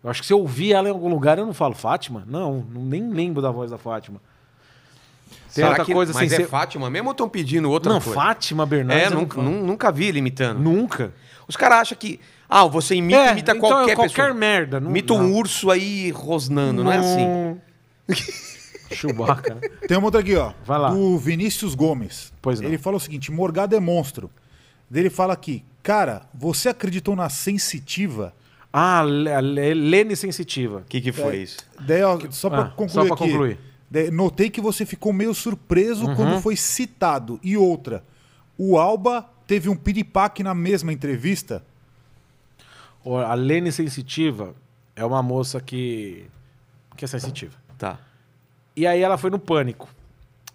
Eu acho que se eu ouvir ela em algum lugar, eu não falo Fátima. Não, nem lembro da voz da Fátima. Tem Será outra que, coisa mas assim, é Fátima mesmo ou estão pedindo outra não, coisa? Não, Fátima Bernardes. É, é nunca, nunca, vi ele imitando. Nunca. Os caras acham que. Ah, você imita, é, imita então qualquer, é qualquer pessoa. merda. Não, imita não. um urso aí rosnando, não, é não é assim? Chewbacca. Né? Tem uma outra aqui, ó. Vai lá. o Vinícius Gomes. Pois não. Ele fala o seguinte: Morgado é monstro. Ele fala aqui, cara, você acreditou na sensitiva? Ah, lene sensitiva. O que, que foi é, isso? Daí, ó, só para ah, concluir. Só pra concluir. notei que você ficou meio surpreso uhum. quando foi citado. E outra, o Alba teve um piripaque na mesma entrevista? A Lene Sensitiva é uma moça que, que é sensitiva. Tá. E aí ela foi no pânico.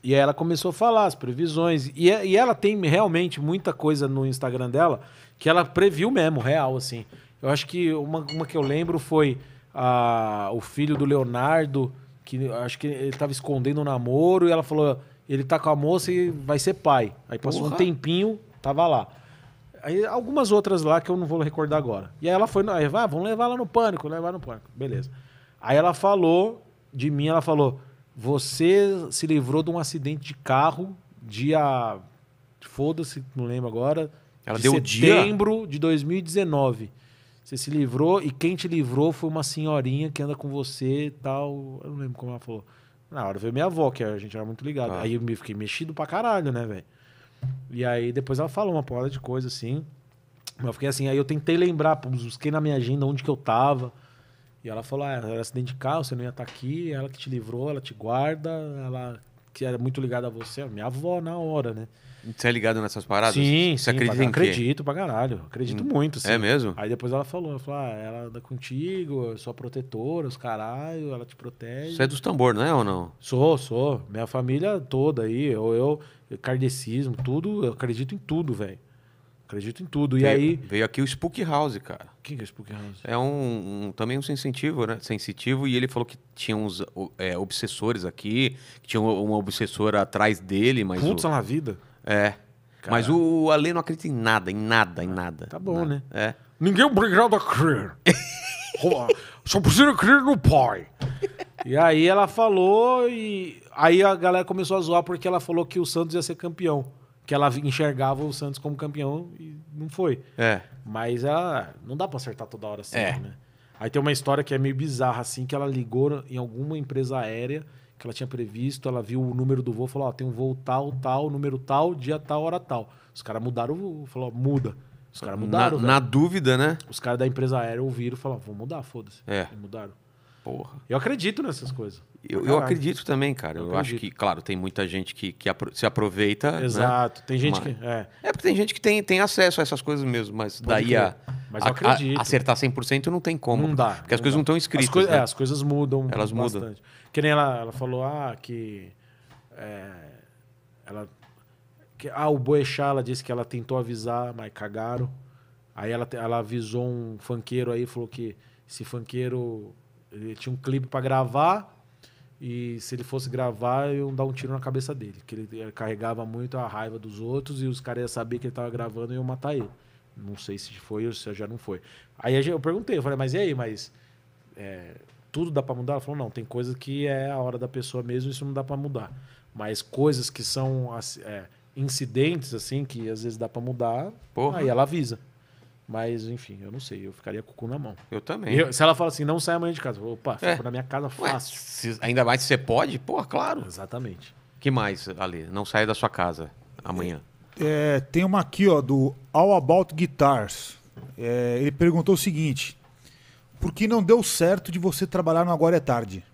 E aí ela começou a falar as previsões. E, e ela tem realmente muita coisa no Instagram dela que ela previu mesmo, real, assim. Eu acho que uma, uma que eu lembro foi a, o filho do Leonardo, que acho que ele estava escondendo o um namoro, e ela falou: ele tá com a moça e vai ser pai. Aí passou Porra. um tempinho, tava lá. Aí algumas outras lá que eu não vou recordar agora. E aí ela foi, aí, ah, vamos levar ela no pânico, levar no pânico. Beleza. Aí ela falou de mim, ela falou: "Você se livrou de um acidente de carro dia foda-se, não lembro agora, ela de deu setembro o dia? de 2019". Você se livrou e quem te livrou foi uma senhorinha que anda com você e tal. Eu não lembro como ela falou. Na hora veio minha avó, que a gente era muito ligado. Ah. Aí eu me fiquei mexido pra caralho, né, velho? E aí depois ela falou uma porrada de coisa assim. Eu fiquei assim, aí eu tentei lembrar, busquei na minha agenda onde que eu tava. E ela falou: ah, era acidente de carro, você não ia estar tá aqui, é ela que te livrou, ela te guarda, ela que era muito ligada a você, minha avó na hora, né? Você é ligado nessas paradas? Sim, Você sim. Acredita pra, em acredito quê? pra caralho. Acredito hum. muito, sim. É mesmo? Aí depois ela falou, falou, ah, ela anda contigo, sua protetora, os caralho, ela te protege. Você é dos tambor, não é ou não? Sou, sou. Minha família toda aí, ou eu, eu, kardecismo, tudo, eu acredito em tudo, velho. Acredito em tudo. E veio, aí. Veio aqui o Spook House, cara. Quem que é o Spook House? É um, um, também um sensitivo, né? Sensitivo, e ele falou que tinha uns é, obsessores aqui, que tinha uma obsessora atrás dele, mas. Putz, o... na vida. É. Mas o Alê não acredita em nada, em nada, em ah, nada. Tá bom, nada. né? É. Ninguém é obrigado a crer. Só precisa crer no pai. E aí ela falou e aí a galera começou a zoar porque ela falou que o Santos ia ser campeão. Que ela enxergava o Santos como campeão e não foi. É. Mas ela não dá para acertar toda hora assim, é. né? Aí tem uma história que é meio bizarra, assim, que ela ligou em alguma empresa aérea que ela tinha previsto, ela viu o número do voo, falou, ó, tem um voo tal, tal, número tal, dia tal, hora tal. Os caras mudaram o voo, falou, muda. Os caras mudaram. Na, na, dúvida, né? Os caras da empresa aérea ouviram e falaram, vou mudar, foda-se. É. E mudaram. Porra. Eu acredito nessas coisas. Eu, eu acredito também, cara. Eu, eu acho que, claro, tem muita gente que, que se aproveita. Né? Exato. Né? Tem gente mas... que. É. é. porque tem gente que tem, tem acesso a essas coisas mesmo, mas Pode daí a, mas a, a, acertar 100% não tem como. Não dá. Porque as coisas dá. não estão escritas. As, coi é, né? é, as coisas mudam. Elas bastante. mudam. Que nem ela, ela falou, ah, que. É, ela. Que, ah, o Boechat, ela disse que ela tentou avisar, mas cagaram. Aí ela, ela avisou um fanqueiro aí, falou que esse fanqueiro ele tinha um clipe para gravar e se ele fosse gravar, eu dar um tiro na cabeça dele, que ele carregava muito a raiva dos outros e os caras iam saber que ele estava gravando e iam matar ele. Não sei se foi ou se já não foi. Aí eu perguntei, eu falei, mas e aí, mas é, tudo dá para mudar? Ela falou, não, tem coisa que é a hora da pessoa mesmo, isso não dá para mudar. Mas coisas que são é, incidentes, assim, que às vezes dá para mudar, Porra. aí ela avisa. Mas, enfim, eu não sei. Eu ficaria com o cu na mão. Eu também. Eu, se ela fala assim, não sai amanhã de casa. Opa, é. fico na minha casa fácil. Ué, se, ainda mais se você pode? Pô, claro. Exatamente. que mais, ali Não saia da sua casa amanhã. É, é, tem uma aqui, ó, do All About Guitars. É, ele perguntou o seguinte: Por que não deu certo de você trabalhar no Agora é Tarde?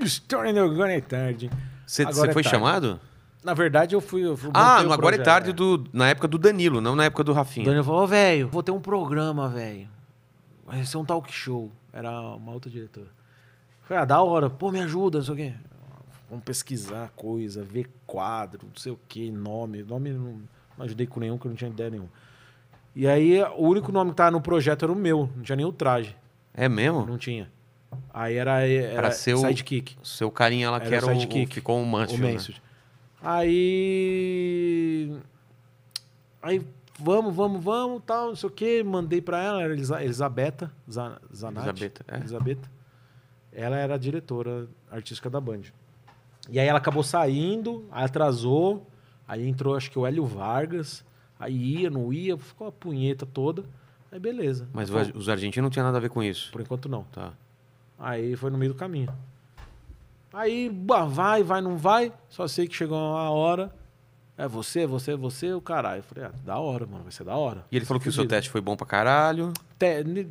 estou no Agora é Tarde. Você é foi tarde. chamado? Na verdade, eu fui. Eu fui ah, no Agora projeto, é Tarde, é. Do, na época do Danilo, não na época do Rafinha. Danilo falou: velho, vou ter um programa, velho. Vai ser um talk show. Era uma outra diretora. Foi, ah, da hora. Pô, me ajuda, não sei o quê. Vamos pesquisar coisa, ver quadro, não sei o quê, nome. Nome não, não ajudei com nenhum, que eu não tinha ideia nenhuma. E aí, o único nome que tava no projeto era o meu, não tinha nem o traje. É mesmo? Não tinha. Aí era, era, era seu, sidekick. Seu carinha lá que era, o, o, que ficou o né? Mansfield. O Mansfield. Né? Aí. Aí, vamos, vamos, vamos, tal, não sei o quê. Mandei pra ela, era Elisabetta Zanatti. Elisabetta, é. Elisabetta. Ela era a diretora artística da Band. E aí ela acabou saindo, atrasou. Aí entrou, acho que o Hélio Vargas. Aí ia, não ia, ficou a punheta toda. Aí beleza. Mas então, os argentinos não tinha nada a ver com isso? Por enquanto não. Tá. Aí foi no meio do caminho. Aí bah, vai, vai, não vai. Só sei que chegou uma hora. É você, você, você, o caralho. Eu falei, ah, da hora, mano, vai ser da hora. E ele falou que o seu teste foi bom pra caralho. Te...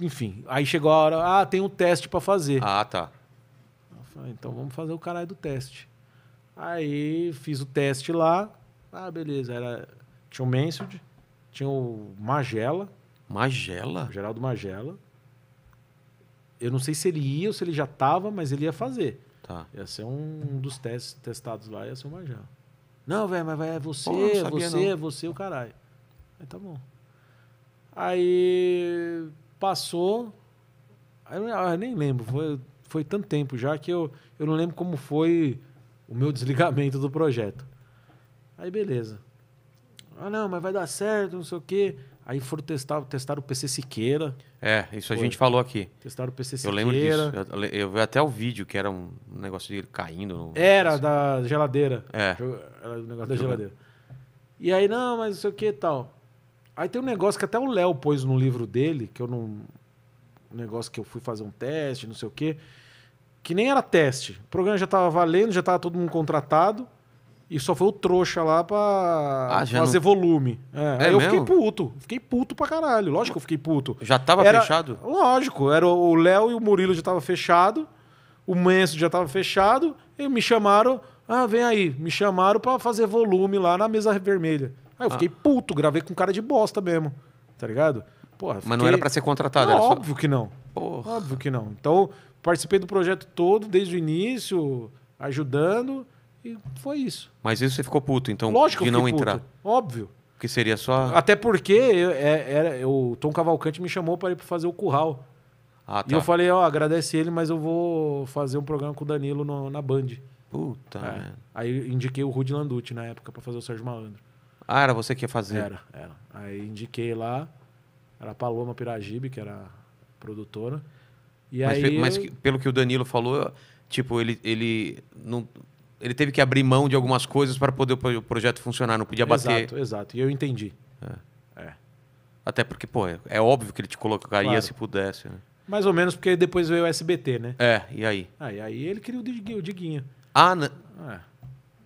Enfim, aí chegou a hora, ah, tem um teste pra fazer. Ah, tá. Falei, então vamos fazer o caralho do teste. Aí fiz o teste lá. Ah, beleza. Era... Tinha o Mansfield, tinha o Magela. Magela? O Geraldo Magela. Eu não sei se ele ia ou se ele já tava, mas ele ia fazer. Tá. Ia ser um dos testes testados lá, ia ser o Marjá. Não, velho, mas vai é você, Pô, sabia, você, não. você, o caralho. Aí tá bom. Aí passou. Aí eu, nem lembro, foi, foi tanto tempo já que eu, eu não lembro como foi o meu desligamento do projeto. Aí beleza. Ah, não, mas vai dar certo, não sei o quê. Aí foram testar, testar o PC Siqueira. É, isso foi. a gente falou aqui. Testaram o PC Siqueira. Eu lembro disso. Eu, eu vi até o vídeo que era um negócio de caindo. No... Era assim. da geladeira. É. Era o negócio da geladeira. E aí, não, mas não sei o que e tal. Aí tem um negócio que até o Léo pôs no livro dele, que eu não. Um negócio que eu fui fazer um teste, não sei o quê. Que nem era teste. O programa já estava valendo, já estava todo mundo contratado. E só foi o trouxa lá pra ah, fazer não... volume. É. É Aí eu mesmo? fiquei puto. Fiquei puto pra caralho. Lógico que eu fiquei puto. Já tava era... fechado? Lógico. Era o Léo e o Murilo já tava fechado. O Menso já tava fechado. E me chamaram... Ah, vem aí. Me chamaram para fazer volume lá na mesa vermelha. Aí eu ah. fiquei ah. puto, gravei com cara de bosta mesmo. Tá ligado? Porra, fiquei... Mas não era para ser contratado, não, Óbvio só... que não. Porra. Óbvio que não. Então, participei do projeto todo desde o início, ajudando. E foi isso. Mas isso você ficou puto, então, Lógico de não entrar. Puto, óbvio. Que seria só. Até porque eu, é, era, o Tom Cavalcante me chamou para ir fazer o curral. Ah, tá. E eu tá. falei, ó, agradece ele, mas eu vou fazer um programa com o Danilo no, na Band. Puta. É. Aí indiquei o Rudy Landucci na época para fazer o Sérgio Malandro. Ah, era você que ia fazer? Era, era. Aí indiquei lá, era a Paloma Piragibe, que era a produtora. E mas, aí... mas pelo que o Danilo falou, tipo, ele, ele não, ele teve que abrir mão de algumas coisas para poder o projeto funcionar, não podia bater. Exato, exato. E eu entendi. É. é. Até porque, pô, é, é, óbvio que ele te colocaria claro. se pudesse, né? Mais ou menos porque depois veio o SBT, né? É, e aí? Ah, e aí ele queria o Diguinho. O diguinho. Ah, é.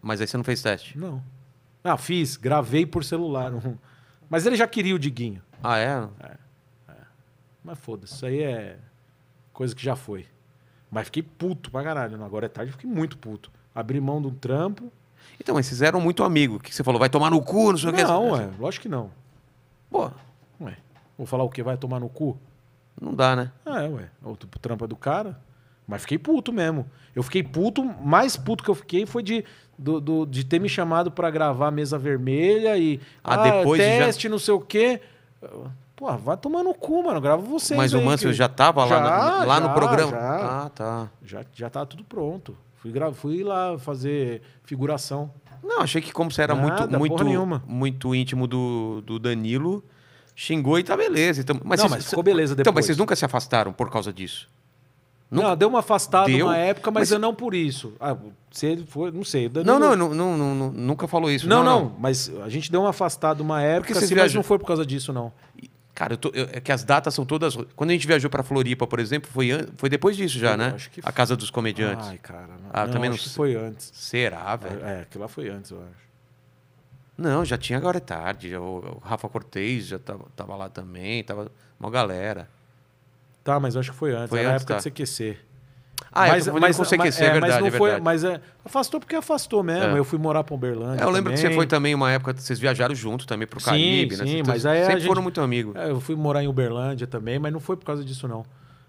mas aí você não fez teste? Não. Ah, fiz, gravei por celular. Mas ele já queria o Diguinho. Ah, é? É. é. Mas foda-se, isso aí é coisa que já foi. Mas fiquei puto pra caralho. Agora é tarde, fiquei muito puto abrir mão de um trampo. Então, mas vocês eram muito amigos. O que você falou? Vai tomar no cu, não sei o que. Não, ué, lógico que não. Pô. Ué, vou falar o que? Vai tomar no cu? Não dá, né? É, ué. Outro tipo, trampa é do cara. Mas fiquei puto mesmo. Eu fiquei puto, mais puto que eu fiquei foi de, do, do de ter me chamado para gravar Mesa Vermelha e ah, ah depois teste, já... não sei o quê. Pô, vai tomar no cu, mano. Grava você. Mas aí, o Mansfield que... já tava já, lá, no, lá já, no programa? Já. Ah, tá. Já, já tava tudo pronto. Fui, gra... fui lá fazer figuração. Não, achei que como você era Nada, muito, muito, muito íntimo do, do Danilo, xingou e tá beleza. Então, mas não, vocês, mas ficou beleza depois. Então, mas vocês nunca se afastaram por causa disso? Não, não deu uma afastada deu, uma época, mas, mas, eu não por isso. Ah, se ele foi, não sei. Danilo... Não, não, não, não, nunca falou isso. Não, não, não, mas a gente deu uma afastada uma época, Porque assim, viajam... mas não foi por causa disso, não. Cara, eu tô, eu, é que as datas são todas. Quando a gente viajou para Floripa, por exemplo, foi, an... foi depois disso já, eu né? Acho que A Casa dos Comediantes. Ai, cara. Não, ah, não, também não acho não... que foi antes. Será, é, velho? É, aquilo lá foi antes, eu acho. Não, já tinha agora é tarde. O, o Rafa Cortez já tava, tava, lá também, tava uma galera. Tá, mas eu acho que foi antes. Foi Era antes, a época tá. de CQC. Ah, mas, é, mas mas, ser, é, é verdade, mas não é foi, mas é, afastou porque afastou mesmo. É. Eu fui morar para Uberlândia. É, eu lembro também. que você foi também uma época, vocês viajaram junto também para o Caribe, sim, né? Sim, sim. mas aí sempre gente, foram muito amigos. É, eu fui morar em Uberlândia também, mas não foi por causa disso não.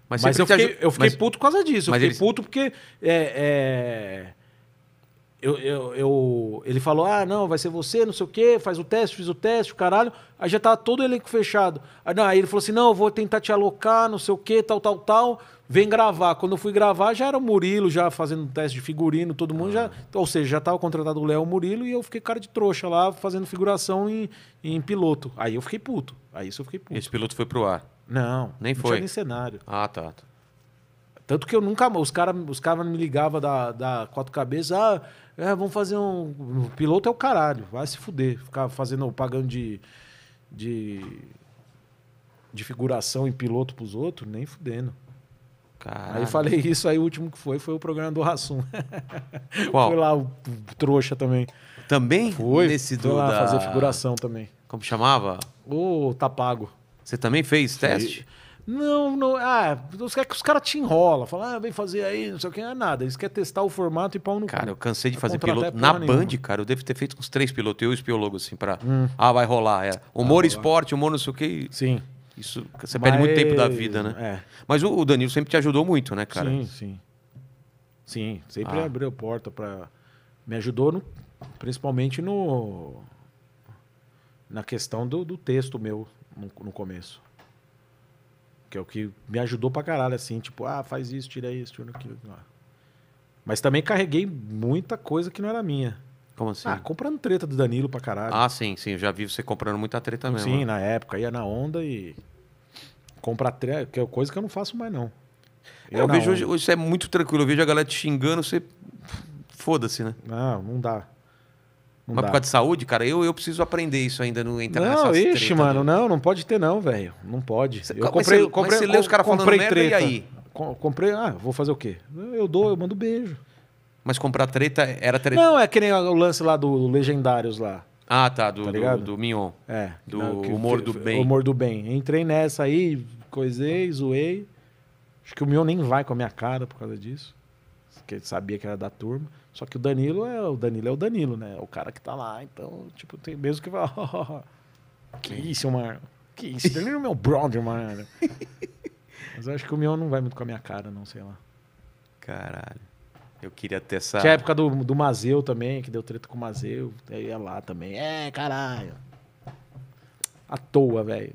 Mas, mas eu, fiquei, aj... eu fiquei mas... puto por causa disso. Eu fiquei puto porque é, eu, eu, eu, ele falou: ah, não, vai ser você, não sei o quê, faz o teste, fiz o teste, o caralho. Aí já tava todo o elenco fechado. Aí, não, aí ele falou assim: não, eu vou tentar te alocar, não sei o quê, tal, tal, tal. Vem gravar. Quando eu fui gravar, já era o Murilo, já fazendo teste de figurino, todo mundo já. Ah. Ou seja, já estava contratado o Léo Murilo e eu fiquei cara de trouxa lá fazendo figuração em, em piloto. Aí eu fiquei puto. Aí isso eu fiquei puto. Esse piloto foi pro ar? Não. Nem não foi. Tinha nem cenário. Ah, tá. tá. Tanto que eu nunca. Os caras os cara me ligavam da, da quatro cabeças. Ah, é, vamos fazer um. O piloto é o caralho, vai se fuder. Ficar fazendo, pagando de. de de figuração em piloto pros outros, nem fudendo. Caralho. Aí falei isso, aí o último que foi foi o programa do Rassum. Qual? foi lá o trouxa também. Também? Foi. Nesse foi do lá da... fazer figuração também. Como chamava? O Tapago. Você também fez teste? Não, não. Ah, os, é que os caras te enrolam. Falam, ah, vem fazer aí, não sei o que, não é nada. Eles querem testar o formato e pau no Cara, eu cansei de fazer piloto. Na Band, nenhuma. cara, eu devo ter feito com os três pilotos, eu e o espiologo, assim, pra. Hum. Ah, vai rolar. É. Ah, humor, ah, esporte, humor, não sei o que. Sim. Isso, você Mas... perde muito tempo da vida, né? É. Mas o, o Danilo sempre te ajudou muito, né, cara? Sim, sim. Sim, sempre ah. abriu porta para me ajudou no, principalmente no na questão do, do texto meu no, no, começo. Que é o que me ajudou pra caralho, assim, tipo, ah, faz isso, tira isso, tira aquilo. Mas também carreguei muita coisa que não era minha. Como assim? Ah, comprando treta do Danilo pra caralho. Ah, sim, sim. Eu já vi você comprando muita treta mesmo. Sim, né? na época. Ia na onda e. Comprar treta, que é coisa que eu não faço mais, não. É, eu, eu vejo hoje, isso é muito tranquilo. Eu vejo a galera te xingando, você. Foda-se, né? Não, não dá. Não Mas dá. por causa de saúde, cara, eu, eu preciso aprender isso ainda no internet. Não, ixi, mano, ali. não, não pode ter, não, velho. Não pode. eu comprei, você, comprei, você comprei, lê os caras falando merda treta. e aí? comprei, ah, vou fazer o quê? Eu dou, eu mando beijo. Mas comprar treta era treta. Não, é que nem o lance lá do Legendários lá. Ah, tá. Do, tá do, do, É. Do não, que, Humor que, do Bem. Humor do Bem. Entrei nessa aí, coisei, zoei. Acho que o Mion nem vai com a minha cara por causa disso. Porque ele sabia que era da turma. Só que o Danilo é o Danilo, é o Danilo, né? o cara que tá lá. Então, tipo, tem mesmo que falar. Oh, oh, que isso, mano? Que isso? O Danilo é meu brother, mano. Mas eu acho que o Mion não vai muito com a minha cara, não, sei lá. Caralho. Eu queria ter essa. Tinha a época do, do Mazeu também, que deu treta com o Mazeu. Aí ia lá também. É, caralho. À toa, velho.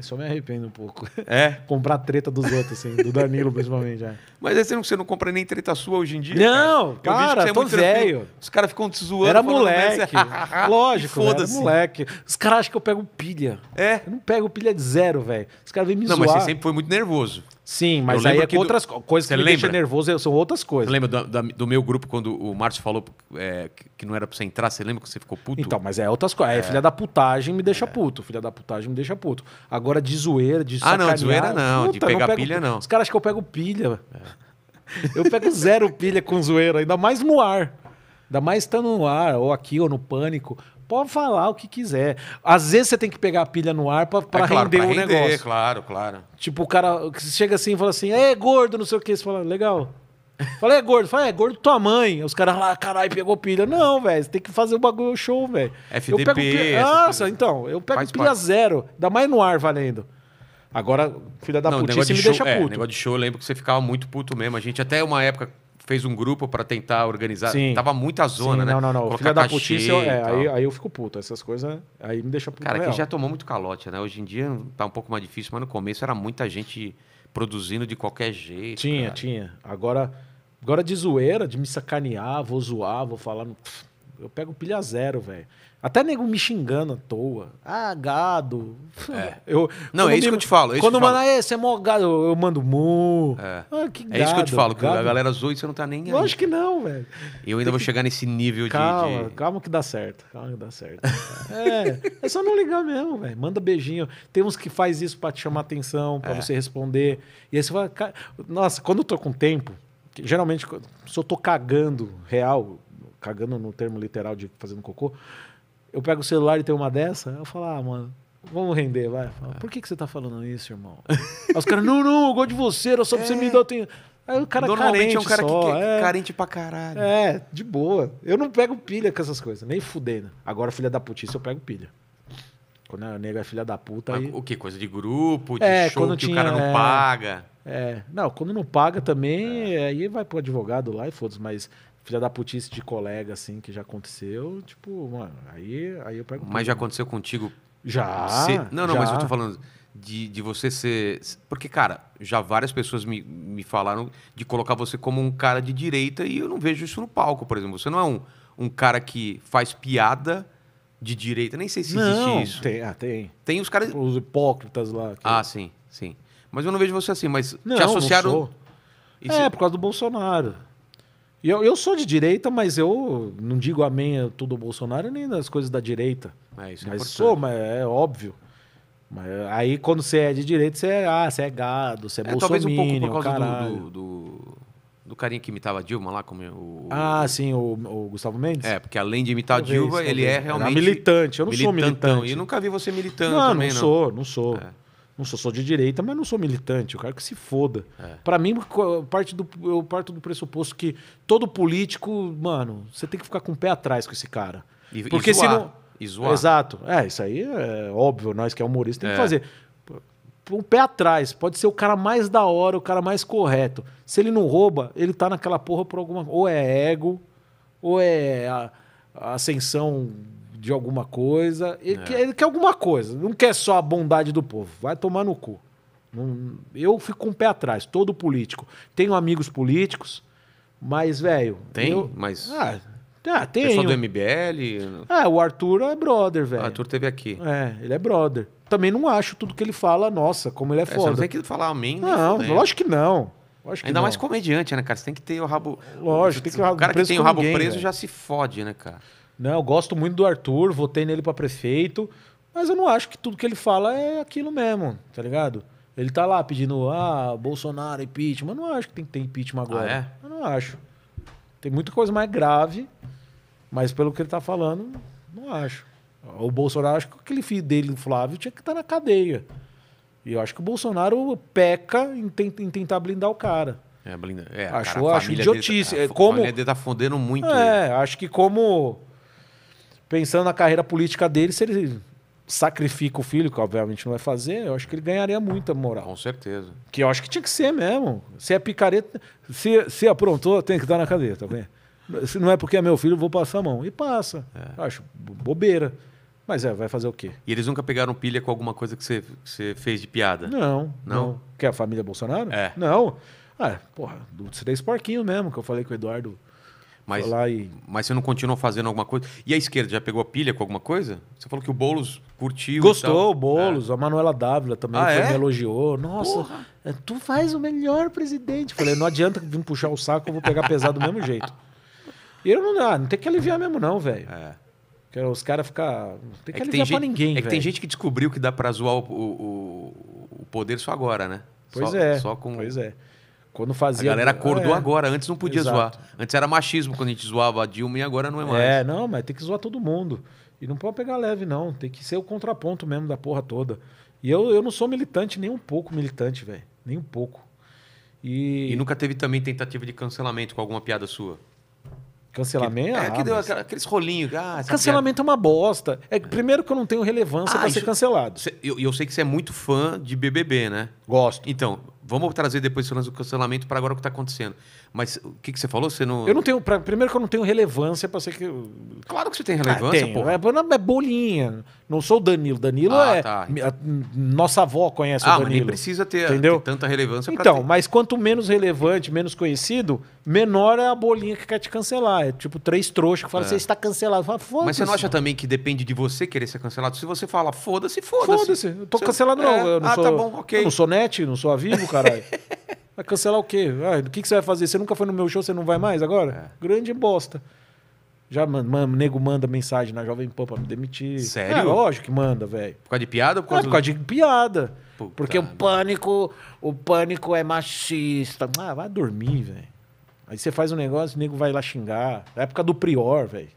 só me arrependo um pouco. É? comprar treta dos outros, assim, do Danilo principalmente. É. Mas é sendo que você não compra nem treta sua hoje em dia? Não, cara, cara tô velho. Assim, os caras ficam te zoando. Era moleque. Assim, Lógico, foda-se. moleque. Os caras acham que eu pego pilha. É? Eu não pego pilha de zero, velho. Os caras vêm me não, zoar. Não, mas você sempre foi muito nervoso. Sim, mas aí é que outras do... coisas que me lembra? deixa nervoso são outras coisas. Lembra do, do, meu grupo quando o Márcio falou é, que não era pra você entrar? Você lembra que você ficou puto? Então, mas é outras coisas. É, é filha da putagem me deixa é. puto. Filha da putagem me deixa puto. Agora de zoeira, de Ah, não, de zoeira não. Puta, de pegar não pilha, não. Os caras acham que eu pego pilha. É. Eu pego zero pilha com zoeira, ainda mais no ar. Ainda mais estando no ar, ou aqui, ou no pânico pode falar o que quiser. Às vezes você tem que pegar a pilha no ar para é, claro, render o um negócio. Claro, claro. Tipo, o cara chega assim e fala assim: é gordo, não sei o que. Você fala, legal. Fala, é gordo. Fala, é gordo tua mãe. Os caras lá, ah, caralho, pegou pilha. Não, velho, tem que fazer o bagulho show, velho. FDP. Eu pego pilha... Nossa, assim. então, eu pego pilha parte. zero. Ainda mais no ar valendo. Agora, filha da putinha, puta, você me show, deixa é, puto. É, negócio de show, eu lembro que você ficava muito puto mesmo. A gente, até uma época, fez um grupo para tentar organizar. Sim. Tava muita zona, Sim, né? Não, não, não. Colocar Filha da putice, é, aí, aí eu fico puto. Essas coisas aí me deixa puto. Cara, que já tomou muito calote, né? Hoje em dia tá um pouco mais difícil, mas no começo era muita gente produzindo de qualquer jeito. Tinha, cara. tinha. Agora, agora de zoeira, de me sacanear, vou zoar, vou falar. No... Eu pego pilha zero, velho. Até nego me xingando à toa. Ah, gado. É. Eu, não, é isso me, que eu te falo. É quando manda, é, você é mó gado, eu mando mu. É. Ah, que gado, é isso que eu te falo, gado. que a galera zoa e você não tá nem Eu Lógico que não, velho. Eu ainda Tem vou que... chegar nesse nível calma, de, calma, Calma que dá certo. Calma que dá certo. é, é só não ligar mesmo, velho. Manda beijinho. Tem uns que faz isso para te chamar atenção, para é. você responder. E aí você fala, nossa, quando eu tô com tempo, geralmente, se eu tô cagando real, cagando no termo literal de fazendo cocô, eu pego o celular e tem uma dessa, eu falo, ah, mano, vamos render, vai. Falo, é. Por que, que você tá falando isso, irmão? Aí os caras, não, não, eu gosto de você, era só pra é. você me dar. Aí o cara Normalmente é um cara só, que, é carente pra caralho. É, de boa. Eu não pego pilha com essas coisas, nem fudendo. Agora, filha da putice, eu pego pilha. Quando a nega é filha da puta. Aí... O que? Coisa de grupo, de é, show que tinha, o cara não é... paga. É. Não, quando não paga também, é. aí vai pro advogado lá e foda-se. Mas filha da putice de colega, assim, que já aconteceu, tipo, mano, aí, aí eu pego. Mas já aconteceu contigo? Já. Não, não, já. mas eu tô falando de, de você ser. Porque, cara, já várias pessoas me, me falaram de colocar você como um cara de direita e eu não vejo isso no palco, por exemplo. Você não é um, um cara que faz piada de direita, nem sei se não, existe isso. Tem, ah, tem. Tem os caras. Os hipócritas lá. Que... Ah, sim, sim. Mas eu não vejo você assim, mas não, te associaram. Não sou. É, por causa do Bolsonaro. Eu, eu sou de direita, mas eu não digo amém a tudo Bolsonaro nem das coisas da direita. É, isso é mas é sou, mas é óbvio. Mas aí quando você é de direita, você é, ah, você é gado, você é, é Talvez um pouco por causa do, do, do, do, carinha que imitava a Dilma lá, como é o, Ah, sim, o, o, Gustavo Mendes? É, porque além de imitar talvez, a Dilma, talvez. ele é realmente. Era militante, eu não militantão. sou militante. E nunca vi você militando não, também, não. Não sou, não sou. É. Não sou, sou de direita, mas não sou militante. Eu quero que se foda. É. Para mim, parte do, eu parto do pressuposto que todo político, mano, você tem que ficar com o pé atrás com esse cara. E, Porque senão. Exato. É, isso aí é óbvio, nós que é humorista tem é. que fazer. Um pé atrás, pode ser o cara mais da hora, o cara mais correto. Se ele não rouba, ele tá naquela porra por alguma. Ou é ego, ou é a, a ascensão de alguma coisa. Ele, é. quer, ele, quer, alguma coisa, não quer só a bondade do povo. Vai tomar no cu. Não, eu fico com um o pé atrás, todo político. Tenho amigos políticos, mas, velho. Tem? Eu, mas. Ah, ah, tá, tem. Pessoal do MBL? Ah, é, o Arthur é brother, velho. Ah, o Arthur teve aqui. É, ele é brother. Também não acho tudo que ele fala, nossa, como ele é, é foda. Você não tem que falar amém. Né? Não, lógico que não. Ainda não. mais comediante, né, cara? Você tem que ter o rabo. Lógico, tem que ter o rabo preso. O cara preso que tem o rabo ninguém, preso véio. já se fode, né, cara? Né? Eu gosto muito do Arthur, votei nele para prefeito, mas eu não acho que tudo que ele fala é aquilo mesmo, tá ligado? Ele tá lá pedindo, ah, Bolsonaro, impeachment. Eu não acho que tem que ter impeachment ah, agora. Ah, é? Eu não acho. Tem muita coisa mais grave, mas pelo que ele tá falando, não acho. O Bolsonaro, acho que aquele filho dele, o Flávio, tinha que estar tá na cadeia. E eu acho que o Bolsonaro peca em, em tentar blindar o cara. É, blindar. É, acho, cara, acho tá idiotice. Dele, a, é como... família dele tá fodendo muito. É, ele. acho que como pensando na carreira política dele, se ele sacrifica o filho, que obviamente não vai fazer, eu acho que ele ganharia muita moral. Com certeza. Que eu acho que tinha que ser mesmo. Se é picareta, se, se aprontou, tem que dar na cadeia, tá vendo? se não é porque é meu filho, eu vou passar a mão. E passa. É. Acho bobeira. Mas é, vai fazer o quê? E eles nunca pegaram pilha com alguma coisa que você, que você fez de piada? Não, não. Não. Que é a família Bolsonaro? É. Não. Ah, porra, dos três porquinhos mesmo, que eu falei com o Eduardo mas, e... mas você não continua fazendo alguma coisa? E a esquerda já pegou a pilha com alguma coisa? Você falou que o Boulos curtiu. Gostou, o Boulos, é. a Manuela Dávila também ah, é? me elogiou. Nossa, Porra. É, tu faz o melhor presidente. Falei, não adianta vir puxar o saco, eu vou pegar pesado do mesmo jeito. E eu não, ah, não tem que aliviar mesmo, não, velho. É. os caras ficam. Tem que é que aliviar tem pra ninguém. É que tem gente que descobriu que dá pra zoar o, o, o poder só agora, né? Pois só, é. Só com... Pois é. Quando fazia. A galera acordou é. agora, antes não podia Exato. zoar. Antes era machismo quando a gente zoava a Dilma e agora não é mais. É, não, mas tem que zoar todo mundo. E não pode pegar leve, não. Tem que ser o contraponto mesmo da porra toda. E eu, eu não sou militante, nem um pouco militante, velho. Nem um pouco. E... e... nunca teve também tentativa de cancelamento com alguma piada sua? Cancelamento? Que, é, ah, que deu mas... aqueles rolinhos. Ah, cancelamento piada... é uma bosta. É, primeiro que eu não tenho relevância ah, para ser cancelado. E eu, eu sei que você é muito fã de BBB, né? Gosto. Então, Vamos trazer depois esse lance do cancelamento para agora o que está acontecendo. Mas o que, que você falou? Você não... Eu não tenho. Pra, primeiro que eu não tenho relevância para ser que. Claro que você tem relevância, ah, É, é, bolinha. Não sou o Danilo. Danilo ah, é. Tá. A, nossa avó conhece ah, o Danilo. Ah, precisa ter, entendeu? Ter tanta relevância Então, mas quanto menos relevante, menos conhecido, menor é a bolinha que quer te cancelar. É tipo três trouxas que falam, é. você é. está cancelado. Fala, mas você não acha também que depende de você querer ser cancelado? Se você fala, foda-se, foda-se. Foda-se. Eu tô você... cancelado, não. É, eu não ah, tá sou, tá bom, ok. não sou net, não sou a vivo caralho. Vai cancelar o quê? Ah, o que, que você vai fazer? Você nunca foi no meu show, você não vai mais agora? É. Grande bosta. Já man, man, nego manda mensagem na Jovem Pan pra me demitir. Sério? É, lógico que manda, velho. Por causa de piada ou por é, causa, é, por causa do... de piada. Puta porque o pânico, o pânico é machista. Ah, vai dormir, velho. Aí você faz um negócio, o nego vai lá xingar. Na é época do Prior, velho.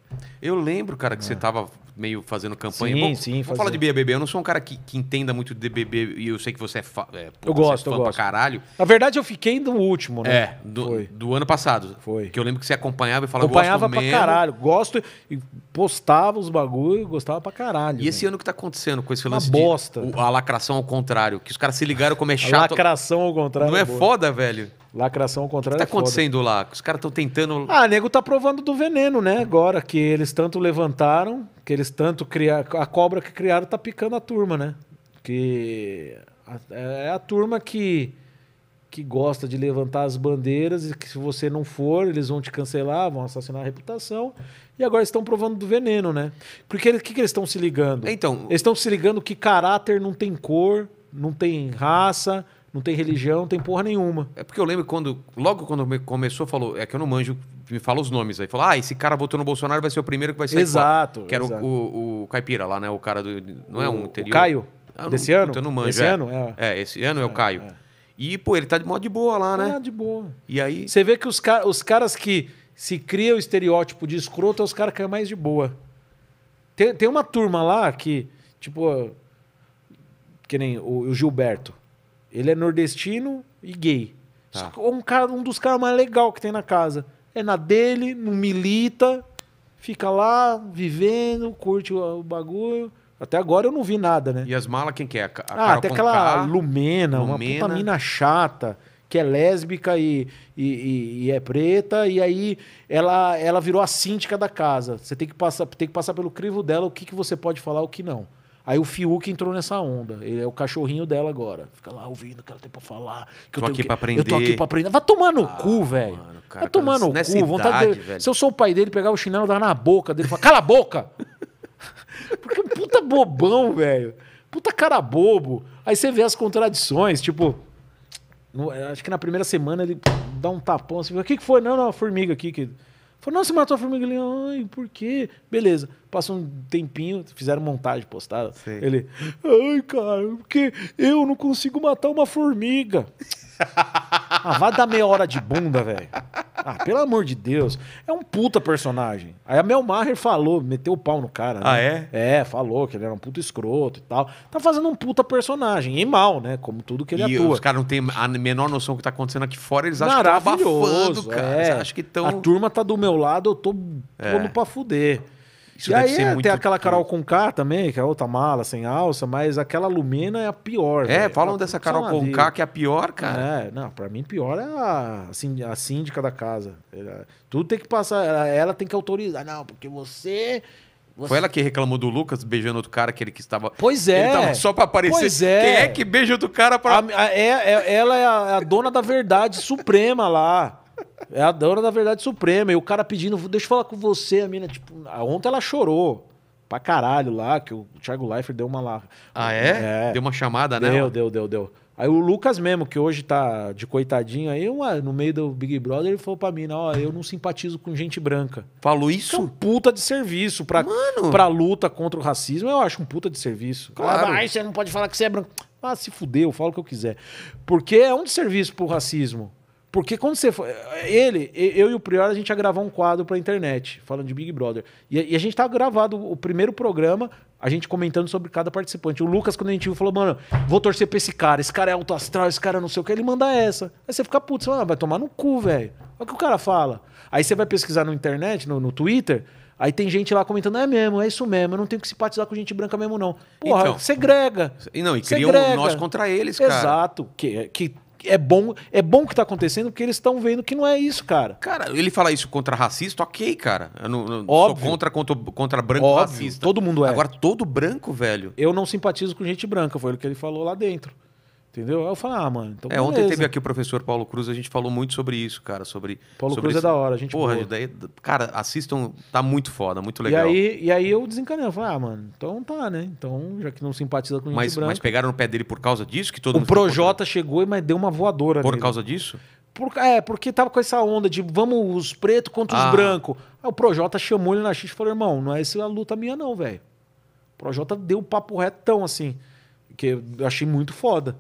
Eu lembro, cara, que você é. tava meio fazendo campanha. Sim, Bom, sim. Vamos fazer. falar de BBB. Eu não sou um cara que, que entenda muito de BBB e eu sei que você é, é eu é gosto, é eu gosto. caralho. Na verdade, eu fiquei do último, né? É, do, do, ano passado. Foi. Que eu lembro que você acompanhava e falava, acompanhava gosto Acompanhava pra caralho. Gosto... E postava os bagulho, gostava pra caralho. E mano. esse ano que tá acontecendo com esse Uma bosta. De, o, a lacração ao contrário, que os caras se ligaram como é chato. lacração ao contrário. Não é, é foda, velho? Lacração ao contrário. O que, que tá é acontecendo foda. lá? Os caras estão tentando. Ah, nego tá provando do veneno, né? Agora que eles tanto levantaram, que eles tanto criaram. A cobra que criaram tá picando a turma, né? Que. É a turma que que gosta de levantar as bandeiras e que se você não for, eles vão te cancelar, vão assassinar a reputação. E agora estão provando do veneno, né? Porque o que, que eles estão se ligando? Então, eles estão se ligando que caráter não tem cor, não tem raça, não tem religião, não tem porra nenhuma. É porque eu lembro quando, logo quando começou, falou, é que eu não manjo, me fala os nomes aí. Falou, ah, esse cara votou no Bolsonaro, vai ser o primeiro que vai ser. Exato. Que era o, o, o, Caipira lá, né? O cara do. Não é o, é um interior. O Caio? Ah, Desse não, ano? Eu não manjo. Desse é. ano? É. é, esse ano é, é o Caio. É. E, pô, ele tá de modo de boa lá, né? Ah, de boa. E aí. Você vê que os, car os caras que se cria o estereótipo de escroto, é os caras que é mais de boa. Tem, tem uma turma lá que, tipo, que nem o, o Gilberto. Ele é nordestino e gay. Tá. Um, cara, um dos caras mais legal que tem na casa. É na dele, não milita, fica lá vivendo, curte o, o bagulho. Até agora eu não vi nada, né? E as malas quem que é? A ah, até aquela Lumena, Lumena, uma puta mina chata que é lésbica e, e, e, e é preta, e aí ela, ela virou a síndica da casa. Você tem que, passar, tem que passar pelo crivo dela o que, que você pode falar o que não. Aí o Fiuk entrou nessa onda. Ele é o cachorrinho dela agora. Fica lá ouvindo o que ela tem pra falar. Que tô eu tô aqui que... pra aprender. Eu tô aqui pra aprender. Vai tomar no ah, cu, velho. Vai tomar no é cu. Idade, vontade dele... Se eu sou o pai dele, pegar o chinelo, dar na boca dele. falar: cala a boca! Porque puta bobão, velho. Puta cara bobo. Aí você vê as contradições, tipo... No, eh, acho que na primeira semana ele dá um tapão assim. O que, que foi? Não, não, a formiga aqui. Que... Falou, não, você matou a formiga ali. Ai, por quê? Beleza. Passou um tempinho, fizeram montagem, postada. Ele, ai, cara, porque eu não consigo matar uma formiga. Ah, vai dar meia hora de bunda, velho. Ah, pelo amor de Deus. É um puta personagem. Aí a Mel Maher falou, meteu o pau no cara. Ah, né? Ah, é? É, falou que ele era um puta escroto e tal. Tá fazendo um puta personagem. E mal, né? Como tudo que ele e atua. os caras não têm a menor noção do que tá acontecendo aqui fora. Eles acham que tá abafando, cara. É. Eles acham que tão... A turma tá do meu lado, eu tô é. pondo pra fuder. Isso e aí é, muito... tem aquela Carol Conká também, que é outra mala sem alça, mas aquela Lumena é a pior. É, véio. falam ela, dessa Carol Conká que é a pior, cara. É, não, pra mim pior é a, assim, a síndica da casa. tudo tem que passar, ela, tem que autorizar. Não, porque você você... Foi ela que reclamou do Lucas beijando outro cara, que ele que estava. Pois é. Ele tava só para aparecer. Pois é. Quem é que beija outro cara para. É, é, ela é a, é a dona da verdade suprema lá. É a dona da verdade suprema. E o cara pedindo, deixa eu falar com você, a mina, tipo, ontem ela chorou pra caralho lá, que o Thiago Leifert deu uma lá. Ah, é? é? Deu uma chamada, né? Deu, deu, deu, deu. Aí o Lucas mesmo, que hoje tá de coitadinho aí, uma, no meio do Big Brother, ele falou pra mim, ó, eu não simpatizo com gente branca. Falou é isso? É um puta de serviço pra, Mano. pra luta contra o racismo, eu acho um puta de serviço. Claro. Ah, você não pode falar que você é branco. Ah, se fudeu, eu falo o que eu quiser. Porque é um de serviço pro racismo. Porque quando você foi. Ele, eu e o Prior, a gente ia gravar um quadro pra internet, falando de Big Brother. E, e a gente tava gravado o primeiro programa, a gente comentando sobre cada participante. O Lucas, quando a gente viu, falou, mano, vou torcer pra esse cara, esse cara é alto astral, esse cara é não sei o que, ele manda essa. Aí você fica puto, você fala, ah, vai tomar no cu, velho. Olha é o que o cara fala. Aí você vai pesquisar na internet, no, no Twitter, Aí tem gente lá comentando, é mesmo, é isso mesmo, eu não tenho que simpatizar com gente branca mesmo, não. Porra, então, segrega. E não, e criam nós contra eles, cara. Exato. Que, que é bom, é bom que está acontecendo porque eles estão vendo que não é isso, cara. Cara, ele fala isso contra racista, ok, cara. Eu não, não Óbvio. sou contra, contra, contra branco Óbvio. racista. Todo mundo é. Agora, todo branco, velho. Eu não simpatizo com gente branca, foi o que ele falou lá dentro. Entendeu? Aí eu falo, ah, mano. Então é, ontem teve aqui o professor Paulo Cruz, a gente falou muito sobre isso, cara. Sobre. Paulo sobre Cruz é esse... é da hora, a gente. Porra, boa. daí, cara, assistam, tá muito foda, muito legal. E aí, e aí eu desencanei, eu falei, ah, mano, então tá, né? Então, já que não simpatiza com mas, gente Mas pegaram no pé dele por causa disso? que todo O Projota chegou, e mas deu uma voadora. Por nele. causa disso? Por, é, porque tava com essa onda de vamos os pretos contra ah. os brancos. Aí o Projota chamou ele na xixi e falou, irmão, não é essa a luta minha, não, velho. O Projota deu um papo retão, assim. Que eu achei muito foda.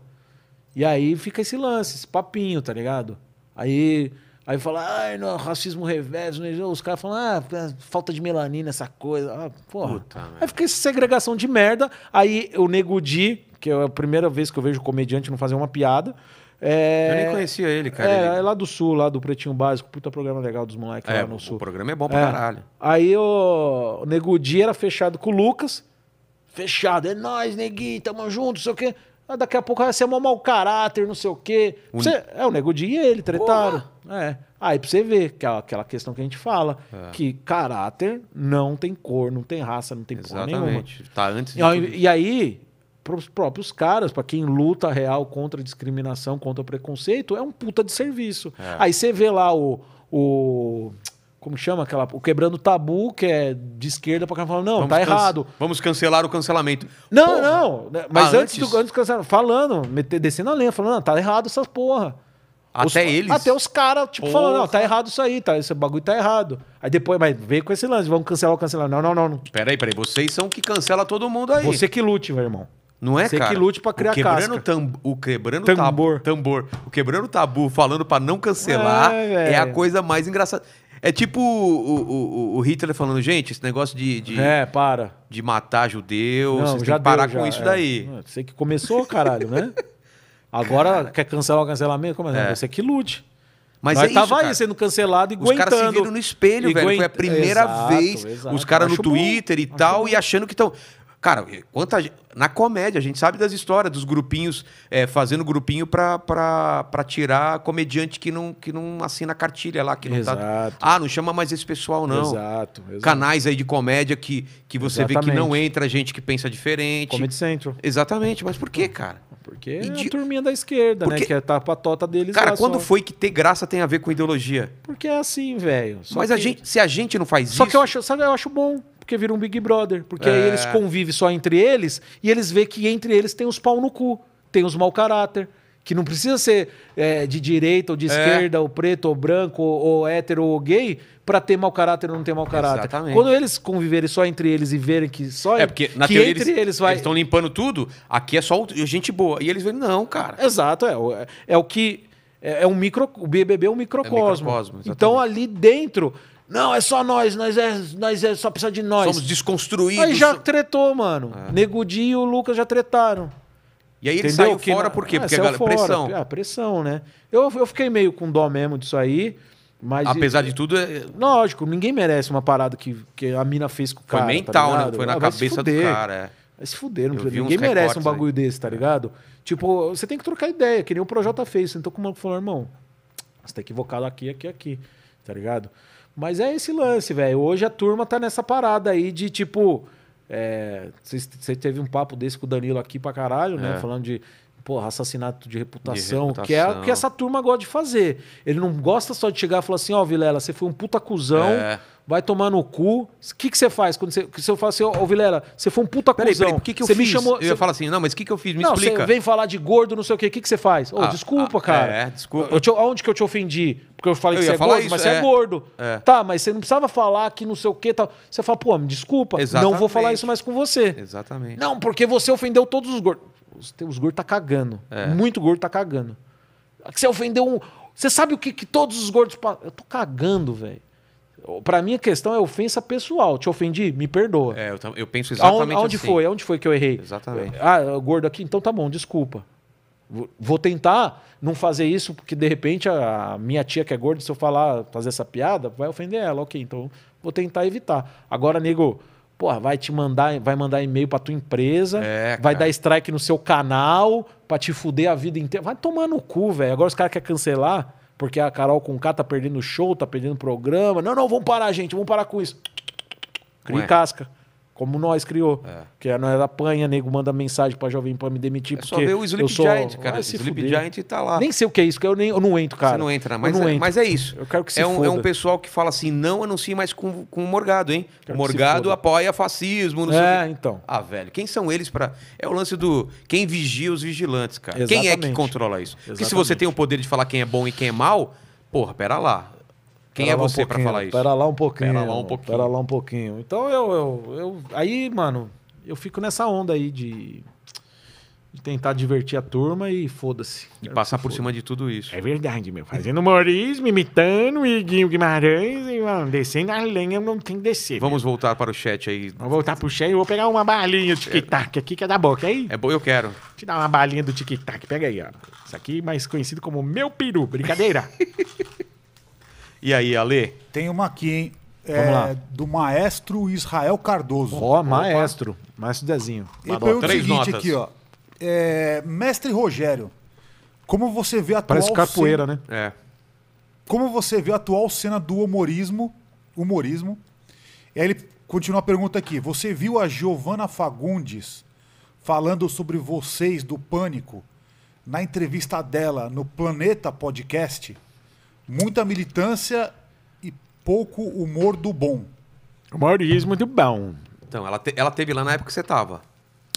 E aí fica esse lance, esse papinho, tá ligado? Aí, aí fala, ai, não, racismo reverso. Os caras falam, ah, é, falta de melanina, essa coisa. Ah, porra. Puta, aí fica essa segregação de merda. Aí o Nego Di, que é a primeira vez que eu vejo comediante não fazer uma piada. É... Eu nem conhecia ele, cara. É, ele... é, lá do Sul, lá do Pretinho Básico. Puta programa legal dos moleques é, lá no Sul. O programa é bom pra é. caralho. Aí o, o Nego Di era fechado com o Lucas. Fechado. É nós, Neguinho, tamo junto, não sei o quê. Ah, daqui a pouco vai ser uma mau caráter, não sei o quê. O... Você... É, o Nego de ele tretaram. Porra. É. Aí pra você ver que é aquela questão que a gente fala, é. que caráter não tem cor, não tem raça, não tem Exatamente. porra nenhuma. Tá antes de e, e aí, pros próprios caras, para quem luta real contra a discriminação, contra o preconceito, é um puta de serviço. É. Aí você vê lá o, o como chama aquela, o quebrando tabu, que é de esquerda para cá, falando, não, vamos tá errado. Vamos cancelar o cancelamento. Não, porra. não, né, mas ah, antes, antes do antes do cancelamento, falando, meter, descendo a lenha, falando, não, tá errado essas porra. Até os, eles? Até os caras, tipo, porra. falando, não, tá errado isso aí, tá, esse bagulho tá errado. Aí depois, mas vem com esse lance, vamos cancelar o cancelamento. Não, não, não. Peraí, peraí, vocês são que cancela todo mundo aí. Você que lute, meu irmão. Não é, Você cara? que lute pra criar o quebrando casca. o quebrando tambor. Tabu, tambor. O quebrando tabu falando para não cancelar é, é, a coisa mais engraçada. É tipo o, o, o Hitler falando, gente, esse negócio de. de é, para. De matar judeus não, vocês já têm que parar deu, com já, isso é. daí. Você que começou, caralho, né? Agora cara. quer cancelar o cancelamento? Como é? é. Você que lute. Mas é tava isso, aí sendo cancelado e Os caras se viram no espelho, e velho. Aguenta... Foi a primeira exato, vez. Exato. Os caras no Twitter bom. e tal, Acho e achando que estão. Cara, quanta, na comédia, a gente sabe das histórias dos grupinhos, é, fazendo grupinho para tirar comediante que não, que não assina cartilha lá. Que não tá exato. Tá, ah, não chama mais esse pessoal, não. Exato, exato. Canais aí de comédia que, que você Exatamente. vê que não entra gente que pensa diferente. Comedy Central. Exatamente, mas por quê, cara? Porque é de... a turminha da esquerda, né, Porque... né? Que é a patota deles. Cara, quando só... foi que ter graça tem a ver com ideologia? Porque é assim, velho. Mas que... a gente, se a gente não faz só isso. Só que eu acho, sabe, eu acho bom porque vira um Big Brother. Porque é. aí eles é. convivem só entre eles e eles vê que entre eles tem os pau no cu, tem os mau caráter. Que não precisa ser é, de direita ou de é. esquerda, ou preto ou branco, ou, ou hétero ou gay, para ter mau caráter ou não ter mau caráter. Exatamente. Quando eles conviverem só entre eles e verem que só. É, é porque na que entre eles, eles vai... estão limpando tudo, aqui é só gente boa. E eles veem, não, cara. Exato, é, é o que. É, um micro, o BBB é um microcosmo. É um microcosmo então ali dentro não, é só nós, nós é, nós é só precisa de nós. Somos desconstruídos. Aí já tretou, mano. É. e o Lucas já tretaram. E aí ele saiu que fora por quê? É, Porque a galera, fora. pressão. Ah, pressão, né? Eu, eu fiquei meio com dó mesmo disso aí. Mas Apesar e, de tudo. É... Lógico, ninguém merece uma parada que, que a mina fez com o cara. Foi tá mental, tá né? Foi na ah, cabeça do cara. É. Vai se fuder, não ninguém merece um bagulho aí. desse, tá ligado? Tipo, você tem que trocar ideia, que nem o Projota fez. então, como falou, irmão, você tá equivocado aqui, aqui, aqui, tá ligado? Mas é esse lance, velho. Hoje a turma tá nessa parada aí de tipo. Você é, teve um papo desse com o Danilo aqui pra caralho, né? É. Falando de porra, assassinato de reputação, de reputação, que é o que é essa turma gosta de fazer. Ele não gosta só de chegar e falar assim, ó, oh, Vilela, você foi um puta cuzão, é. vai tomar no cu. O que, que você faz? Quando você, se eu falar assim, ó, oh, Vilela, você foi um puta peraí, cuzão. Peraí, que, que eu você fiz? me chamou. Eu você... falo assim, não, mas o que, que eu fiz? Me não, explica. Você vem falar de gordo, não sei o quê. O que, que você faz? Ô, oh, ah, desculpa, ah, cara. É, desculpa. Eu te, onde que eu te ofendi? Porque eu falei eu que você é gordo, isso, mas é. você é gordo. É. Tá, mas você não precisava falar que não sei o que tal. Você fala, pô, me desculpa, Exatamente. não vou falar isso mais com você. Exatamente. Não, porque você ofendeu todos os gordos os, os gordos tá cagando. É. Muito gordo tá cagando. Você ofendeu um. Você sabe o que, que todos os gordos. Eu tô cagando, velho. Pra mim, a questão é ofensa pessoal. Te ofendi? Me perdoa. É, eu, eu penso exatamente Aonde, aonde assim. foi? Aonde foi que eu errei? Exatamente. Ah, gordo aqui? Então tá bom, desculpa. Vou tentar não fazer isso, porque de repente a minha tia que é gorda, se eu falar, fazer essa piada, vai ofender ela. Ok, então vou tentar evitar. Agora, nego, Porra, vai te mandar, vai mandar e-mail pra tua empresa, é, vai dar strike no seu canal, pra te fuder a vida inteira. Vai tomar no cu, velho. Agora os caras querem cancelar, porque a Carol com K tá perdendo show, tá perdendo programa. Não, não, vamos parar, gente, vamos parar com isso. Cria casca. Como nós criou. É. Que é, não era é apanha, nego manda mensagem pra Jovem Pan me demitir. É porque só ver o Sleep sou... Giant, cara. Ah, Sleep fuder. Giant tá lá. Nem sei o que é isso, eu, nem, eu não entro, cara. Você não entra, mas, não é, mas é isso. Eu quero que se é um, foda. É um pessoal que fala assim, não anuncie mais com, com o Morgado, hein? Quero o Morgado apoia fascismo, não sei É, então. Ah, velho, quem são eles para É o lance do quem vigia os vigilantes, cara. Exatamente. Quem é que controla isso? Exatamente. Porque se você tem o poder de falar quem é bom e quem é mal, porra, pera lá. Quem é você um para falar isso? Pera lá um pouquinho. Pera lá um pouquinho. Pera lá um pouquinho. Então eu, eu, eu. Aí, mano, eu fico nessa onda aí de tentar divertir a turma e foda-se. E passar por foda. cima de tudo isso. É verdade, meu. Fazendo humorismo, imitando Iguinho Guimarães e mano, descendo a lenha, não tem que descer. Vamos meu. voltar para o chat aí. Vamos voltar para o chat e vou pegar uma balinha do tic-tac aqui, que é da boca, aí. É bom, eu quero. Te dar uma balinha do tic-tac. Pega aí, ó. Isso aqui é mais conhecido como meu peru. Brincadeira. E aí, Ale? Tem uma aqui, hein? É, do maestro Israel Cardoso. Ó, oh, maestro. Maestro Dezinho. Ele pegou o seguinte notas. aqui, ó. É, mestre Rogério, como você vê a atual Parece capoeira, cena... né? É. Como você vê a atual cena do humorismo, humorismo? E aí ele continua a pergunta aqui. Você viu a Giovana Fagundes falando sobre vocês do pânico na entrevista dela no Planeta Podcast? Muita militância e pouco humor do bom. Humorismo do bom. Então, ela, te, ela teve lá na época que você tava.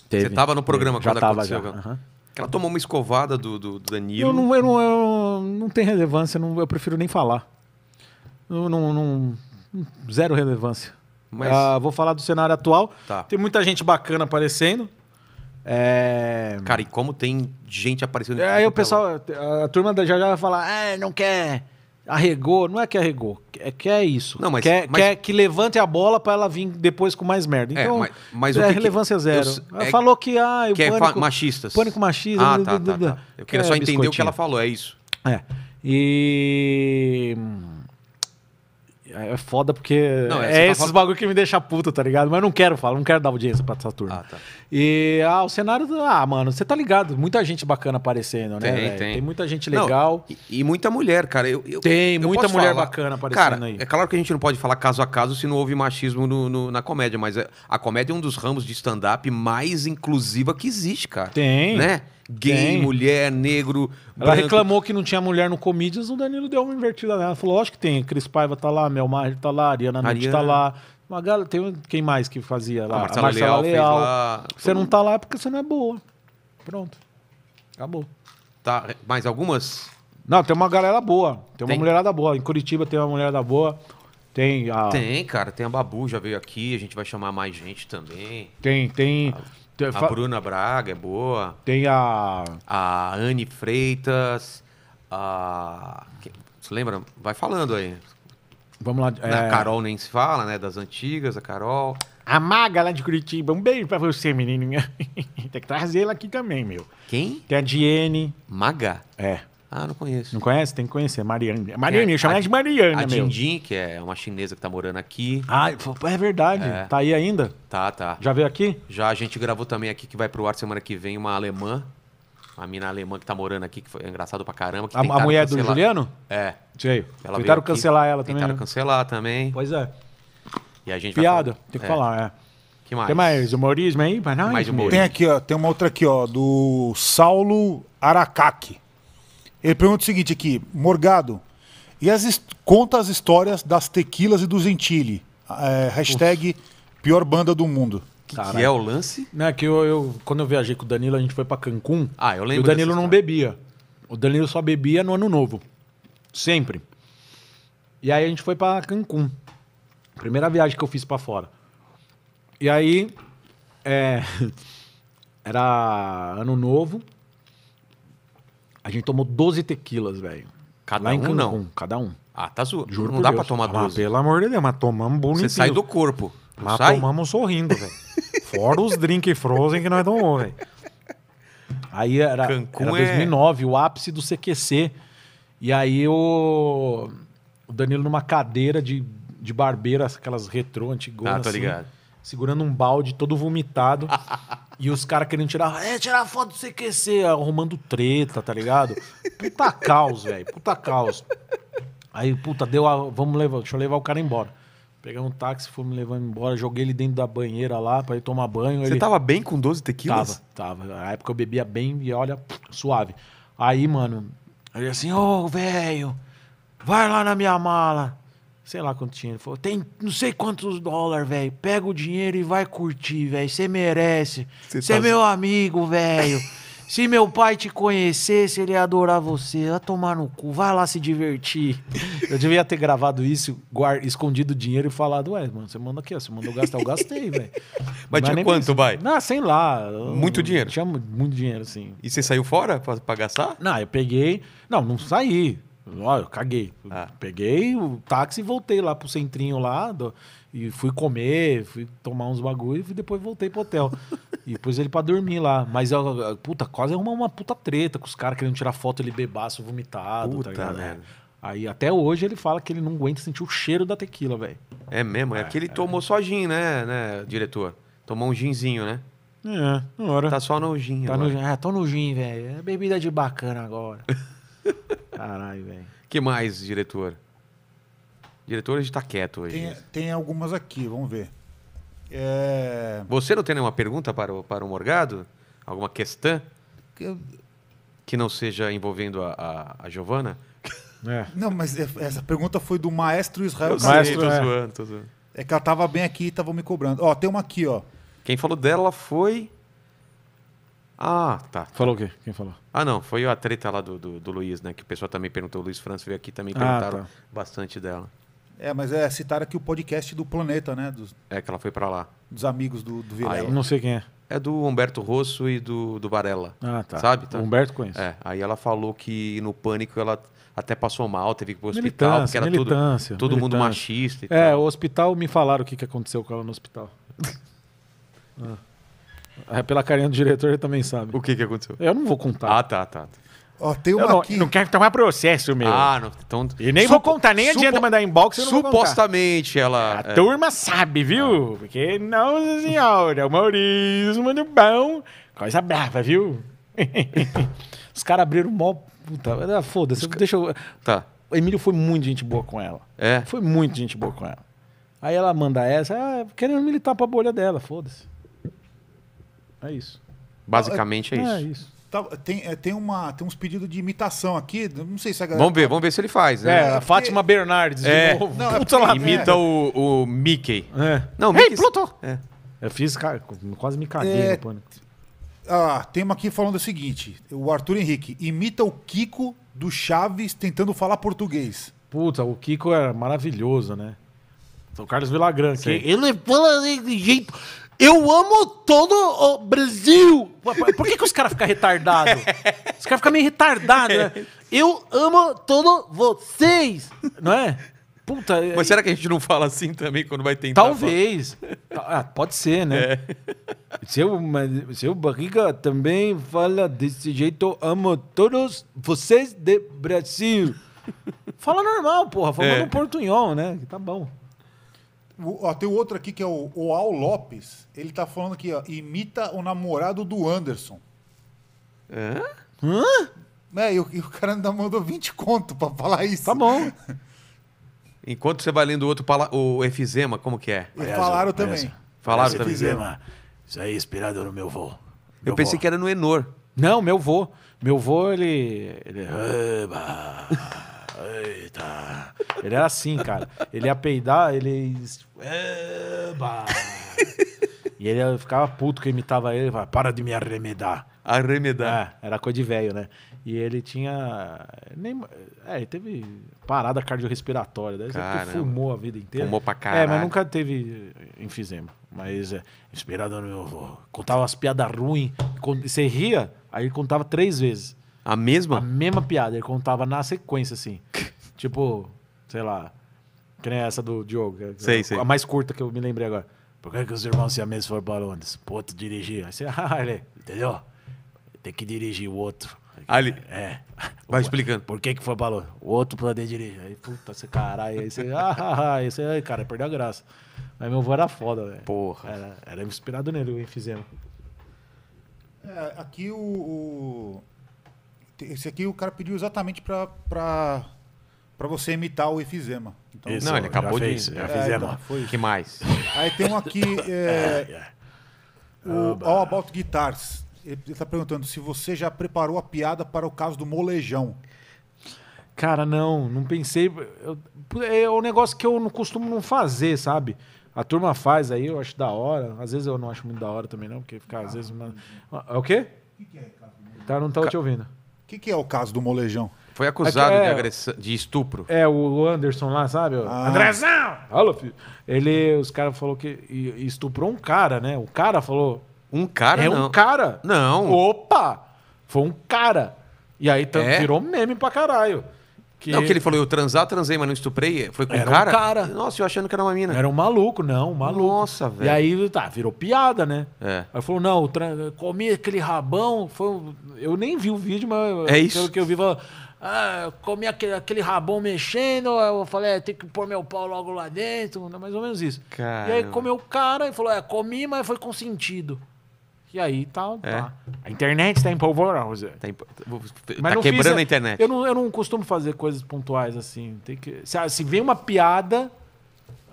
Teve. Você tava no programa já quando tava, aconteceu. Já. Uhum. Ela tomou uma escovada do, do, do Danilo. Eu não, eu não, eu não tem relevância, não, eu prefiro nem falar. Não, não, não, zero relevância. Mas... Ah, vou falar do cenário atual. Tá. Tem muita gente bacana aparecendo. É... Cara, e como tem gente aparecendo. É, aí o pessoal, a turma já já vai falar, é, não quer arregou, não é que arregou, é que é isso. Não, mas, quer, é, mas... quer é, que levante a bola para ela vir depois com mais merda. É, então, é, mas, mas é que relevância que... zero. Eu... É... Falou que ah, o que pânico, é machistas. Pânico machista. Ah, né, tá, né, tá, né, tá. Eu queria é, só entender o que ela falou, é isso. É. E é, é foda porque não, é, é tá esses bagulho que me deixa puto, tá ligado? Mas eu não quero falar, não quero dar audiência pra Saturno. Ah, tá. E ah, o cenário, ah, mano, você tá ligado, muita gente bacana aparecendo, né? Tem, tem. tem muita gente legal. Não, e, e, muita mulher, cara. Eu, eu tem, eu muita mulher falar. bacana aparecendo cara, aí. É claro que a gente não pode falar caso a caso se não houve machismo no, no, na comédia, mas é, a comédia é um dos ramos de stand-up mais inclusiva que existe, cara. Tem. Né? Gay, Tem. mulher, negro. Ela branco. reclamou que não tinha mulher no Comedians, o Danilo deu uma invertida nela. Falou, lógico que tem. Cris Paiva tá lá, Mel Maher tá lá, Ariana Nutt tá lá. Uma galera, tem quem mais que fazia lá? A Marcela, a Marcela Leal. Leal. Lá... Você não tá lá porque você não é boa. Pronto. Acabou. Tá, mais algumas? Não, tem uma galera boa. Tem, tem. uma mulherada boa. Em Curitiba tem uma mulherada boa. Tem a... Tem, cara. Tem a Babu, já veio aqui. A gente vai chamar mais gente também. Tem, tem... Ah. Tem, a Bruna Braga é boa. Tem a. A Anne Freitas. A. Você lembra? Vai falando aí. Vamos lá. É... A Carol nem se fala, né? Das antigas, a Carol. A Maga lá de Curitiba. Um beijo pra você, menininha. Tem que trazer ela aqui também, meu. Quem? Tem a Diene. Maga? É. Ah, não conheço. Não conhece? Tem que conhecer. Mariane. É Mariane, é, eu chamo de Mariane, a meu. A Dindin, que é uma chinesa que tá morando aqui. Ah, é verdade. É. Tá aí ainda? Tá, tá. Já veio aqui? Já, a gente gravou também aqui, que vai pro ar semana que vem, uma alemã. Uma mina alemã que tá morando aqui, que foi engraçado pra caramba. a, a mulher cancelar. do Juliano? É. Sei. Ela tentaram cancelar ela também. Tentaram né? cancelar também. Pois é. E a gente Piada, vai... tem que é. falar, é. Que mais? Tem mais humorismo aí? Mas não, mais é humorismo. Tem aqui, ó, tem uma outra aqui, ó, do Saulo Aracaki. Ele pergunta o seguinte aqui, Morgado, e as conta as histórias das tequilas e do Gentili. É, hashtag pior banda do mundo. Que, que é o lance? Não, é que eu, eu, quando eu viajei com o Danilo, a gente foi para Cancún. Ah, eu lembro. E o Danilo não bebia. O Danilo só bebia no ano novo. Sempre. E aí a gente foi para Cancún. Primeira viagem que eu fiz para fora. E aí. É, era ano novo. A gente tomou 12 tequilas, velho. Cada um Cancun, não. Cada um. Ah, tá zoando. Juro Não dá Deus. pra tomar 12. Ah, pelo amor de Deus, mas tomamos bonitinho. Você sai do corpo. mas sai? tomamos sorrindo, velho. Fora os drink frozen que nós tomamos, velho. Aí era, era Cancún é- 2009, o ápice do CQC. E aí o, o Danilo numa cadeira de, de barbeira, aquelas retrô antigonas. Ah, tô assim, ligado. Segurando um balde, todo vomitado. E os caras querendo tirar, é, tirar foto do CQC, arrumando treta, tá ligado? Puta caos, velho, puta caos. Aí, puta, deu a, vamos levar, deixa eu levar o cara embora. Pegamos um táxi, fui me levando embora, joguei ele dentro da banheira lá pra ele tomar banho. Você ele... tava bem com 12 tequilas? Tava, tava. Na época eu bebia bem e olha, suave. Aí, mano, ele assim, ô, oh, velho, vai lá na minha mala sei lá quanto dinheiro. Ele falou, tem não sei quantos dólares, velho. Pega o dinheiro e vai curtir, velho. Você merece. Você tá... é meu amigo, velho. se meu pai te conhecesse, ele ia adorar você. Vai tomar no cu, vai lá se divertir. Eu devia ter gravado isso, guard... escondido o dinheiro e falado, ué, mano, você manda aqui, ó. Você mandou gastar, eu gastei, velho. Mas, Mas tinha quanto, pensei. Assim, vai? Não, sei lá. Muito eu... dinheiro? Tinha muito dinheiro, sim. E você saiu fora pra, pra gastar? Não, eu peguei... Não, não saí. Ó, eu caguei. Ah. Peguei o táxi e voltei lá pro centrinho lá. Do, e fui comer, fui tomar uns bagulho e depois voltei pro hotel. e depois ele pra dormir lá. Mas, eu, puta, quase é uma, uma puta treta com os caras querendo tirar foto ele bebaço, vomitado. Tá puta, tá né? Aí até hoje ele fala que ele não aguenta sentir o cheiro da tequila, velho. É mesmo? É, é que ele é. tomou só gin, né, né, diretor? Tomou um ginzinho, né? É, na hora. Tá só no gin tá agora. No, é, tô no gin, velho. É bebida de bacana agora. Caralho, velho. que mais, diretor? Diretor, a gente tá quieto hoje. Tem, tem algumas aqui, vamos ver. É... Você não tem nenhuma pergunta para o, para o Morgado? Alguma questão? Eu... Que não seja envolvendo a, a, a Giovana? É. Não, mas é, essa pergunta foi do maestro Israel Eu Maestro, sei, tô é. Zoando, tô zoando. é que ela tava bem aqui e tava me cobrando. Ó, tem uma aqui, ó. Quem falou dela foi ah, tá, tá. Falou o quê? Quem falou? Ah, não. Foi a treta lá do, do, do Luiz, né? Que o pessoal também perguntou. O Luiz França veio aqui também ah, perguntaram ah, tá. bastante dela. É, mas é, citaram aqui o podcast do Planeta, né? Dos, é, que ela foi para lá. Dos amigos do, do Vilela. Ah, eu é. não sei quem é. É do Humberto Rosso e do, do Varela. Ah, tá. Sabe? Tá? O Humberto conhece. É, aí ela falou que no pânico ela até passou mal, teve que ir pro hospital, porque era militância, tudo, todo militância. mundo machista. é, o hospital me falaram o que, que aconteceu com ela no hospital. ah. É, pela carinha do diretor, ele também sabe. O que, que aconteceu? Eu não vou contar. Ah, tá, tá. tá. Ó, tem uma não, aqui. não quero tomar processo, meu. Ah, não. Então, E nem vou contar, nem supo- adianta mandar inbox, eu não vou Supostamente ela. A é, turma sabe, viu? Ah. Porque, não, senhora, é o Maurício, mano bom, coisa brava, viu? Os caras abriram mó. Puta, ah, foda-se, deixa eu. Tá. O Emílio foi muito gente boa com ela. É. Foi muito gente boa com ela. Aí ela manda essa, ah, querendo militar pra bolha dela, foda-se. É isso. Basicamente é, é, é isso. É isso. Tá, tem, é, tem, uma, tem uns pedidos de imitação aqui. Não sei se a galera. Vamos ver, tá- vamos ver se ele faz, né? É, a Fátima Bernardes é. novo. Não, é porque... Imita o, o Mickey. É. Não, Mickey. Hey, Pluto! É. Eu é fiz, cara, quase me caguei é... no pânico. Ah, tem uma aqui falando o seguinte: o Arthur Henrique imita o Kiko do Chaves tentando falar português. Puta, o Kiko era maravilhoso, né? O Carlos Vilagran, que ele fala de jeito. Eu amo todo o Brasil. Por que, que os caras ficam retardados? Os caras ficam meio retardados, né? Eu amo todos vocês, não é? Puta, é- Mas será que a gente não fala assim também quando vai tentar? Talvez. Ah, pode ser, né? É. Seu, seu barriga também fala desse jeito. Amo todos vocês de Brasil. Fala normal, porra. Fala é. portunhol, né? Tá bom. O, ó, tem outro aqui que é o, o Al Lopes. Ele tá falando que imita o namorado do Anderson. Hã? É? Hã? É, e o, e o cara ainda mandou 20 conto pra falar isso. Tá bom. Enquanto você vai lendo o outro, o efizema, como que é? E falaram também. falaram também. Efizema. Isso aí é inspirado no meu vô. Meu eu pensei vô. que era no Enor. Não, meu vô. Meu vô, ele... ele... Eita. Ele era assim, cara. Ele ia peidar, ele. Eba. É, e ele ficava puto que imitava ele, falava, para de me arremedar. Arremedar. É, era coisa de velho, né? E ele tinha. Nem, é, ele teve parada cardiorrespiratória. Daí ele fumou a vida inteira. Fumou pra caralho. É, mas nunca teve enfisema. Mas é, inspirado no meu avô. Contava umas piadas ruins. Você ria, aí ele contava três vezes. A mesma? A mesma piada. Ele contava na sequência, assim. tipo, sei lá. Que nem essa do Diogo. É sei, a sei. mais curta que eu me lembrei agora. Por que, que os irmãos siameses foram para Londres? Pô, outro dirigir. Aí você, ah, ele, entendeu? Tem que dirigir o outro. Ali. Ah, é. Vai explicando. Por que que foi para Londres? O outro poder dirigir. Aí, puta, você caralho. Aí você, ah, ah, ah. Aí você, cara, perdeu a graça. Mas meu avô era foda, velho. Porra. Era, era, inspirado nele o enfisema. É, aqui o, o esse aqui o cara pediu exatamente pra, pra, pra você imitar o efizema. Então, Isso, não, ele acabou de. Fez, é, fizemos. Então, que mais? Aí tem um aqui. É, é, é, O All About Guitars. Ele está perguntando se você já preparou a piada para o caso do molejão. Cara, não, não pensei. Eu, é, é um negócio que eu não costumo não fazer, sabe? A turma faz aí, eu acho da hora. Às vezes eu não acho muito da hora também, não, porque fica, às ah. vezes. Uma... Ah, é o quê? O que, que é, cara? Tá, não tá Ca... te ouvindo que, que é o caso do molejão? Foi acusado é que, é, de, de estupro. É, o Anderson lá, sabe? Ah. Andrezão! Alô, filho. Ele, os caras falou que estuprou um cara, né? O cara falou. Um cara? É não. um cara. Não. Opa! Foi um cara. E aí é? virou meme pra caralho. Que... Não, que ele falou, eu transar, transei, mas não estuprei. Foi com era um cara? Um cara. Nossa, eu achando que era uma mina. Era um maluco, não, um maluco. Nossa, velho. E aí, tá, virou piada, né? É. Aí falou, não, tra... comi aquele rabão. Foi... Eu nem vi o vídeo, mas é isso. pelo que eu vi, falou, ah, comi aquele, aquele, rabão mexendo. Eu falei, é, tem que pôr meu pau logo lá dentro. Né, mais ou menos isso. Caramba. E aí comeu o cara e falou, é, comi, mas foi com sentido e aí tá. É. tá. A internet tá em polvorosa. Tá, em, tá, tá quebrando fiz, a internet. Eu não, eu não costumo fazer coisas pontuais assim. Tem que, se, ah, se vem uma piada,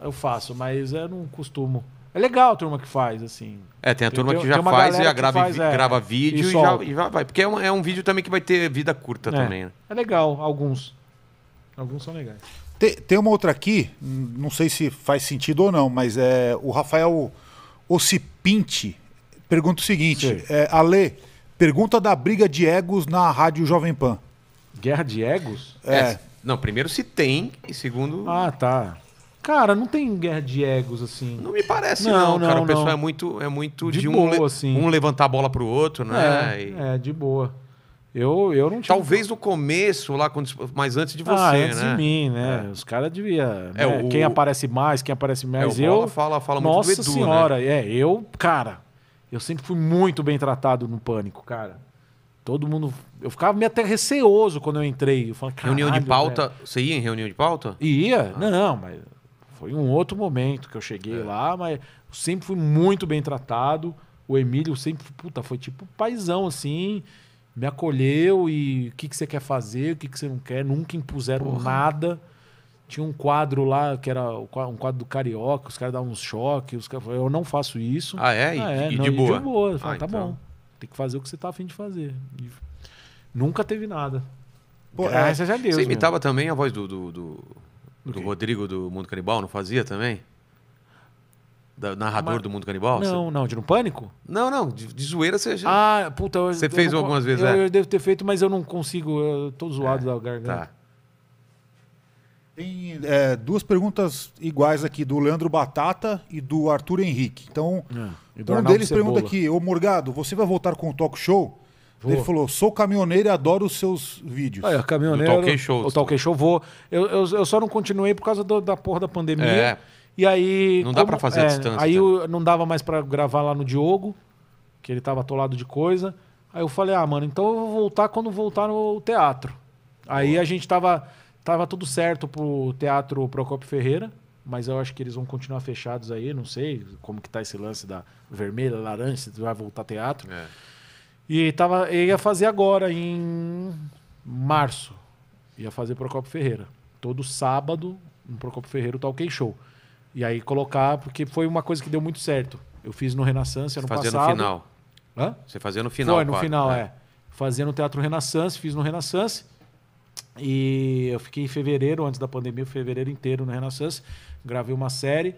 eu faço, mas eu não costumo. É legal a turma que faz, assim. É, tem a turma tem, que já faz e grava, faz, é, grava vídeo e, e, já, e, já, vai. Porque é um, é um vídeo também que vai ter vida curta é, também. Né? É legal, alguns. Alguns são legais. Tem, tem uma outra aqui, não sei se faz sentido ou não, mas é o Rafael Ocipinte. Pergunta o seguinte: é, Ale, pergunta da briga de egos na Rádio Jovem Pan. Guerra de egos? É. é. Não, primeiro se tem, e segundo. Ah, tá. Cara, não tem guerra de egos assim. Não me parece, não, não cara. Não, o pessoal é muito, é muito de, de boa, um, le... assim. um levantar a bola pro outro, né? É, e... é de boa. Eu, eu não tinha. Talvez no começo, lá, quando, mas antes de ah, você, ah, antes né? de mim, né? É. Os caras deviam. É, né? o... Quem aparece mais, quem aparece menos. É, eu fala, fala Nossa muito do Edu, né? senhora, né? é, eu, cara. Eu sempre fui muito bem tratado no pânico, cara. Todo mundo. Eu ficava meio até receoso quando eu entrei. Eu falava, reunião de pauta. Velho. Você ia em reunião de pauta? Ia. Ah. Não, mas foi um outro momento que eu cheguei é. lá, mas sempre fui muito bem tratado. O Emílio sempre, puta, foi tipo paizão assim. Me acolheu e o que, que você quer fazer, o que, que você não quer. Nunca impuseram Porra. nada. Tinha um quadro lá, que era um quadro do Carioca, os caras davam uns choques, os caras eu não faço isso. Ah, é? Ah, é. E, não, de e, de boa? de boa. Falei, ah, tá então. bom, tem que fazer o que você tá afim de fazer. E nunca teve nada. Pô, é, Graças é. a Deus. Você imitava meu. também a voz do, do, do, do Rodrigo do Mundo Canibal, não fazia também? Da, narrador Mas... do Mundo Canibal? Não, você... não, de no Pânico? Não, não, de, de zoeira você já... Ah, puta... Eu, você eu, fez algumas vezes, eu, é? eu devo ter feito, mas eu não consigo, eu tô zoado é, da garganta. Tá. Tem é, duas perguntas iguais aqui, do Leandro Batata e do Arthur Henrique. Então, é, então, um deles Cebola. pergunta aqui, ô Morgado, você vai voltar com o talk show? Vou. Ele falou, sou caminhoneiro e adoro os seus vídeos. Ah, é, caminhoneiro, o talk show. O talk show, vou. Eu, eu, eu, só não continuei por causa do, da porra da pandemia. É. E aí... Não como, dá para fazer a é, distância. Aí né? eu, não dava mais para gravar lá no Diogo, que ele tava atolado de coisa. Aí eu falei, ah, mano, então eu vou voltar quando voltar no teatro. Aí Boa. a gente tava Tava tudo certo pro Teatro Procopio Ferreira, mas eu acho que eles vão continuar fechados aí, não sei como que tá esse lance da vermelha, laranja, se vai voltar teatro. É. E tava, ia fazer agora em março. Ia fazer Procopio Ferreira. Todo sábado, no Procopio Ferreira Talk Show. E aí colocar, porque foi uma coisa que deu muito certo. Eu fiz no Renaissance ano fazia passado. Fazia no final. Hã? Você fazia no final. Foi, no final, é. é. Fazia no Teatro Renaissance, fiz no Renaissance. E eu fiquei em fevereiro, antes da pandemia, fevereiro inteiro no Renaissance, gravei uma série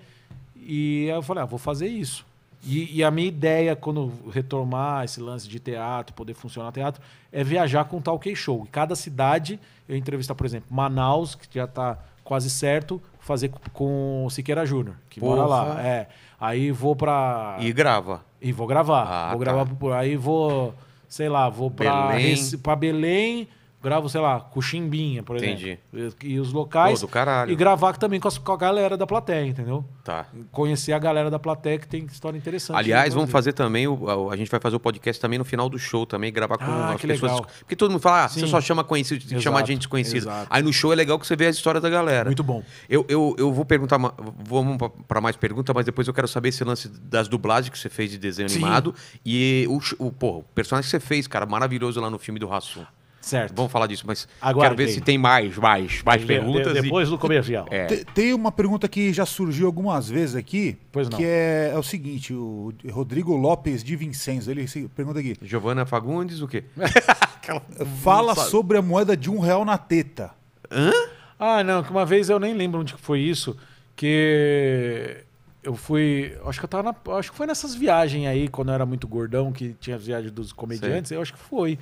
e eu falei, ah, vou fazer isso. E, e, a minha ideia, quando retomar esse lance de teatro, poder funcionar teatro, é viajar com tal que show. Cada cidade, eu entrevistar, por exemplo, Manaus, que já está quase certo, fazer com o Siqueira Júnior, que Porra. mora lá. É. Aí vou para E grava. E vou gravar. Ah, vou tá. gravar. Aí vou, sei lá, vou para Belém. Rec... Belém gravo, sei lá, com Chimbinha, por Entendi. exemplo. E, e os locais. Pô, do caralho. E gravar também com a, com a, galera da plateia, entendeu? Tá. Conhecer a galera da plateia que tem história interessante. Né, Aliás, vamos fazer também, o, a, gente vai fazer o podcast também no final do show também, gravar com ah, as pessoas. Legal. Porque todo mundo fala, ah, você só chama conhecido, tem que chamar gente desconhecida. Aí no show é legal que você vê as histórias da galera. Muito bom. Eu, eu, eu vou perguntar, vamos para mais perguntas, mas depois eu quero saber esse lance das dublagens que você fez de desenho Sim. animado. E o, o, porra, o personagem que você fez, cara, maravilhoso lá no filme do Rassum. Certo. Vamos falar disso, mas Aguardem. quero ver se tem mais, mais, mais de, perguntas. De, depois e... do comercial. É. Tem, tem uma pergunta que já surgiu algumas vezes aqui, pois não. que é, é o seguinte, o Rodrigo Lopes de Vincenzo, ele pergunta aqui. Giovana Fagundes, o quê? Fala sobre a moeda de um real na teta. Hã? Ah, não, que uma vez eu nem lembro onde foi isso, que eu fui. Acho que eu tava na, Acho que foi nessas viagens aí, quando eu era muito gordão, que tinha as viagens dos comediantes, eu acho que foi.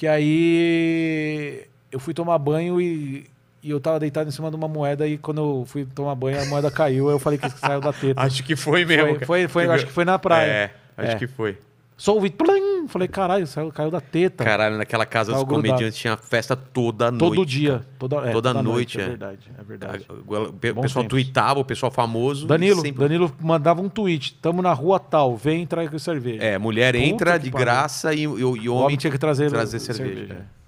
Que aí eu fui tomar banho e, e eu tava deitado em cima de uma moeda e quando eu fui tomar banho a moeda caiu. Aí eu falei que saiu da teta. acho que foi mesmo. Foi, foi, foi acho que foi na praia. É, acho é. que foi. Solve. Plim! falei, caralho, saiu, caiu da teta. Caralho, naquela casa dos grudado. comediantes tinha festa toda noite. Todo dia. Toda, é, toda, toda noite, noite, é. é verdade, é verdade. O pessoal tweetava, o pessoal famoso. Danilo, sempre... Danilo mandava um tweet. Tamo na rua tal, vem entrar com cerveja. É, mulher Puta entra de graça e, e, e homem, o homem tinha que trazer, trazer cerveja. cerveja. É.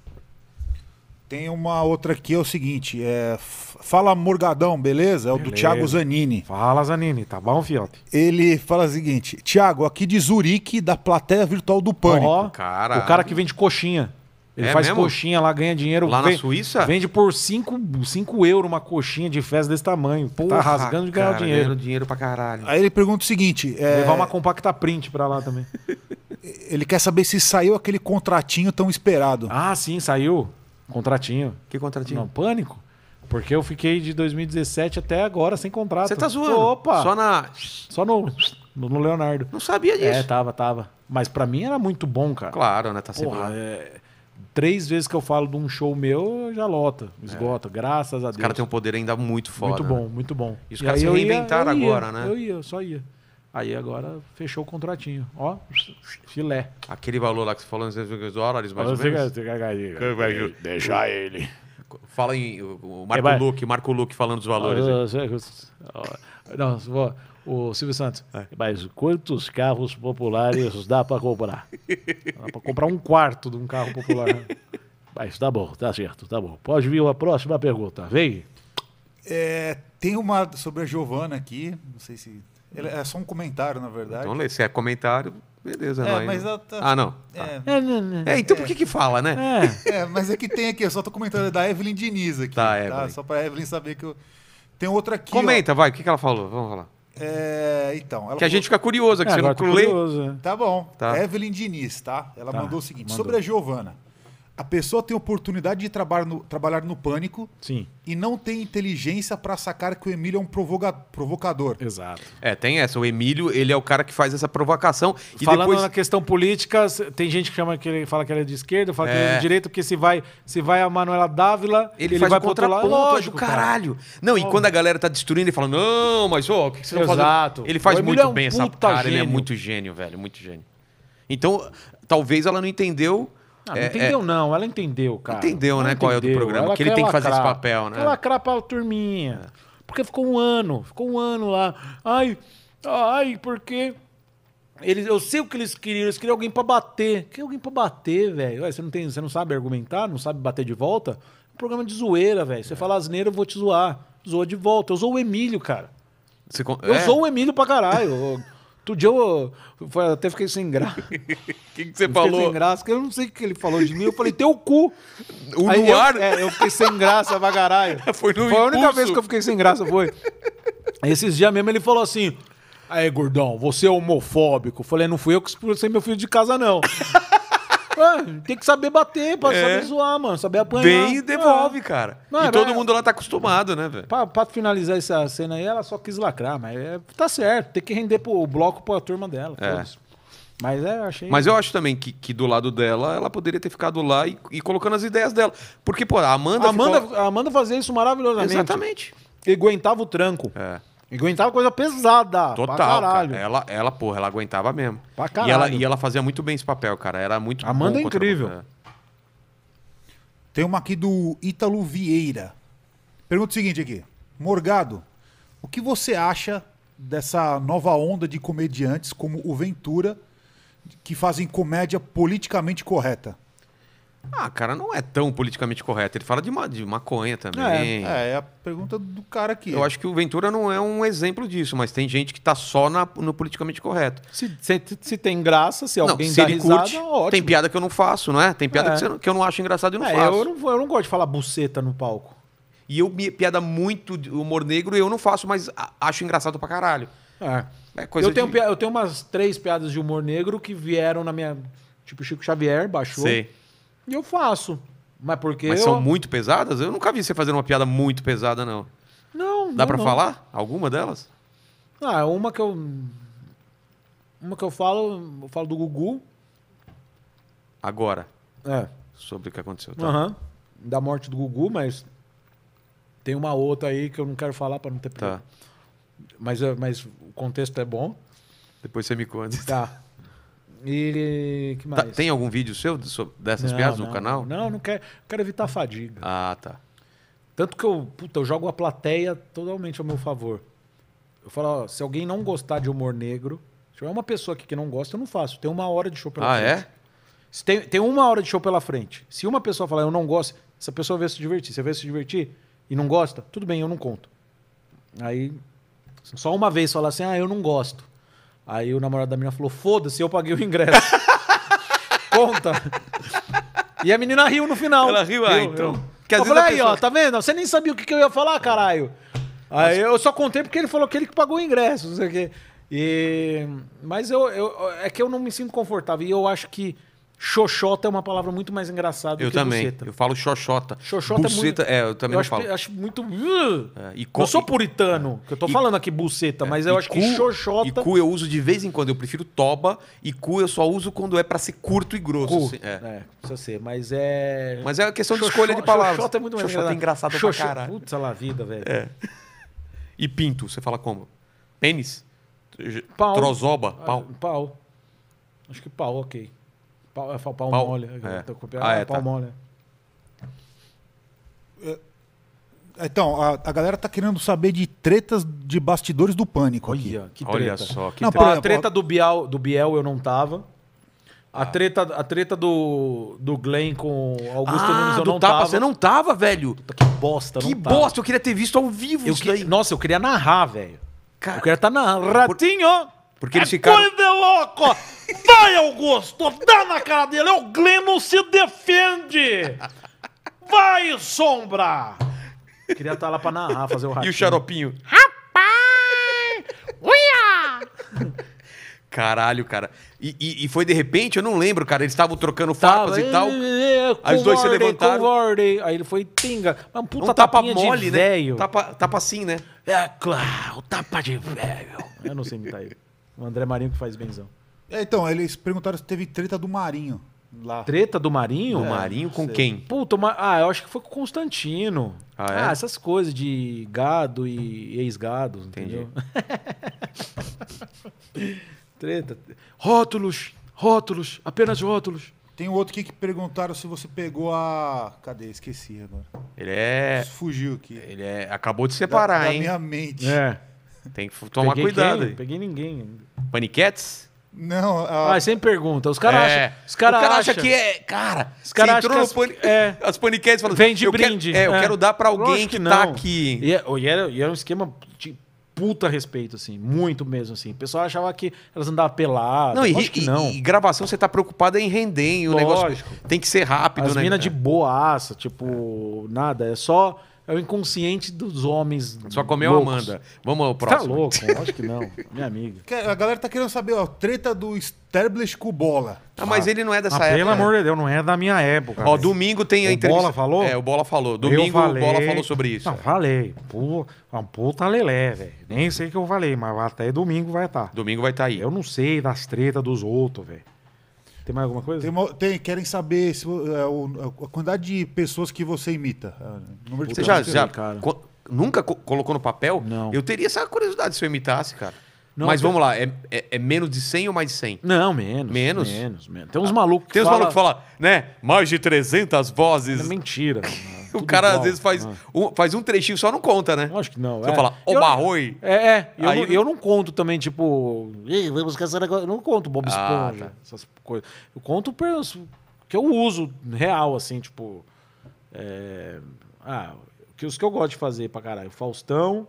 Tem uma outra aqui, é o seguinte: é, fala Morgadão, beleza? É o beleza. do Thiago Zanini. Fala, Zanini, tá bom, fiote? Ele fala o seguinte: Thiago, aqui de Zurique, da plateia virtual do Pânico. Oh, cara. O cara que vende coxinha. Ele é faz mesmo? coxinha lá, ganha dinheiro. Lá vende, na Suíça? Vende por 5 euros uma coxinha de festa desse tamanho. Tá Porra, tá rasgando de ganhar cara, dinheiro. dinheiro pra caralho. Aí ele pergunta o seguinte: é... levar uma compacta print pra lá também. ele quer saber se saiu aquele contratinho tão esperado. Ah, sim, saiu. Contratinho. Que contratinho? Não, pânico. Porque eu fiquei de 2017 até agora sem contrato. Você tá zoando? Opa! Só na. Só no. No Leonardo. Não sabia disso. É, tava, tava. Mas para mim era muito bom, cara. Claro, né? Tá sempre. Porra, é... Três vezes que eu falo de um show meu, já lota, esgota, é. graças a Deus. Os caras têm um poder ainda muito forte. Muito né? bom, né? muito bom. E os caras se reinventaram ia, ia, agora, né? Eu ia, eu só ia. Aí agora fechou o contratinho. Ó, filé. Aquele valor lá que você falou, não sei dólares, é mais ou menos. Deixar ele. Fala em o Marco é, Luque, Marco Luque falando dos valores. Não, o Silvio Santos. É. Mas quantos carros populares dá para comprar? Dá para comprar um quarto de um carro popular. Né? Mas tá bom, tá certo, tá bom. Pode vir a próxima pergunta. Vem. É, tem uma sobre a Giovana aqui, não sei se ele é só um comentário, na verdade. Então, se é comentário, beleza. É, mas Tá... Ah, não. É. Tá. É, é, então por que que fala, né? É. é. mas é que tem aqui, eu só tô comentando é da Evelyn Diniz aqui. Tá, Evelyn. Tá? Só pra Evelyn saber que eu... Tem outra aqui, Comenta, ó. vai, o que, que ela falou? Vamos falar. É, então, que a falou... gente fica curioso, que você não lê. Tá bom. Tá. Evelyn Diniz, tá? Ela tá, mandou o seguinte, mandou. sobre a Giovana a pessoa tem oportunidade de trabalhar no, trabalhar no pânico Sim. e não tem inteligência para sacar que o Emílio é um provoca, provocador. Exato. É, tem essa. O Emílio, ele é o cara que faz essa provocação. E Falando depois... na questão política, tem gente que, chama que ele, fala que ele é de esquerda, fala é. que ele é de é. direita, porque se vai, se vai a Manuela Dávila, ele, ele faz vai o contraponto. Lógico, caralho. Não, e quando a galera tá destruindo, ele fala, não, mas ô, o que, você Exato. fazendo? Ele faz muito é um bem essa cara. Gênio. Ele é muito gênio, velho, muito gênio. Então, talvez ela não entendeu ah, não é, entendeu, é... não. Ela entendeu, cara. Entendeu, ela né, entendeu. qual é o do programa? Ela que ele tem que fazer esse papel, né? ela crapa a turminha. É. Porque ficou um ano, ficou um ano lá. Ai, ai, porque. Eles, eu sei o que eles queriam, eles queriam alguém para bater. Quer alguém para bater, velho? Você não tem, você não sabe argumentar, não sabe bater de volta? É um programa de zoeira, velho. Você é. fala asneira, eu vou te zoar. Zoa de volta. Eu sou o Emílio, cara. Você, eu é? sou o Emílio pra caralho. Outro dia eu, até fiquei sem graça. O que, que você eu falou? sem graça, porque eu não sei o que ele falou de mim. Eu falei, teu cu. O Aí no eu, ar? É, eu fiquei sem graça pra Foi, foi a única vez que eu fiquei sem graça, foi. Esses dias mesmo ele falou assim: Aí, gordão, você é homofóbico. Eu falei, não fui eu que expulsei meu filho de casa, não tem que saber bater, pra é. saber zoar, mano. Saber apanhar. Bem e devolve, é. cara. Não, e é, todo é... mundo lá tá acostumado, né, velho? Pra, pra, finalizar essa cena aí, ela só quis lacrar, mas é, tá certo. Tem que render pro bloco pra turma dela. É. Mas é, achei. Mas eu acho também que, que do lado dela, ela poderia ter ficado lá e, e colocando as ideias dela. Porque, pô, a Amanda. A Amanda, ficou... a Amanda fazia isso maravilhosamente. Exatamente. E aguentava o tranco. É. Aguentava coisa pesada. Total, caralho. Cara. Ela, ela, porra, ela aguentava mesmo. Pra caralho. E ela, e ela fazia muito bem esse papel, cara. Era muito Amanda é incrível. É. Tem uma aqui do Ítalo Vieira. Pergunta o seguinte aqui. Morgado, o que você acha dessa nova onda de comediantes como o Ventura que fazem comédia politicamente correta? Ah, cara, não é tão politicamente correto. Ele fala de, ma de maconha também. É, é, é, a pergunta do cara aqui. Eu acho que o Ventura não é um exemplo disso, mas tem gente que tá só na, no politicamente correto. Se, se, se tem graça, se não, alguém se dá risada, curte, ótimo. Tem piada que eu não faço, não é? Tem piada é. Que, que, eu não acho engraçado e não é, faço. Eu não, eu não gosto de falar buceta no palco. E eu, piada muito humor negro, eu não faço, mas acho engraçado pra caralho. É. é eu, tenho, de... eu tenho umas três piadas de humor negro que vieram na minha... Tipo, Chico Xavier baixou. Sei e eu faço. Mas porque. Mas eu... são muito pesadas? Eu nunca vi você fazendo uma piada muito pesada, não. Não. Dá para falar alguma delas? Ah, uma que eu. Uma que eu falo, eu falo do Gugu. Agora. É. Sobre o que aconteceu. Tá? Uhum. Da morte do Gugu, mas. Tem uma outra aí que eu não quero falar para não ter problema. Tá. Mas, mas o contexto é bom. Depois você me conta. Tá. E que tá, mais? Tá, tem algum vídeo seu dessas não, piadas não, no canal? Não, não quero, quero evitar a fadiga. Ah, tá. Tanto que eu, puta, eu jogo a plateia totalmente ao meu favor. Eu falo, ó, se alguém não gostar de humor negro, se tiver uma pessoa aqui que não gosta, eu não faço. Tem uma hora de show pela ah, é? frente. Ah, é? Se tem, tem uma hora de show pela frente. Se uma pessoa falar, eu não gosto, essa pessoa vê se divertir. Você vê se divertir e não gosta, tudo bem, eu não conto. Aí, só uma vez falar assim, ah, eu não gosto. Aí o namorado da menina falou: foda-se, eu paguei o ingresso. Conta. E a menina riu no final. Ela riu, ah, então. Eu, eu falei, aí, pessoa... ó, tá vendo? Você nem sabia o que, que eu ia falar, caralho. Aí Mas... eu só contei porque ele falou que ele que pagou o ingresso, não sei o quê. E... Mas eu, eu, é que eu não me sinto confortável. E eu acho que Xoxota é uma palavra muito mais engraçada eu do que também. buceta. Eu também. Eu falo xoxota. Xoxota buceta, é muito... É, eu também eu acho, falo. acho muito... Uh! É, e co... Eu sou puritano, que eu tô e... falando aqui buceta, é, mas eu acho cu, que xoxota... E cu eu uso de vez em quando, eu prefiro toba, e cu eu só uso quando é pra ser curto e grosso. Cu. Assim. É. é, precisa ser, mas é... Mas é questão de escolha de palavras. Xoxota é muito mais xoxota engraçado. Xoxota é engraçado pra caralho. Putz, lá vida, velho. É. E pinto, você fala como? Pênis? Pau. Trozoba? Ah, pau. Pau. Acho que pau, ok. Pal, é, pal, né, é. ah, é tá. mole. É. Ah, é, Palmole. Tá. Então, a, a, galera tá querendo saber de tretas de bastidores do pânico. Olha, aqui. que treta. Olha só, que não, treta. Ah, exemplo, a treta do Biel, do Biel eu não tava. A, ah. treta, a treta do, do Glenn com Augusto ah, Nunes eu não tapa. tava. Você não tava, velho. Que bosta, Que bosta, eu queria ter visto ao vivo eu isso que... Nossa, eu queria narrar, velho. Cara... Eu queria estar tá narrando. Ratinho! Por... Porque eles é ficaram. Coisa louco! Vai, Augusto! Dá na cara dele! É o Gleno se defende! Vai, sombra! Queria estar lá pra narrar, fazer o ratinho. E o xaropinho. Rapaz! Uia! Caralho, cara. E, e, e, foi de repente, eu não lembro, cara. Eles estavam trocando farpas e tal. Covarde, aí os dois se levantaram. Aí ele foi tinga. Mas é um puta um tapa mole, né? Tapa, tapa assim, né? É claro, tapa de velho. Eu não sei imitar ele. O André Marinho que faz benzão. É, então, eles perguntaram se teve treta do Marinho lá. Treta do Marinho? É, Marinho com sei. quem? Puta, uma... ah, eu acho que foi com o Constantino. Ah, é? ah essas coisas de gado e ex-gado, entendeu? treta. Rótulos, rótulos, apenas rótulos. Tem outro aqui que perguntaram se você pegou a. Cadê? Esqueci agora. Ele é. Fugiu aqui. Ele é. Acabou de separar, da, da hein? Na minha mente. É. Tem que tomar peguei cuidado. Quem? Aí. Peguei ninguém. Paniquetes? Não, a... ah, sempre pergunta. Os caras é. acham. Os caras cara acham que é. Cara, os cara entrou no as, pan... é. as paniquetes falando. Vende brinde. Quero, é, é, eu é. quero dar para alguém que, que tá aqui. E, é, e, era, e era um esquema de puta respeito, assim, muito mesmo, assim. O pessoal achava que elas andavam peladas. Não, e, que não. E, e gravação você tá preocupada em render, o Lógico. negócio tem que ser rápido, As né? mina de boaça, tipo, nada, é só é o inconsciente dos homens. Só comeu loucos. Amanda. Vamos ao tá próximo. Tá louco, acho que não. Minha amiga. A galera tá querendo saber, ó, treta do Sterblich com bola. Ah, mas ah. ele não é dessa ah, época. Pelo amor de Deus, não é da minha época. Ó, domingo tem a o entrevista. O Bola falou? É, o Bola falou. Domingo o Bola falou sobre isso. Não, falei. Pô, é uma puta lelé, velho. Nem sei o que eu falei, mas até domingo vai estar. Tá. Domingo vai estar tá aí. Eu não sei das tretas dos outros, velho. Tem mais alguma coisa? Tem, uma, tem querem saber se, a, é, é, a quantidade de pessoas que você imita. É, número de você já, já cara. Co nunca co colocou no papel? Não. Eu teria essa curiosidade se eu imitasse, cara. Não, mas vamos lá, é, é, é, menos de 100 ou mais de 100? Não, menos. Menos? Menos, menos. Tem uns ah, malucos que Tem uns fala... malucos que falam, né? Mais de 300 vozes. É mentira. o cara igual. às vezes faz, ah. um, faz um trechinho só não conta, né? Acho que não. Você é. fala, ô barroi. É, é. Eu, Aí... eu, não conto também, tipo, Ei, vamos casar negócio. Eu não conto Bob ah, Esponja, tá. essas coisas. Eu conto que eu uso real, assim, tipo. É... Ah, que os que eu gosto de fazer pra caralho. Faustão,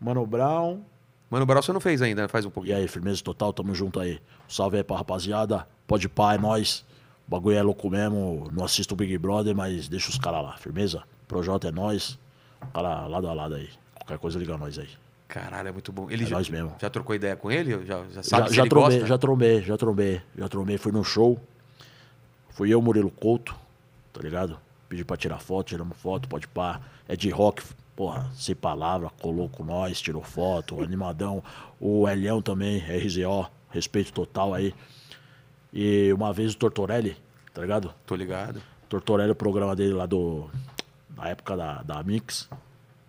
Mano Brown. Mano Brown você não fez ainda, né? faz um pouquinho. E aí, firmeza total, tamo junto aí. salve aí pra rapaziada. Pode pai é nós. O bagulho é louco mesmo. Não assisto o Big Brother, mas deixa os caras lá. Firmeza? Projota é nós. cara lado a lado aí. Qualquer coisa liga nós aí. Caralho, é muito bom. Ele é já, nós mesmo. Já trocou ideia com ele? Já, já sabe já, já trombei, gosta? Já trombei, já trombei. Já trombei. Fui no show. Fui eu, Murilo Couto. Tá ligado? Pedi pra tirar foto, tiramos foto, pode pá. É de rock, porra, sem palavra, colou com nós, tirou foto, animadão. O Elião também, RZO, respeito total aí. E uma vez o Tortorelli, tá ligado? Tô ligado. Tortorelli, o programa dele lá do. Na época da, da Mix,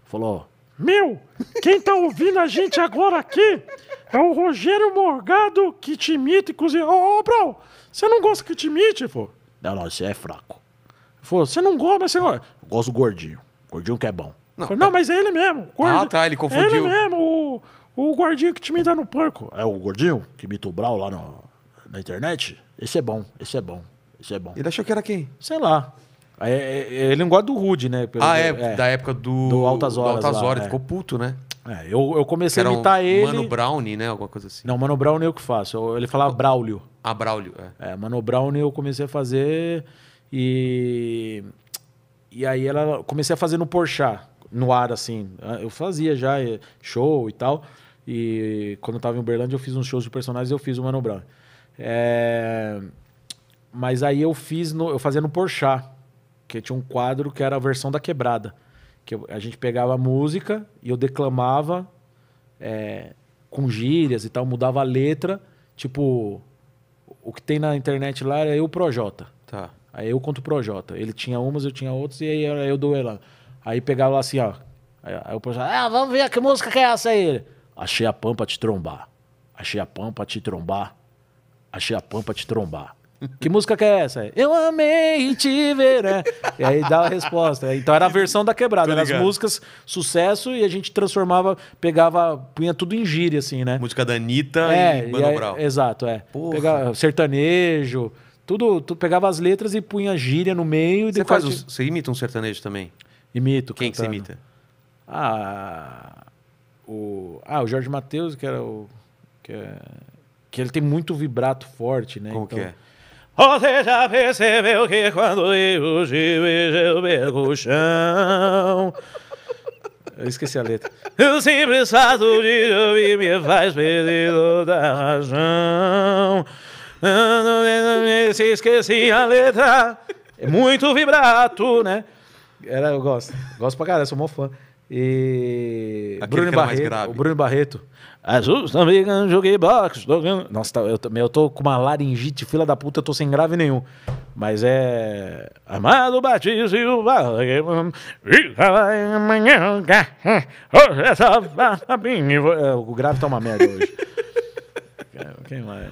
falou: Meu, quem tá ouvindo a gente agora aqui é o Rogério Morgado que te imita e cozinha. Ô, oh, oh, bro, você não gosta que te imite? Falou: Não, não, você é fraco. Falou: Você não gosta, mas você gosta. Eu gosto do gordinho. Gordinho que é bom. Não, Falei, não tá- mas é ele mesmo. Gordinho. Ah, tá, ele confundiu. É ele mesmo, o, o gordinho que te imita no porco. É o gordinho que imita o Brau lá no, na internet, esse é bom, esse é bom, esse é bom. Ele achou que era quem? Sei lá. É, é, é ele não gosta do Rude, né? Pelo ah, é, é, da época do, do Altas Horas. Do Altas Horas, lá, é. ficou puto, né? É, eu, eu comecei a imitar um ele. Mano Brown, né? Alguma coisa assim. Não, Mano Brown o que faço. Eu, ele falava Braulio. Ah, Braulio, é. É, Mano Brown eu comecei a fazer e. E aí ela comecei a fazer no Porchat, no ar, assim. Eu fazia já eh, show e tal. E quando eu tava em Uberlândia, eu fiz uns shows de personagens e eu fiz o Mano Brown. É... Mas aí eu fiz no, eu fazia no Porchat, que tinha um quadro que era a versão da quebrada, que eu, a gente pegava a música e eu declamava é, com gírias e tal, mudava a letra, tipo o que tem na internet lá é eu Jota, Tá. Aí eu contra o Jota, Ele tinha umas, eu tinha outras, e aí eu doei lá. Aí pegava assim, ó. Aí, aí o Projota, ah, vamos ver que música que é essa aí. Achei a pampa te trombar. Achei a pampa te trombar. Achei a pampa te trombar. Que música que é essa? Eu amei te ver, né? E aí dá a resposta. Então era a versão da quebrada, eram as músicas sucesso e a gente transformava, pegava, punha tudo em gíria, assim, né? Música da Anitta é, e Mano Brown. Exato, é. Pegava sertanejo, tudo, tu pegava as letras e punha gíria no meio. Você, faz você imita um sertanejo também? Imito. Quem cantando. que você imita? Ah, o, ah, o Jorge Matheus, que era o. Que é... Que ele tem muito vibrato forte, né? Como então... que é? Você já percebeu que quando eu giro, eu perco o chão. Eu esqueci a letra. o simples fato de ouvir me faz perder toda a razão. Se esqueci a letra. É muito vibrato, né? Era, eu gosto. Gosto pra caralho, sou mó fã. E. Bruno é Barreto, O Bruno Barreto. Jesus também joguei boxe. Jogando. Nossa, tá, eu, eu tô com uma laringite, fila da puta, eu tô sem grave nenhum. Mas é. Amado Batista e o amanhã. Hoje é só é, O grave tá uma merda hoje. Quem mais?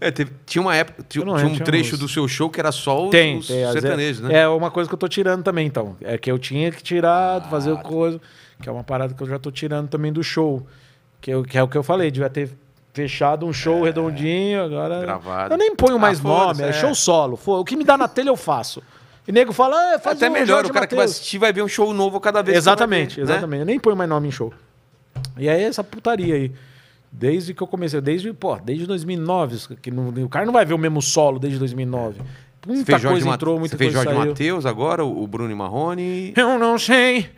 É, teve, tinha uma época, tinha, tinha um trecho do seu show que era só os, tem, os tem, sertanejos, é, né? É uma coisa que eu tô tirando também, então. É que eu tinha que tirar, ah, fazer coisa, que é uma parada que eu já tô tirando também do show. Que, eu, que é o que eu falei, devia ter fechado um show é, redondinho, agora. Gravado. Eu nem ponho mais ah, nome, é, é. show solo. o que me dá na telha eu faço. E nego fala, ah, faz Até um melhor, Jorge o cara Mateus. que vai assistir vai ver um show novo cada vez. Exatamente, ver, né? exatamente. Né? Eu nem ponho mais nome em show. E aí é essa putaria aí. Desde que eu comecei, desde, pô, desde 2009, que não, o cara não vai ver o mesmo solo desde 2009. Muita feijão coisa de entrou, Você fez Jorge Matheus agora, o Bruno Marrone. Eu não sei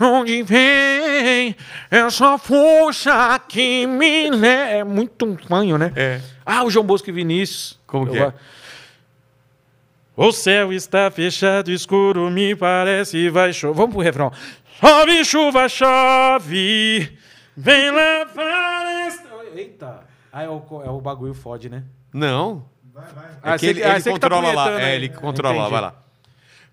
onde vem essa força que me leva. É muito um fanho, né? É. Ah, o João Bosco e Vinícius. Como Eu que é? O céu está fechado, escuro, me parece vai chover. Vamos pro refrão. Chove, chuva, chove, vem lavar esta... Eita, ah, é o, é o bagulho fode, né? Não. Vai, vai. É ah, ele, ah, ele tá controla tá lá. É, ele controla Entendi. lá, vai lá.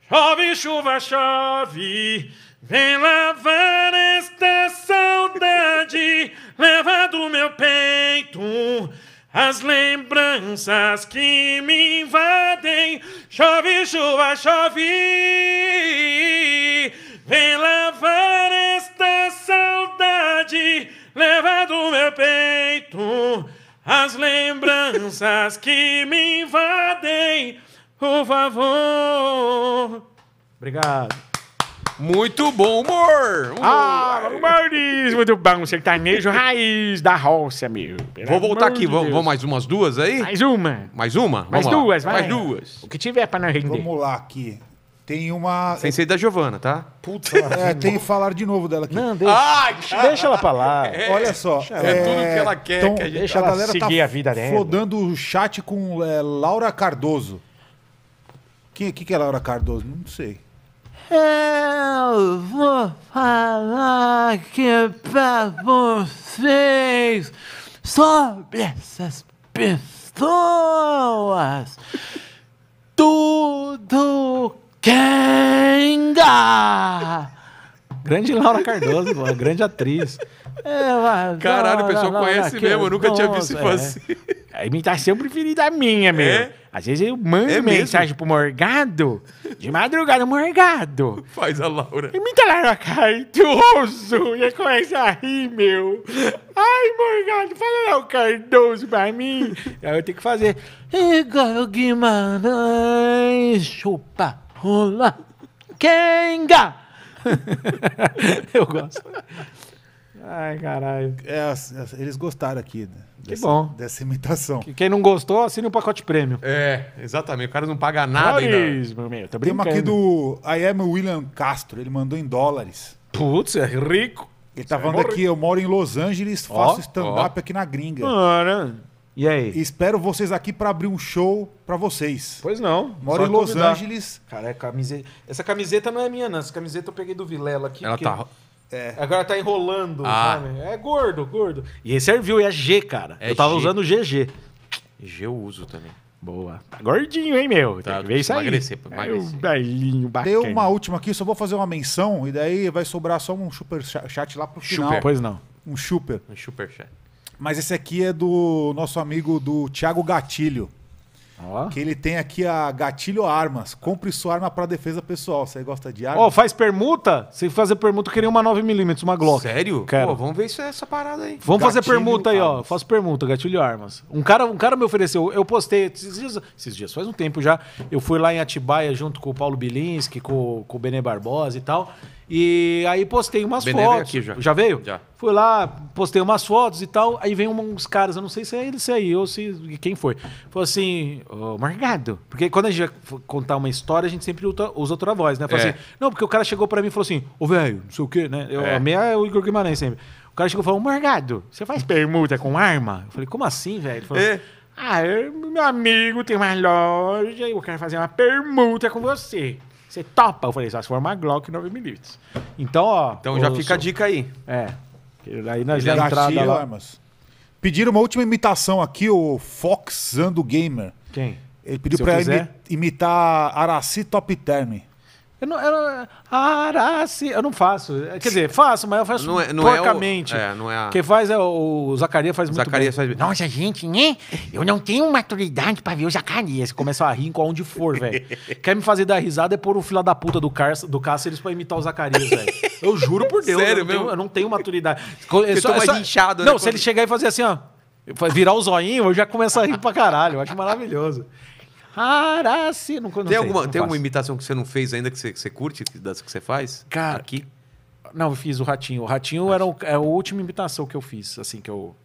Chove, chuva, chove, vem lavar esta saudade, leva do meu peito as lembranças que me invadem. Chove, chuva, chove, vem lavar esta saudade, leva do meu peito as lembranças que me invadem, por favor. Obrigado. Muito bom humor! Ah, ah, humorismo do bom sertanejo raiz da roça, meu. Pelo Vou voltar aqui, vamos, mais umas duas aí? Mais uma. Mais uma? Mais duas, lá. vai. Mais duas. O que tiver pra não render. Vamos lá aqui. Tem uma. Sem ser da Giovana, tá? Puta, é, é, tem que falar de novo dela aqui. Não, deixa. Ah, deixa ela pra lá. É, Olha só. É, é, tudo que ela quer. Então, que a gente... Deixa a galera tá seguir tá a vida dela. Fodando o chat com é, Laura Cardoso. Quem que, que é Laura Cardoso? Não sei. Eu vou falar aqui pra vocês sobre essas pessoas. Tudo Kenga! Grande Laura Cardoso, mano, grande atriz. É, Caralho, o pessoal conhece mesmo, eu nunca tinha visto isso é. assim. A imitação preferida é minha, meu. É? Às vezes eu é mando é mensagem pro Morgado, de madrugada, Morgado. Faz a Laura. Imita a Laura Cardoso. E começa a rir, meu. Ai, Morgado, fala Laura Cardoso pra mim. Aí eu tenho que fazer. Igual Guimarães, chupa. Rola, Kenga! Eu gosto. Ai, caralho. É, é eles gostaram aqui. Né? Dessa, que bom. Dessa imitação. Que, quem não gostou, assine o um pacote prêmio. É, exatamente. O cara não paga nada Olha ainda. Meu, meu, Tem uma aqui do I am William Castro. Ele mandou em dólares. Putz, é rico. Ele tá é falando aqui, eu moro em Los Angeles, faço oh, stand-up oh. aqui na gringa. Mano. E aí? Espero vocês aqui para abrir um show para vocês. Pois não. Moro em Los Angeles. Cara, é camiseta. Essa camiseta não é minha, não. Essa camiseta eu peguei do Vilela aqui. Ela tá. É. Agora tá enrolando, ah. sabe? É gordo, gordo. E aí serviu, é G, cara. É eu tava G. usando GG. G eu uso também. Boa. Tá gordinho, hein, meu? Tá, Tem isso aí. Emagrecer, é emagrecer. É belinho bacana. uma última aqui, só vou fazer uma menção e daí vai sobrar só um super chat lá pro final. Super. Pois não. Um super. Um super chat. Mas esse aqui é do nosso amigo do Thiago Gatilho. Oh. Que ele tem aqui a Gatilho Armas. Compre sua arma para defesa pessoal. Você gosta de arma? Ó, oh, faz permuta? Se fazer permuta, eu queria uma 9mm, uma Glock. Sério? Quero. Pô, vamos ver isso, é essa parada aí. Vamos gatilho fazer permuta aí, ó. Faço permuta, Gatilho Armas. Um cara, um cara me ofereceu, eu postei esses dias, esses dias, faz um tempo já. Eu fui lá em Atibaia junto com o Paulo Bilinski, com, com o Benê Barbosa e tal. E aí postei umas Benê fotos. Veio aqui já. já veio? Já. Fui lá, postei umas fotos e tal. Aí vem uns caras, eu não sei se é ele, se é se quem foi. Falou assim, ô, oh, Margado. Porque quando a gente vai contar uma história, a gente sempre usa outra voz, né? é. assim, não, porque o cara chegou para mim e falou assim, ô velho, não sei o quê, né? Eu, é. A minha é o Igor Guimarães sempre. O cara chegou e falou, Margado, você faz permuta com arma? Eu falei, como assim, velho? Ele falou, é. ah, eu, meu amigo tem uma loja e eu quero fazer uma permuta com você. Você topa? Eu falei, só se for uma Glock 9mm. Então, ó. Então já fica a dica aí. É. Aí nós já é entrada lá. Armas. Pediram uma última imitação aqui, o Fox Zando Gamer. Quem? Ele pediu para pra imitar Araci Top Term. Eu não, eu, eu não faço. Quer dizer, faço, mas eu faço não é, não porcamente. É o, é, não é a... Quem faz é o, o Zacarias faz o muito Zacarias bem. Faz... Nossa, gente, né? Eu não tenho maturidade pra ver o Zacarias. Começa a rir com aonde for, velho. Quer me fazer dar risada é pôr o fila da puta do, Car... do Cáceres pra imitar o Zacarias, velho. Eu juro por Deus. Sério, eu, mesmo? Tenho, eu não tenho maturidade. É Você só, toma é só... Inchado, né, não, né, se quando... ele chegar e fazer assim, ó. Virar o zoinho, eu já começo a rir pra caralho. Eu acho maravilhoso. Haraci. Não, não tem sei, alguma, não tem alguma imitação que você não fez ainda que você, que você curte, das que você faz? Cara. Aqui? Não, eu fiz o Ratinho. O Ratinho era o, é a última imitação que eu fiz, assim, que eu,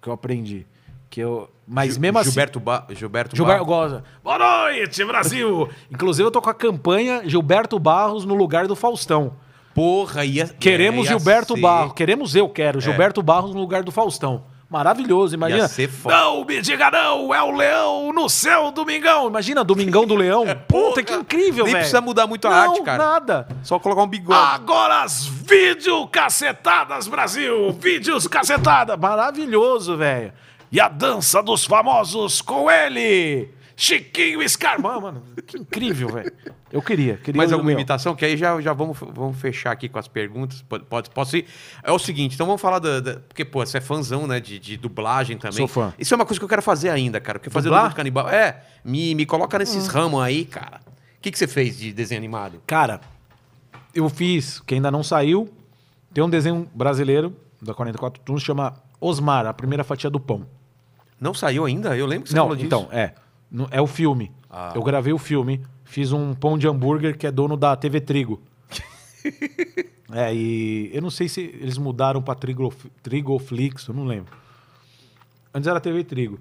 que eu aprendi. Que eu, mas mesmo assim- Gilberto assim. Ba, Gilberto Gilberto Barros. Boa noite, Brasil! Inclusive, eu tô com a campanha Gilberto Barros no lugar do Faustão. Porra, ia. Queremos é, ia Gilberto ser... Barros. Queremos eu, quero. É. Gilberto Barros no lugar do Faustão. Maravilhoso, imagina. Ia ser foda. Não me diga não, é o leão no céu, Domingão. Imagina, Domingão do Leão. É, Puta, que incrível, velho. Nem precisa mudar muito a não, arte, cara. nada. Só colocar um bigode. Agora as vídeo cacetadas, Brasil. Vídeos cacetadas. Maravilhoso, velho. E a dança dos famosos com ele. Chiquinho Scarman, mano. Que incrível, velho. Eu queria, queria. Mais alguma meu. imitação? Que aí já, já vamos, vamos fechar aqui com as perguntas. Pode, pode, posso ir? É o seguinte, então vamos falar da, da. porque, pô, você é fãzão, né? De, de dublagem também. Sou fã. Isso é uma coisa que eu quero fazer ainda, cara. Porque fazer Dublar? canibal. É, me, me coloca nesses hum. ramos aí, cara. O que, que você fez de desenho animado? Cara, eu fiz, que ainda não saiu. Tem um desenho brasileiro da 44 Tunes, chama Osmar, a primeira fatia do pão. Não saiu ainda? Eu lembro que você não, falou disso. Então, é. É o filme. Ah. Eu gravei o filme, fiz um pão de hambúrguer que é dono da TV Trigo. é, e eu não sei se eles mudaram pra Trigo, Trigoflix, eu não lembro. Antes era TV Trigo.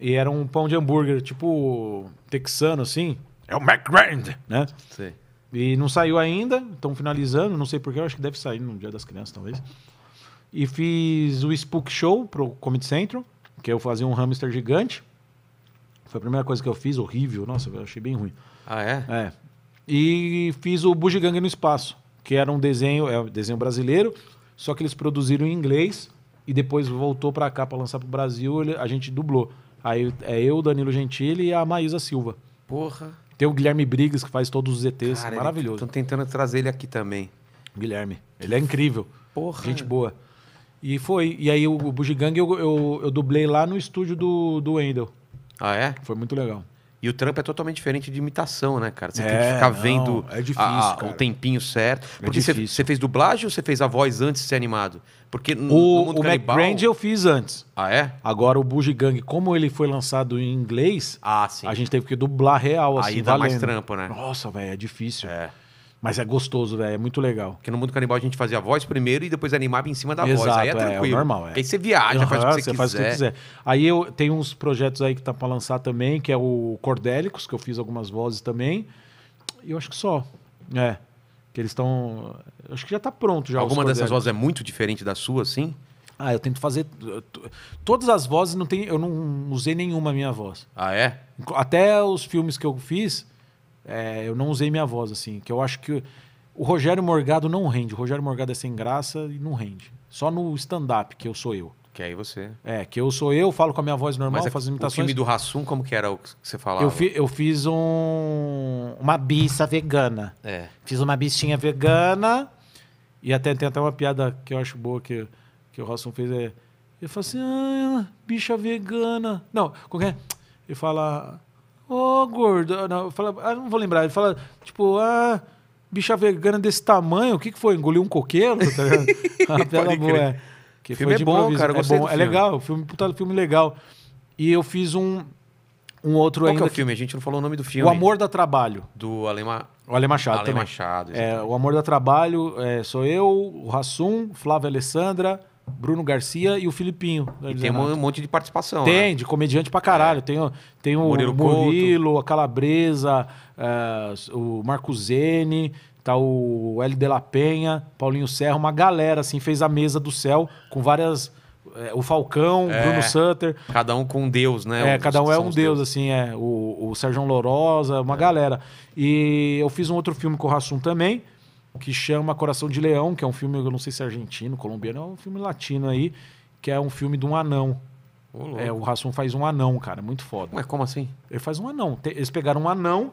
E era um pão de hambúrguer, tipo texano, assim. É o McGrand, né? Sim. E não saiu ainda, estão finalizando, não sei porquê, acho que deve sair no Dia das Crianças, talvez. E fiz o Spook Show pro Comedy Central, que é eu fazia um hamster gigante. Foi a primeira coisa que eu fiz, horrível. Nossa, eu achei bem ruim. Ah, é? É. E fiz o Bugiganga no Espaço, que era um desenho, é um desenho brasileiro, só que eles produziram em inglês e depois voltou para cá para lançar pro Brasil, a gente dublou. Aí é eu, Danilo Gentili e a Maísa Silva. Porra. Tem o Guilherme Briggs que faz todos os ETs, é Cara, maravilhoso. Estão tentando trazer ele aqui também. Guilherme, ele é incrível. Porra. Gente boa. E foi. E aí o Bugiganga eu, eu, eu dublei lá no estúdio do, do Wendel. Ah, é? Foi muito legal. E o trampo é totalmente diferente de imitação, né, cara? Você é, tem que é, ficar não, vendo é difícil, a, o tempinho certo. É Porque é você, você fez dublagem ou você fez a voz antes de ser animado? Porque o, no mundo o canibal... Brand eu fiz antes. Ah, é? Agora o Gang, como ele foi lançado em inglês, ah, sim. a gente teve que dublar real, assim, Aí dá valendo. mais trampo, né? Nossa, velho, é difícil. É. Mas é gostoso, velho. É muito legal. Porque no mundo canibal a gente fazia a voz primeiro e depois animava em cima da Exato, voz. Aí é, é, é tranquilo. É, normal, é. Aí você viaja, uhum, faz o que você, você quiser. Faz o que quiser. Aí eu tenho uns projetos aí que tá para lançar também, que é o Cordélicos, que eu fiz algumas vozes também. E eu acho que só. É. Que eles estão. Acho que já tá pronto já. Alguma dessas vozes é muito diferente da sua, sim? Ah, eu tento fazer. Todas as vozes não tem. Eu não usei nenhuma minha voz. Ah, é? Até os filmes que eu fiz é, eu não usei minha voz, assim, que eu acho que o Rogério Morgado não rende. O Rogério Morgado é sem graça e não rende. Só no stand-up, que eu sou eu. Que aí você. É, que eu sou eu, falo com a minha voz normal, Mas é, faço imitações. O filme do Rassum, como que era o que você falava? Eu, fi, eu fiz um, uma bicha vegana. É. Fiz uma bichinha vegana. E até tem até uma piada que eu acho boa que, que o Rassum fez. É, ele fala assim, ah, bicha vegana. Não, qualquer. É? Ele fala, ô oh, gordo. Não, fala, ah, não vou lembrar. Ele fala, tipo, ah, bicha vegana desse tamanho, o que, que foi? Engoliu um coqueiro? Tá ah, boa, é. Que filme é bom, improviso. cara. É, bom, é legal, filme, puta, filme legal. E eu fiz um, um outro Qual ainda. Qual é o filme? A gente não falou o nome do filme. O Amor da Trabalho. Do Alema... O Ale Machado Ale também. Machado, é, O Amor da Trabalho é, sou eu, o Rassum, Flávia Alessandra, Bruno Garcia e o Filipinho. Né, e tem um monte de participação. Tem, né? de comediante pra caralho. É. Tem, tem o Murilo, Murilo a Calabresa, uh, o Marco Zene, tá o L. de la Penha, Paulinho Serra, uma galera assim, fez a mesa do céu com várias. Eh, o Falcão, é, Bruno Sutter. Cada um com um Deus, né? É, cada um é um Deus, assim, é. O, o Sérgio Lorosa, uma galera. E eu fiz um outro filme com o Rassum também, que chama Coração de Leão, que é um filme, eu não sei se é argentino, colombiano, é um filme latino aí, que é um filme de um anão. Oh, é, o Rassum faz um anão, cara, é muito foda. Ué, como assim? Ele faz um anão. Eles pegaram um anão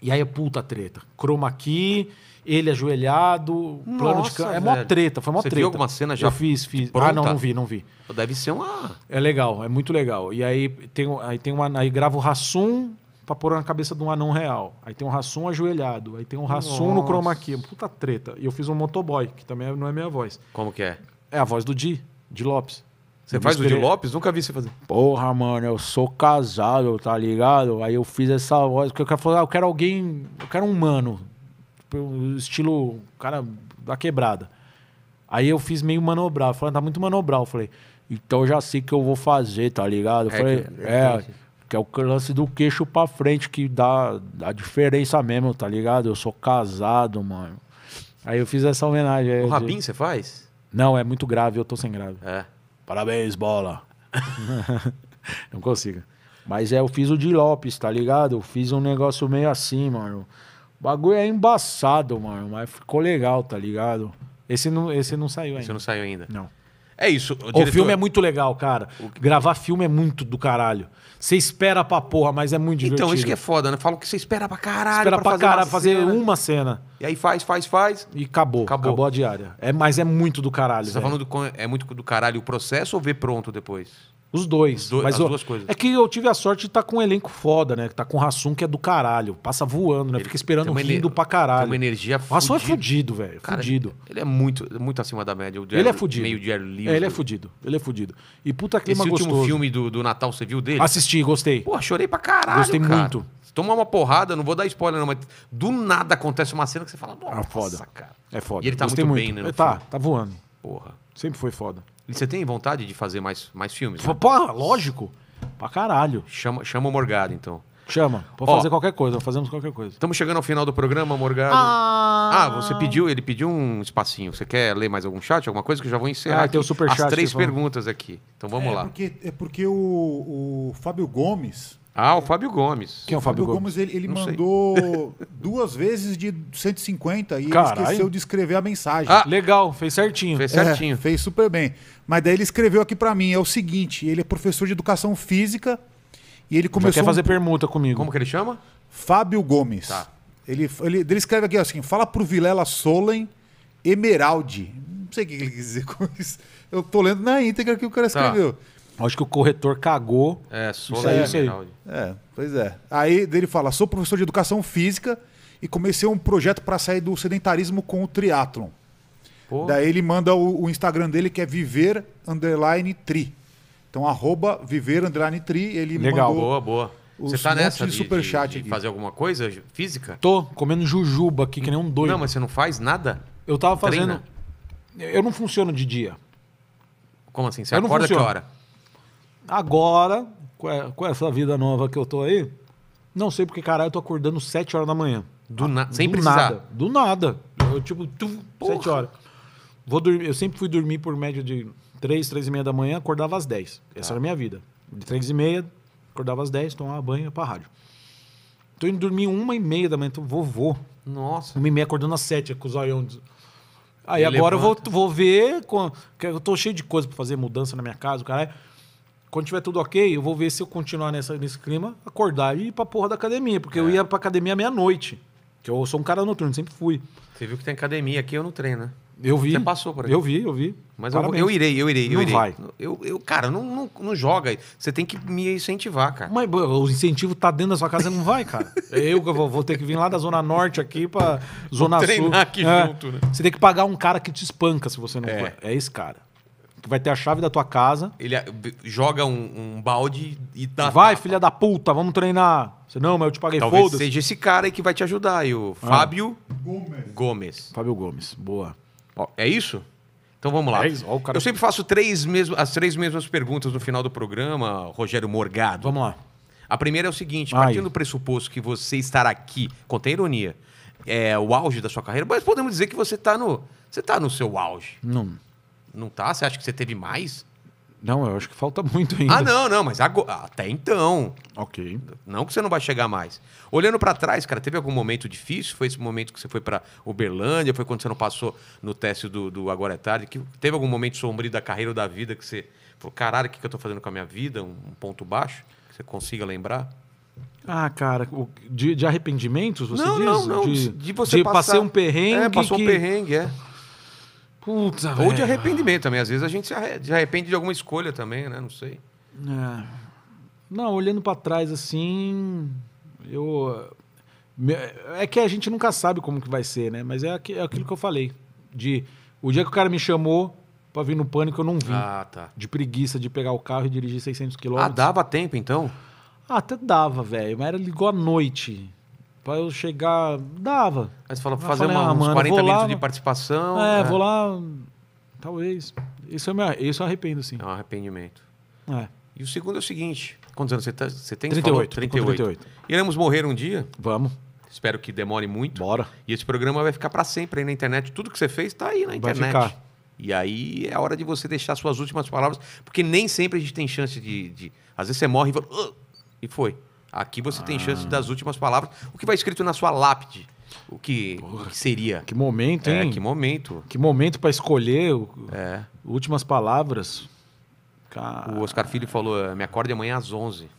e aí é puta treta. Chroma key, ele ajoelhado, Nossa, plano de câmera. É mó treta, foi mó Você treta. Você viu alguma cena já? Eu fiz, fiz. Ah, pronta? Ah, não, não vi, não vi. Deve ser uma. É legal, é muito legal. E aí tem, aí tem uma. Aí grava o Rassum, para pôr na cabeça de um anão real. Aí tem um Rassum ajoelhado, aí tem um Rassum no chroma key. Puta treta. E eu fiz um motoboy, que também é, não é minha voz. Como que é? É a voz do Di, de Lopes. Você faz o de Lopes? Nunca vi você fazer. Porra, mano, eu sou casado, tá ligado? Aí eu fiz essa voz, porque eu quero falar, eu quero alguém, eu quero um humano. Tipo, estilo, cara, da quebrada. Aí eu fiz meio manobral, falando, ah, tá muito manobral. Eu falei, então eu já sei que eu vou fazer, tá ligado? Eu é, falei, que, é, é que é o lance do queixo pra frente que dá a diferença mesmo, tá ligado? Eu sou casado, mano. Aí eu fiz essa homenagem. O de... rabin você faz? Não, é muito grave, eu tô sem grave. É. Parabéns, bola. Não consigo. Mas é, eu fiz o de Lopes, tá ligado? Eu fiz um negócio meio assim, mano. O bagulho é embaçado, mano, mas ficou legal, tá ligado? Esse não, esse não saiu ainda. Esse não saiu ainda? Não. É isso. O, diretor... o, filme é muito legal, cara. Que... Gravar filme é muito do caralho. Você espera pra porra, mas é muito divertido. Então, isso que é foda, né? Falam que você espera pra caralho. Espera pra, pra caralho, fazer, uma, cena. uma cena. E aí faz, faz, faz. E acabou. Acabou, acabou a diária. É, mas é muito do caralho. Você tá falando do, é muito do caralho o processo ou vê pronto depois? Os dois. mas as eu, duas coisas. É que eu tive a sorte de estar tá com um elenco foda, né? Que tá com o Rassum que é do caralho. Passa voando, né? Ele Fica esperando rindo pra caralho. Tem uma energia foda. O Rassum é fudido, velho. Fudido. Ele é muito, muito acima da média. ele é fudido. Meio Jerry Lewis. É, ele é fudido. Ele é fudido. E puta que Esse gostoso. último filme do, do Natal, você viu dele? Assisti, gostei. Pô, chorei pra caralho, Gostei cara. muito. Toma uma porrada, não vou dar spoiler não, mas do nada acontece uma cena que você fala, ah, nossa, foda. cara. É foda. E ele tá muito, muito, bem, né? Tá, tá voando. Porra. Sempre foi foda. E você tem vontade de fazer mais, mais filmes? Né? Pô, lógico. Pra caralho. Chama, chama o Morgado, então. Chama. Pode fazer qualquer coisa, fazemos qualquer coisa. Estamos chegando ao final do programa, Morgado. Ah, ah você pediu, ele pediu um espacinho. Você quer ler mais algum chat, alguma coisa que eu já vou encerrar? Ah, tem o super chat. As três perguntas aqui. Então vamos é lá. Porque, é porque o, o Fábio Gomes ah, o Fábio Gomes. Quem é o Fábio, Fábio Gomes? Gomes? Ele, ele mandou duas vezes de 150 e Caralho. ele esqueceu de escrever a mensagem. Ah, legal, fez certinho. Fez certinho. É, fez super bem. Mas daí ele escreveu aqui para mim, é o seguinte, ele é professor de educação física e ele começou... Já quer fazer permuta comigo. Como que ele chama? Fábio Gomes. Tá. Ele, ele, ele escreve aqui assim, fala pro Vilela Solen Emeraldi. Não sei o que ele quis dizer com isso. Eu tô lendo na íntegra que o cara tá. escreveu. Tá. Acho que o corretor cagou. É, sou é, isso aí. É, pois é. Aí ele fala: sou professor de educação física e comecei um projeto para sair do sedentarismo com o triatlon. Pô. Daí ele manda o, o, Instagram dele que é viver underline tri. Então, arroba viver underline tri. Ele Legal. Mandou boa, boa. Você tá nessa de, super de, de fazer alguma coisa física? Tô comendo jujuba aqui, que nem um doido. Não, mas você não faz nada? Eu tava fazendo. Eu não funciono de dia. Como assim? Você eu acorda que hora? Agora, é, com essa vida nova que eu tô aí, não sei porque, caralho, eu tô acordando 7 horas da manhã. Do, na do precisar. nada. Do nada. Eu, tipo, tum, 7 horas. Vou dormir, eu sempre fui dormir por média de 3, 3 e meia da manhã, acordava às 10. Essa tá. era a minha vida. De 3 e meia, acordava às 10, tomava banho e pra rádio. Tô indo dormir uma e meia da manhã, então vovô. Nossa. Uma e meia acordando às 7, com os olhos. Aí Ele agora levanta. eu vou, vou ver. Com, eu tô cheio de coisa pra fazer, mudança na minha casa, o caralho. Quando tiver tudo ok, eu vou ver se eu continuar nessa, nesse clima, acordar e ir pra porra da academia. Porque é. eu ia pra academia meia-noite. Que eu sou um cara noturno, sempre fui. Você viu que tem academia aqui, eu não treino, né? Eu vi. Você passou por aí. Eu vi, eu vi. Mas eu, eu, irei, eu irei, eu não irei. vai. Eu, eu, cara, não, não, não joga Você tem que me incentivar, cara. Mas o incentivo tá dentro da sua casa, não vai, cara. É eu que vou, vou, ter que vir lá da Zona Norte aqui pra Zona Sul. aqui é. junto, né? Você tem que pagar um cara que te espanca se você não é. for. É esse cara. Tu vai ter a chave da tua casa. Ele joga um, um balde e dá. Vai, tapa. filha da puta, vamos treinar. Você, não, mas eu te paguei Talvez foda. -se. seja esse cara aí que vai te ajudar aí, o ah. Fábio Gomes. Gomes. Fábio Gomes, boa. Ó, é isso? Então vamos lá. É isso? Ó, cara... Eu sempre faço três mesmo, as três mesmas perguntas no final do programa, Rogério Morgado. Vamos lá. A primeira é o seguinte: partindo Ai. do pressuposto que você estar aqui, contém ironia, é o auge da sua carreira, mas podemos dizer que você está no, você tá no seu auge. Não. Não tá? Você acha que você teve mais? Não, eu acho que falta muito ainda. Ah, não, não, mas agora, até então. Ok. Não que você não vai chegar mais. Olhando para trás, cara, teve algum momento difícil? Foi esse momento que você foi para Uberlândia? Foi quando você não passou no teste do, do Agora é Tarde? Que teve algum momento sombrio da carreira ou da vida que você falou, caralho, o que, que eu tô fazendo com a minha vida? Um, ponto baixo? Que você consiga lembrar? Ah, cara, de, de arrependimentos, você não, diz? Não, não, de, de você de passar, passei um perrengue. É, passou que... um perrengue, é. Puta, Ou velho. de arrependimento também. Às vezes a gente se arrepende de alguma escolha também, né? Não sei. É. Não, olhando para trás assim, eu é que a gente nunca sabe como que vai ser, né? Mas é, é aquilo que eu falei. De o dia que o cara me chamou para vir no pânico, eu não vim. Ah, tá. De preguiça de pegar o carro e dirigir 600 quilômetros. Ah, dava tempo então? Ah, até dava, velho. Mas era ligou à noite. Pra eu chegar, dava. Aí você falou, fazer falei, uma, ah, uns mano, 40 minutos de participação. É, é, vou lá, talvez. Isso, é isso eu arrependo, sim. É um arrependimento. É. E o segundo é o seguinte: quantos anos você, tá, você tem? 38, 38. 38. Iremos morrer um dia? Vamos. Espero que demore muito. Bora. E esse programa vai ficar para sempre aí na internet. Tudo que você fez está aí na internet. Vai ficar. E aí é a hora de você deixar suas últimas palavras, porque nem sempre a gente tem chance de. de... Às vezes você morre e fala, uh! e foi. Aqui você tem ah. chance das últimas palavras, o que vai escrito na sua lápide. O que, Porra, que seria? Que momento, é, hein? É, que momento. Que momento para escolher o, é. últimas palavras. Car... O Oscar Filho falou: é, me acorde amanhã às 11.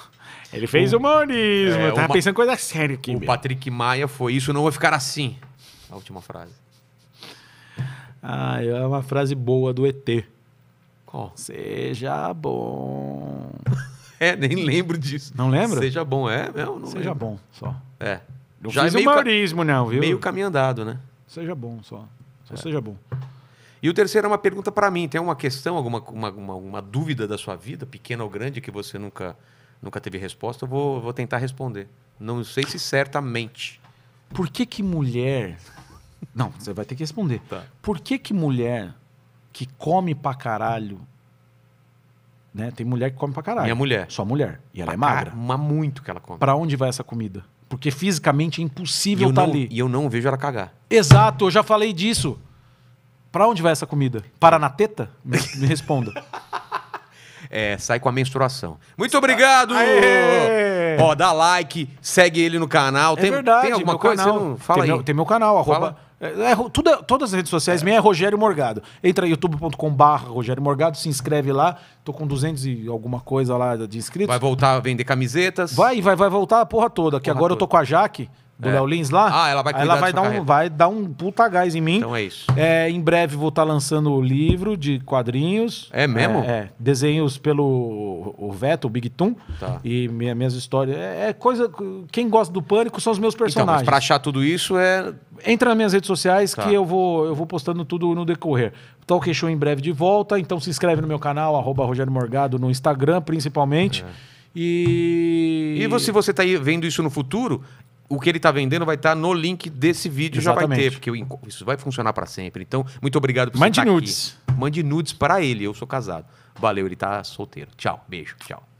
Ele fez o, humorismo, é, eu tava uma... pensando coisa séria aqui. O Patrick Maia foi: isso não vai ficar assim. A última frase. Ah, é uma frase boa do ET. Qual? Seja bom. É, nem lembro disso. Não lembra? Seja bom, é Não Seja lembro. bom, só. É. Não Já é fiz é meio o maiorismo, não, né, viu? Meio caminho andado, né? Seja bom, só. Só é. seja bom. E o terceiro é uma pergunta para mim. Tem uma questão, alguma uma, uma, uma, dúvida da sua vida, pequena ou grande, que você nunca, nunca teve resposta? Eu vou, vou tentar responder. Não sei se certamente. Por que que mulher... Não, você vai ter que responder. Tá. Por que que mulher que come pra caralho né? Tem mulher que come pra caralho. Minha mulher. Só mulher. E ela pra é magra. Mas muito que ela come. Pra onde vai essa comida? Porque fisicamente é impossível estar tá ali. E eu não vejo ela cagar. Exato, eu já falei disso. Pra onde vai essa comida? Para na teta? Me, me responda. é, sai com a menstruação. Muito obrigado! Aê! Ó, dá like, segue ele no canal. É tem, verdade, tem alguma coisa? Canal. Não... Fala tem aí. Meu, tem meu canal, arroba... Fala é, é tudo é, todas as redes sociais minha é Rogério Morgado. Entra youtube.com/barra Rogério Morgado, se inscreve lá. Tô com 200 e alguma coisa lá de inscritos. Vai voltar a vender camisetas. Vai, vai, vai voltar a porra toda. Que agora eu tô com a Jaque do é. Léo Lins lá. Ah, ela vai Ela vai dar, um, vai dar um puta gás em mim. Então é isso. É, em breve vou estar tá lançando o livro de quadrinhos. É mesmo? É, é. desenhos pelo o Veto, o Big Toon. Tá. E minha, minhas histórias. É, é, coisa. Quem gosta do pânico são os meus então, personagens. Então, pra achar tudo isso é. Entra nas minhas redes sociais tá. que eu vou, eu vou postando tudo no decorrer. Talk Show em breve de volta. Então se inscreve no meu canal, arroba Rogério Morgado, no Instagram principalmente. É. E. E se você está vendo isso no futuro, o que ele está vendendo vai estar tá no link desse vídeo, Exatamente. já vai ter, porque isso vai funcionar para sempre. Então, muito obrigado por Mande estar nudes. aqui. Mande nudes para ele, eu sou casado. Valeu, ele está solteiro. Tchau, beijo, tchau.